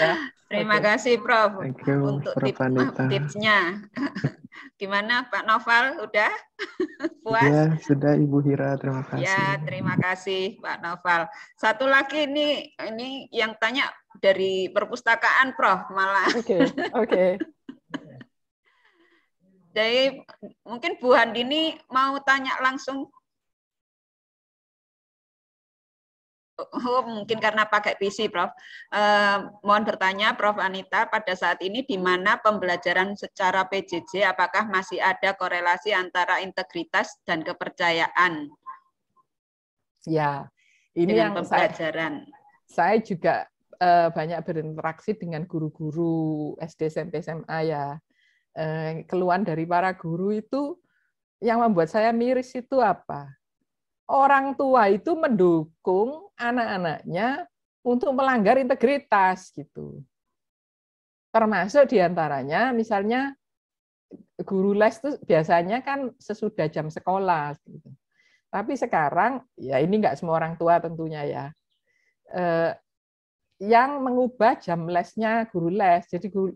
Ya, Terima okay. kasih Prof you, untuk Prof. Tip, tipsnya. Gimana Pak novel udah puas? Ya, sudah Ibu Hira. Terima ya, kasih. Ya, terima kasih Pak novel Satu lagi ini ini yang tanya dari perpustakaan Prof malah. Oke, okay. oke. Okay. Jadi mungkin Bu Handini mau tanya langsung Oh, mungkin karena pakai PC, Prof. Eh, mohon bertanya, Prof. Anita, pada saat ini di mana pembelajaran secara PJJ, apakah masih ada korelasi antara integritas dan kepercayaan? Ya, ini dengan yang pembelajaran. Saya, saya juga eh, banyak berinteraksi dengan guru-guru SD, SMP, SMA ya. Eh, keluhan dari para guru itu yang membuat saya miris itu apa? orang tua itu mendukung anak-anaknya untuk melanggar integritas gitu. Termasuk diantaranya misalnya guru les itu biasanya kan sesudah jam sekolah. Gitu. Tapi sekarang ya ini nggak semua orang tua tentunya ya. Eh, yang mengubah jam lesnya guru les. Jadi guru,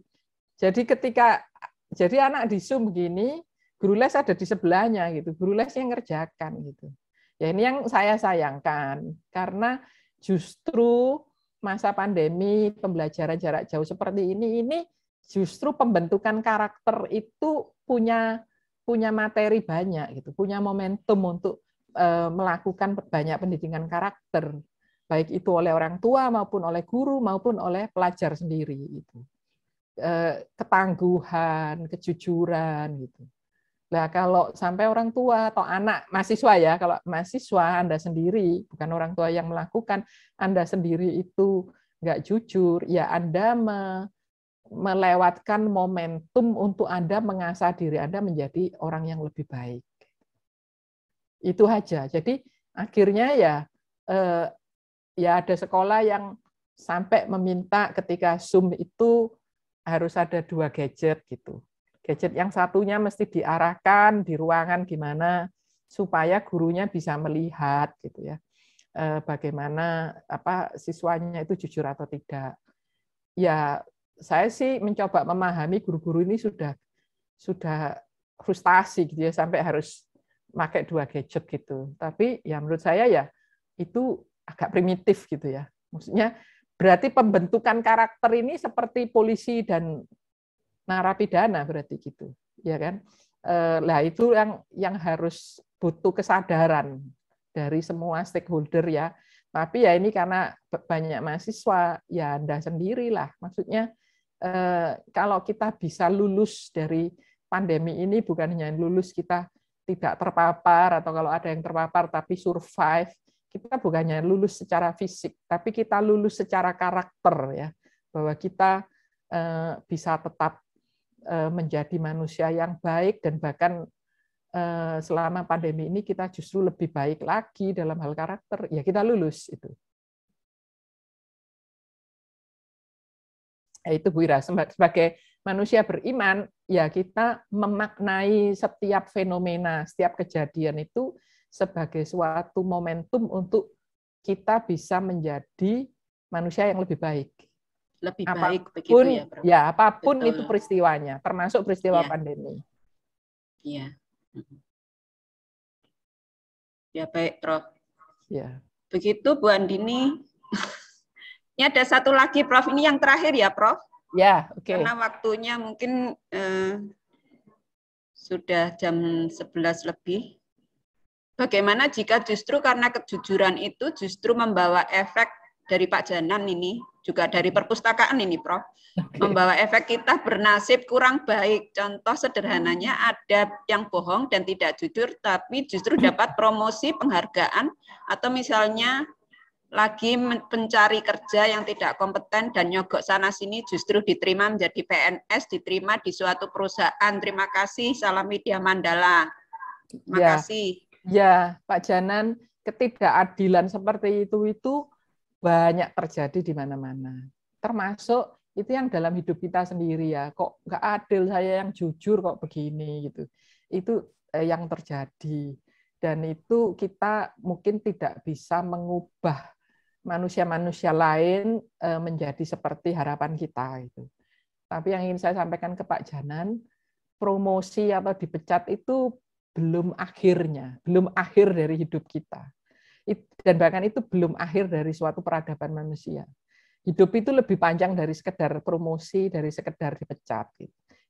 jadi ketika jadi anak di Zoom begini, guru les ada di sebelahnya gitu. Guru les yang ngerjakan gitu. Ya ini yang saya sayangkan karena justru masa pandemi pembelajaran jarak jauh seperti ini ini justru pembentukan karakter itu punya punya materi banyak gitu, punya momentum untuk eh, melakukan banyak pendidikan karakter baik itu oleh orang tua maupun oleh guru maupun oleh pelajar sendiri itu e, eh, ketangguhan kejujuran gitu Nah, kalau sampai orang tua atau anak mahasiswa ya, kalau mahasiswa Anda sendiri, bukan orang tua yang melakukan, Anda sendiri itu nggak jujur, ya Anda me, melewatkan momentum untuk Anda mengasah diri Anda menjadi orang yang lebih baik. Itu aja. Jadi akhirnya ya eh, ya ada sekolah yang sampai meminta ketika Zoom itu harus ada dua gadget gitu gadget yang satunya mesti diarahkan di ruangan gimana supaya gurunya bisa melihat gitu ya eh, bagaimana apa siswanya itu jujur atau tidak ya saya sih mencoba memahami guru-guru ini sudah sudah frustasi gitu ya sampai harus pakai dua gadget gitu tapi ya menurut saya ya itu agak primitif gitu ya maksudnya berarti pembentukan karakter ini seperti polisi dan narapidana berarti gitu, ya kan? Eh, lah itu yang yang harus butuh kesadaran dari semua stakeholder ya. Tapi ya ini karena banyak mahasiswa, ya Anda sendirilah. Maksudnya eh, kalau kita bisa lulus dari pandemi ini bukan hanya lulus kita tidak terpapar atau kalau ada yang terpapar tapi survive, kita bukannya lulus secara fisik, tapi kita lulus secara karakter ya, bahwa kita eh, bisa tetap Eh, menjadi manusia yang baik dan bahkan eh, selama pandemi ini kita justru lebih baik lagi dalam hal karakter, ya kita lulus itu. Ya, itu Bu Ira sebagai manusia beriman, ya kita memaknai setiap fenomena, setiap kejadian itu sebagai suatu momentum untuk kita bisa menjadi manusia yang lebih baik lebih apapun, baik begitu ya Prof. Ya, apapun Betul. itu peristiwanya, termasuk peristiwa ya. pandemi. Iya. Ya baik, Prof. Ya. Begitu Bu Andini. ini ada satu lagi Prof, ini yang terakhir ya, Prof. Ya, oke. Okay. Karena waktunya mungkin eh, sudah jam 11 lebih. Bagaimana jika justru karena kejujuran itu justru membawa efek dari Pak Janan ini, juga dari perpustakaan ini, Prof. Membawa efek kita bernasib kurang baik. Contoh sederhananya ada yang bohong dan tidak jujur, tapi justru dapat promosi penghargaan, atau misalnya lagi mencari kerja yang tidak kompeten dan nyogok sana sini justru diterima menjadi PNS, diterima di suatu perusahaan. Terima kasih, salam media Mandala. Terima ya. kasih. Ya, Pak Janan, ketidakadilan seperti itu itu banyak terjadi di mana-mana. Termasuk itu yang dalam hidup kita sendiri ya kok nggak adil saya yang jujur kok begini gitu itu eh, yang terjadi dan itu kita mungkin tidak bisa mengubah manusia-manusia lain eh, menjadi seperti harapan kita itu tapi yang ingin saya sampaikan ke Pak Janan promosi atau dipecat itu belum akhirnya belum akhir dari hidup kita dan bahkan itu belum akhir dari suatu peradaban manusia. Hidup itu lebih panjang dari sekedar promosi, dari sekedar dipecat.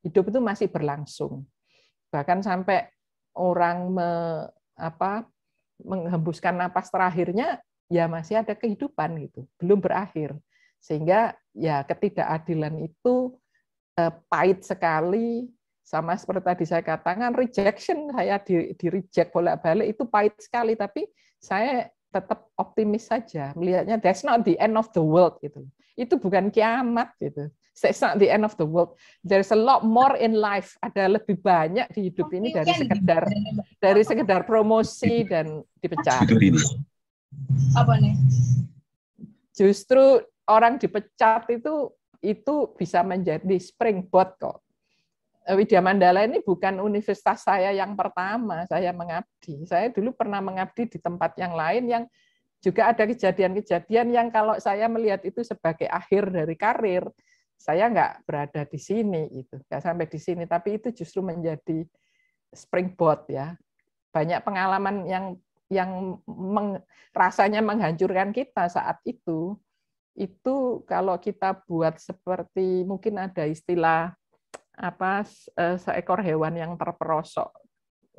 Hidup itu masih berlangsung. Bahkan sampai orang me, apa, menghembuskan napas terakhirnya, ya masih ada kehidupan gitu, belum berakhir. Sehingga ya ketidakadilan itu eh, pahit sekali, sama seperti tadi saya katakan rejection saya di, di reject bolak-balik itu pahit sekali tapi saya tetap optimis saja melihatnya that's not the end of the world gitu. Itu bukan kiamat gitu. That's not the end of the world. There's a lot more in life. Ada lebih banyak di hidup ini dari sekedar dari sekedar promosi dan dipecat. Apa nih? Justru orang dipecat itu itu bisa menjadi springboard kok Eh, Widya Mandala ini bukan universitas saya yang pertama saya mengabdi. Saya dulu pernah mengabdi di tempat yang lain yang juga ada kejadian-kejadian yang kalau saya melihat itu sebagai akhir dari karir, saya nggak berada di sini itu, nggak sampai di sini. Tapi itu justru menjadi springboard ya. Banyak pengalaman yang yang meng, rasanya menghancurkan kita saat itu. Itu kalau kita buat seperti mungkin ada istilah apa eh, seekor hewan yang terperosok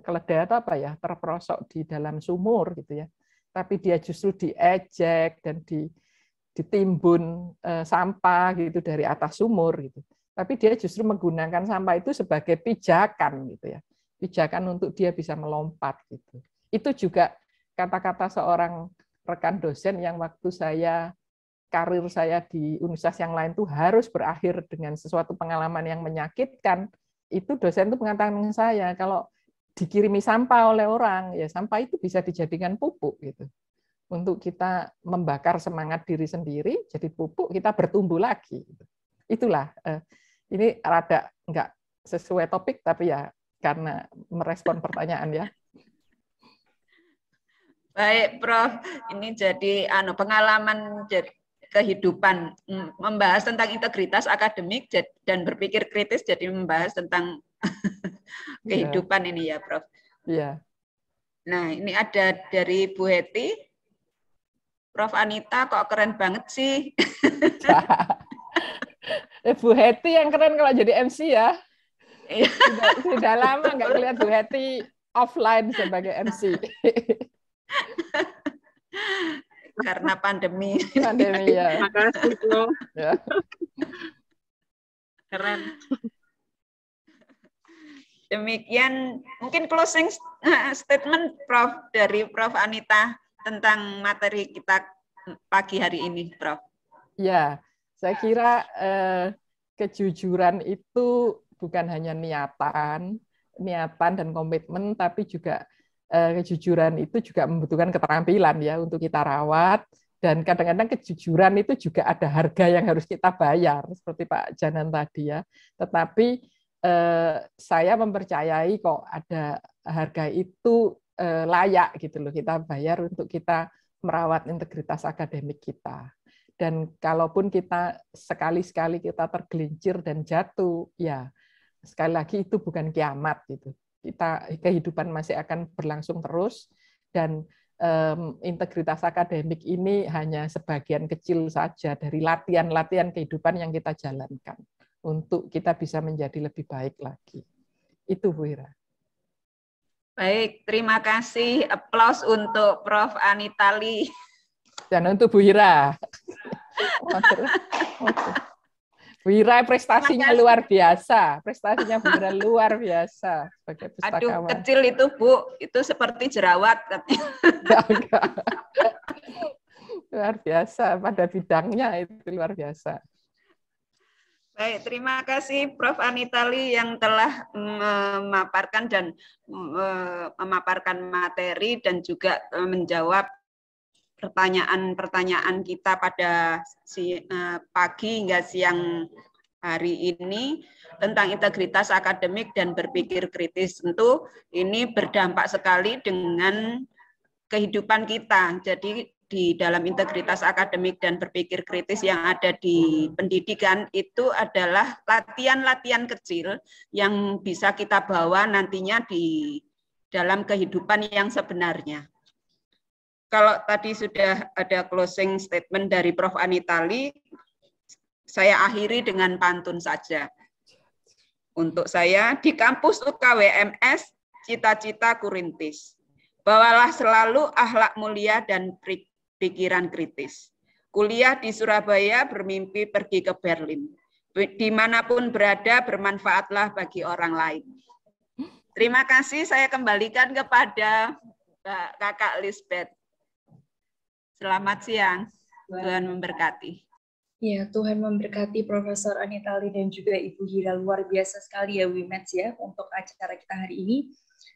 keledai atau apa ya terperosok di dalam sumur gitu ya tapi dia justru diejek dan di ditimbun eh, sampah gitu dari atas sumur gitu tapi dia justru menggunakan sampah itu sebagai pijakan gitu ya pijakan untuk dia bisa melompat gitu itu juga kata-kata seorang rekan dosen yang waktu saya karir saya di universitas yang lain itu harus berakhir dengan sesuatu pengalaman yang menyakitkan, itu dosen itu mengatakan dengan saya kalau dikirimi sampah oleh orang, ya sampah itu bisa dijadikan pupuk gitu. Untuk kita membakar semangat diri sendiri, jadi pupuk kita bertumbuh lagi. Itulah eh, ini rada nggak sesuai topik tapi ya karena merespon pertanyaan ya. Baik, Prof. Ini jadi anu pengalaman jadi kehidupan mm, membahas tentang integritas akademik dan berpikir kritis jadi membahas tentang iya. kehidupan ya. ini ya Prof. Iya. Nah, ini ada dari Bu Heti. Prof Anita kok keren banget sih. eh, Bu Heti yang keren kalau jadi MC ya. Iya. Sudah, sudah lama nggak melihat Bu Heti offline sebagai MC. karena pandemi. Pandemi ya. Makasih loh. Ya. Keren. Demikian mungkin closing statement Prof dari Prof Anita tentang materi kita pagi hari ini, Prof. Ya, saya kira eh, kejujuran itu bukan hanya niatan, niatan dan komitmen, tapi juga Eh, kejujuran itu juga membutuhkan keterampilan ya untuk kita rawat dan kadang-kadang kejujuran itu juga ada harga yang harus kita bayar seperti Pak Janan tadi ya. Tetapi eh, saya mempercayai kok ada harga itu eh, layak gitu loh kita bayar untuk kita merawat integritas akademik kita. Dan kalaupun kita sekali-sekali kita tergelincir dan jatuh, ya sekali lagi itu bukan kiamat gitu kita kehidupan masih akan berlangsung terus dan um, integritas akademik ini hanya sebagian kecil saja dari latihan-latihan kehidupan yang kita jalankan untuk kita bisa menjadi lebih baik lagi. Itu Bu Ira. Baik, terima kasih. Applause untuk Prof. Anitali. Dan untuk Bu Hira. Wira prestasinya luar biasa, prestasinya benar luar biasa sebagai Aduh, kecil itu Bu, itu seperti jerawat. luar biasa pada bidangnya itu luar biasa. Baik, terima kasih Prof. Anitali yang telah memaparkan dan eh, memaparkan materi dan juga eh, menjawab pertanyaan-pertanyaan kita pada si, uh, pagi hingga siang hari ini tentang integritas akademik dan berpikir kritis tentu ini berdampak sekali dengan kehidupan kita. Jadi di dalam integritas akademik dan berpikir kritis yang ada di pendidikan itu adalah latihan-latihan kecil yang bisa kita bawa nantinya di dalam kehidupan yang sebenarnya kalau tadi sudah ada closing statement dari Prof. Anitali, saya akhiri dengan pantun saja. Untuk saya, di kampus UKWMS, cita-cita kurintis. Bawalah selalu ahlak mulia dan pikiran kritis. Kuliah di Surabaya bermimpi pergi ke Berlin. Dimanapun berada, bermanfaatlah bagi orang lain. Terima kasih, saya kembalikan kepada Kakak Lisbeth. Selamat siang. Tuhan memberkati. Ya, Tuhan memberkati Profesor Anitali dan juga Ibu Hira. Luar biasa sekali ya WIMEDS ya untuk acara kita hari ini.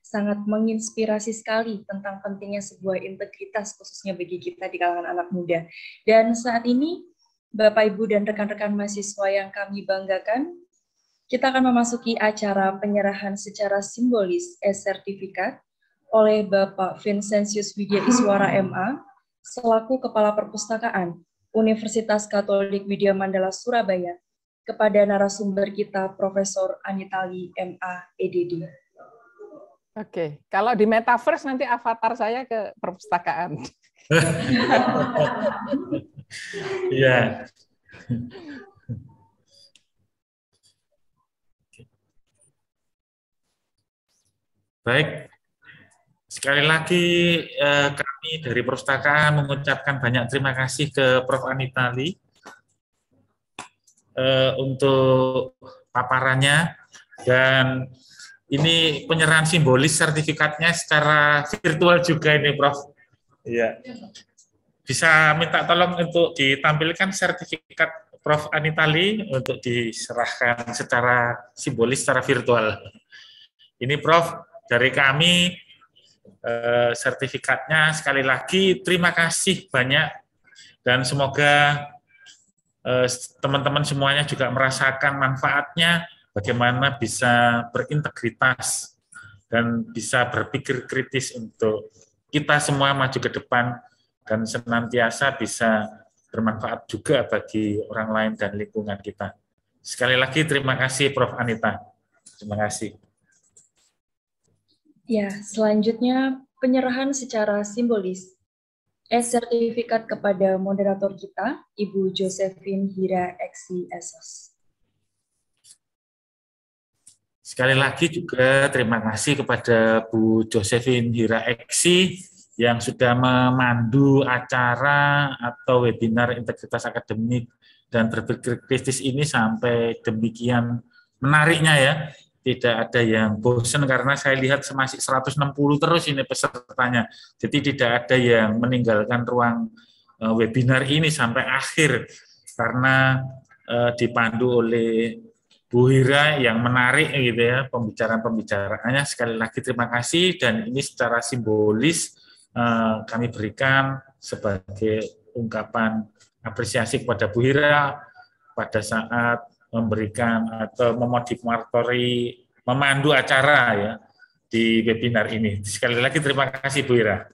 Sangat menginspirasi sekali tentang pentingnya sebuah integritas khususnya bagi kita di kalangan anak muda. Dan saat ini Bapak Ibu dan rekan-rekan mahasiswa yang kami banggakan, kita akan memasuki acara penyerahan secara simbolis e-sertifikat oleh Bapak Vincentius Widya Iswara MA selaku Kepala Perpustakaan Universitas Katolik Widya Mandala Surabaya kepada narasumber kita Profesor Anitali MA EDD. Oke, kalau di metaverse nanti avatar saya ke perpustakaan. Iya. Baik, Sekali lagi eh, kami dari perpustakaan mengucapkan banyak terima kasih ke Prof. Anitali eh, untuk paparannya dan ini penyerahan simbolis sertifikatnya secara virtual juga ini Prof. Iya. Bisa minta tolong untuk ditampilkan sertifikat Prof. Anitali untuk diserahkan secara simbolis secara virtual. Ini Prof dari kami Eh, sertifikatnya. Sekali lagi terima kasih banyak dan semoga eh, teman-teman semuanya juga merasakan manfaatnya bagaimana bisa berintegritas dan bisa berpikir kritis untuk kita semua maju ke depan dan senantiasa bisa bermanfaat juga bagi orang lain dan lingkungan kita. Sekali lagi terima kasih Prof. Anita. Terima kasih. Ya, selanjutnya penyerahan secara simbolis. S sertifikat kepada moderator kita, Ibu Josephine Hira Eksi Esos. Sekali lagi juga terima kasih kepada Bu Josephine Hira Eksi yang sudah memandu acara atau webinar integritas akademik dan berpikir kritis ini sampai demikian menariknya ya tidak ada yang bosan karena saya lihat masih 160 terus ini pesertanya. Jadi tidak ada yang meninggalkan ruang eh, webinar ini sampai akhir karena eh, dipandu oleh Bu Hira yang menarik gitu ya pembicaraan-pembicaraannya. Sekali lagi terima kasih dan ini secara simbolis eh, kami berikan sebagai ungkapan apresiasi kepada Bu Hira pada saat memberikan atau memodifikasi, memandu acara ya di webinar ini. Sekali lagi terima kasih Bu Ira.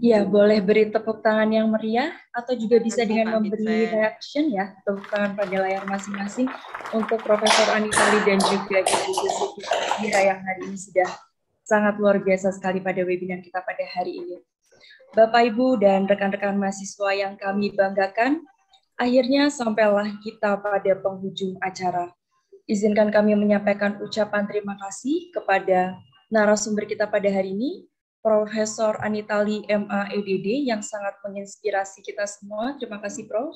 Ya, boleh beri tepuk tangan yang meriah atau juga bisa Tentu dengan memberi saya. reaction ya, tepuk tangan pada layar masing-masing untuk Profesor Lee dan juga Ibu Susi yang hari ini sudah sangat luar biasa sekali pada webinar kita pada hari ini. Bapak Ibu dan rekan-rekan mahasiswa yang kami banggakan, Akhirnya sampailah kita pada penghujung acara. Izinkan kami menyampaikan ucapan terima kasih kepada narasumber kita pada hari ini, Profesor Anitali MA EDD yang sangat menginspirasi kita semua. Terima kasih, Prof.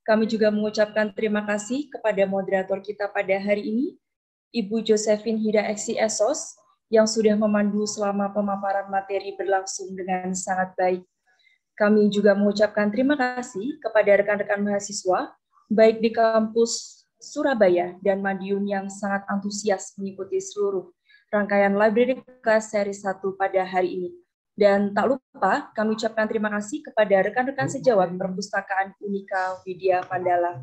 Kami juga mengucapkan terima kasih kepada moderator kita pada hari ini, Ibu Josephine Hida Eksi Esos, yang sudah memandu selama pemaparan materi berlangsung dengan sangat baik. Kami juga mengucapkan terima kasih kepada rekan-rekan mahasiswa, baik di kampus Surabaya dan Madiun yang sangat antusias mengikuti seluruh rangkaian Library Class seri 1 pada hari ini. Dan tak lupa kami ucapkan terima kasih kepada rekan-rekan sejawat perpustakaan Unika Widya Pandala.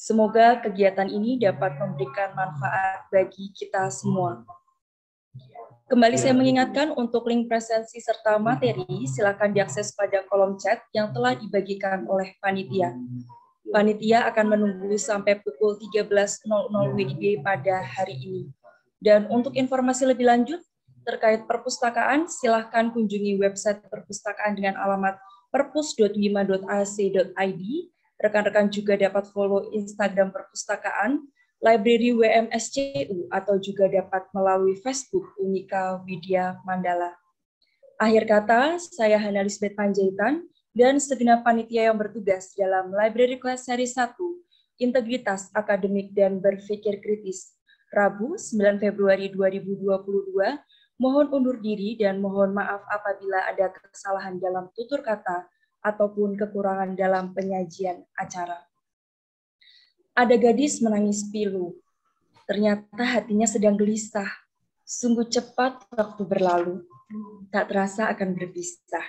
Semoga kegiatan ini dapat memberikan manfaat bagi kita semua. Kembali iya. saya mengingatkan untuk link presensi serta materi mm-hmm. silakan diakses pada kolom chat yang telah dibagikan oleh panitia. Mm-hmm. Iya. Panitia akan menunggu sampai pukul 13.00 mm-hmm. WIB pada hari ini. Dan untuk informasi lebih lanjut terkait perpustakaan, silakan kunjungi website perpustakaan dengan alamat perpus.wima.ac.id. Rekan-rekan juga dapat follow Instagram perpustakaan Library WMSCU atau juga dapat melalui Facebook Unika Widya Mandala. Akhir kata, saya Hana Lisbeth Panjaitan dan segenap panitia yang bertugas dalam Library Class Seri 1, Integritas Akademik dan Berpikir Kritis, Rabu 9 Februari 2022, mohon undur diri dan mohon maaf apabila ada kesalahan dalam tutur kata ataupun kekurangan dalam penyajian acara. Ada gadis menangis pilu. Ternyata hatinya sedang gelisah. Sungguh cepat waktu berlalu. Tak terasa akan berpisah.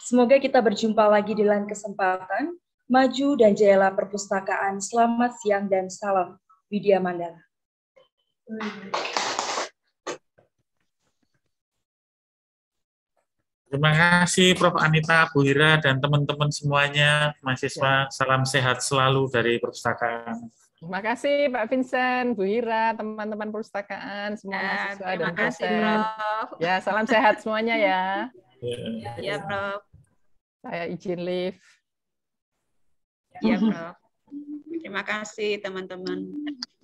Semoga kita berjumpa lagi di lain kesempatan. Maju dan jayalah perpustakaan. Selamat siang dan salam. Widya Mandala. Oh, iya. Terima kasih Prof. Anita, Bu Hira, dan teman-teman semuanya, mahasiswa. Ya. Salam sehat selalu dari perpustakaan. Terima kasih Pak Vincent, Bu Hira, teman-teman perpustakaan, semua ya, mahasiswa dan kasih, dosen. Prof. Ya, salam sehat semuanya ya. Ya, ya Prof. Saya izin leave. Ya, Prof. Terima kasih teman-teman.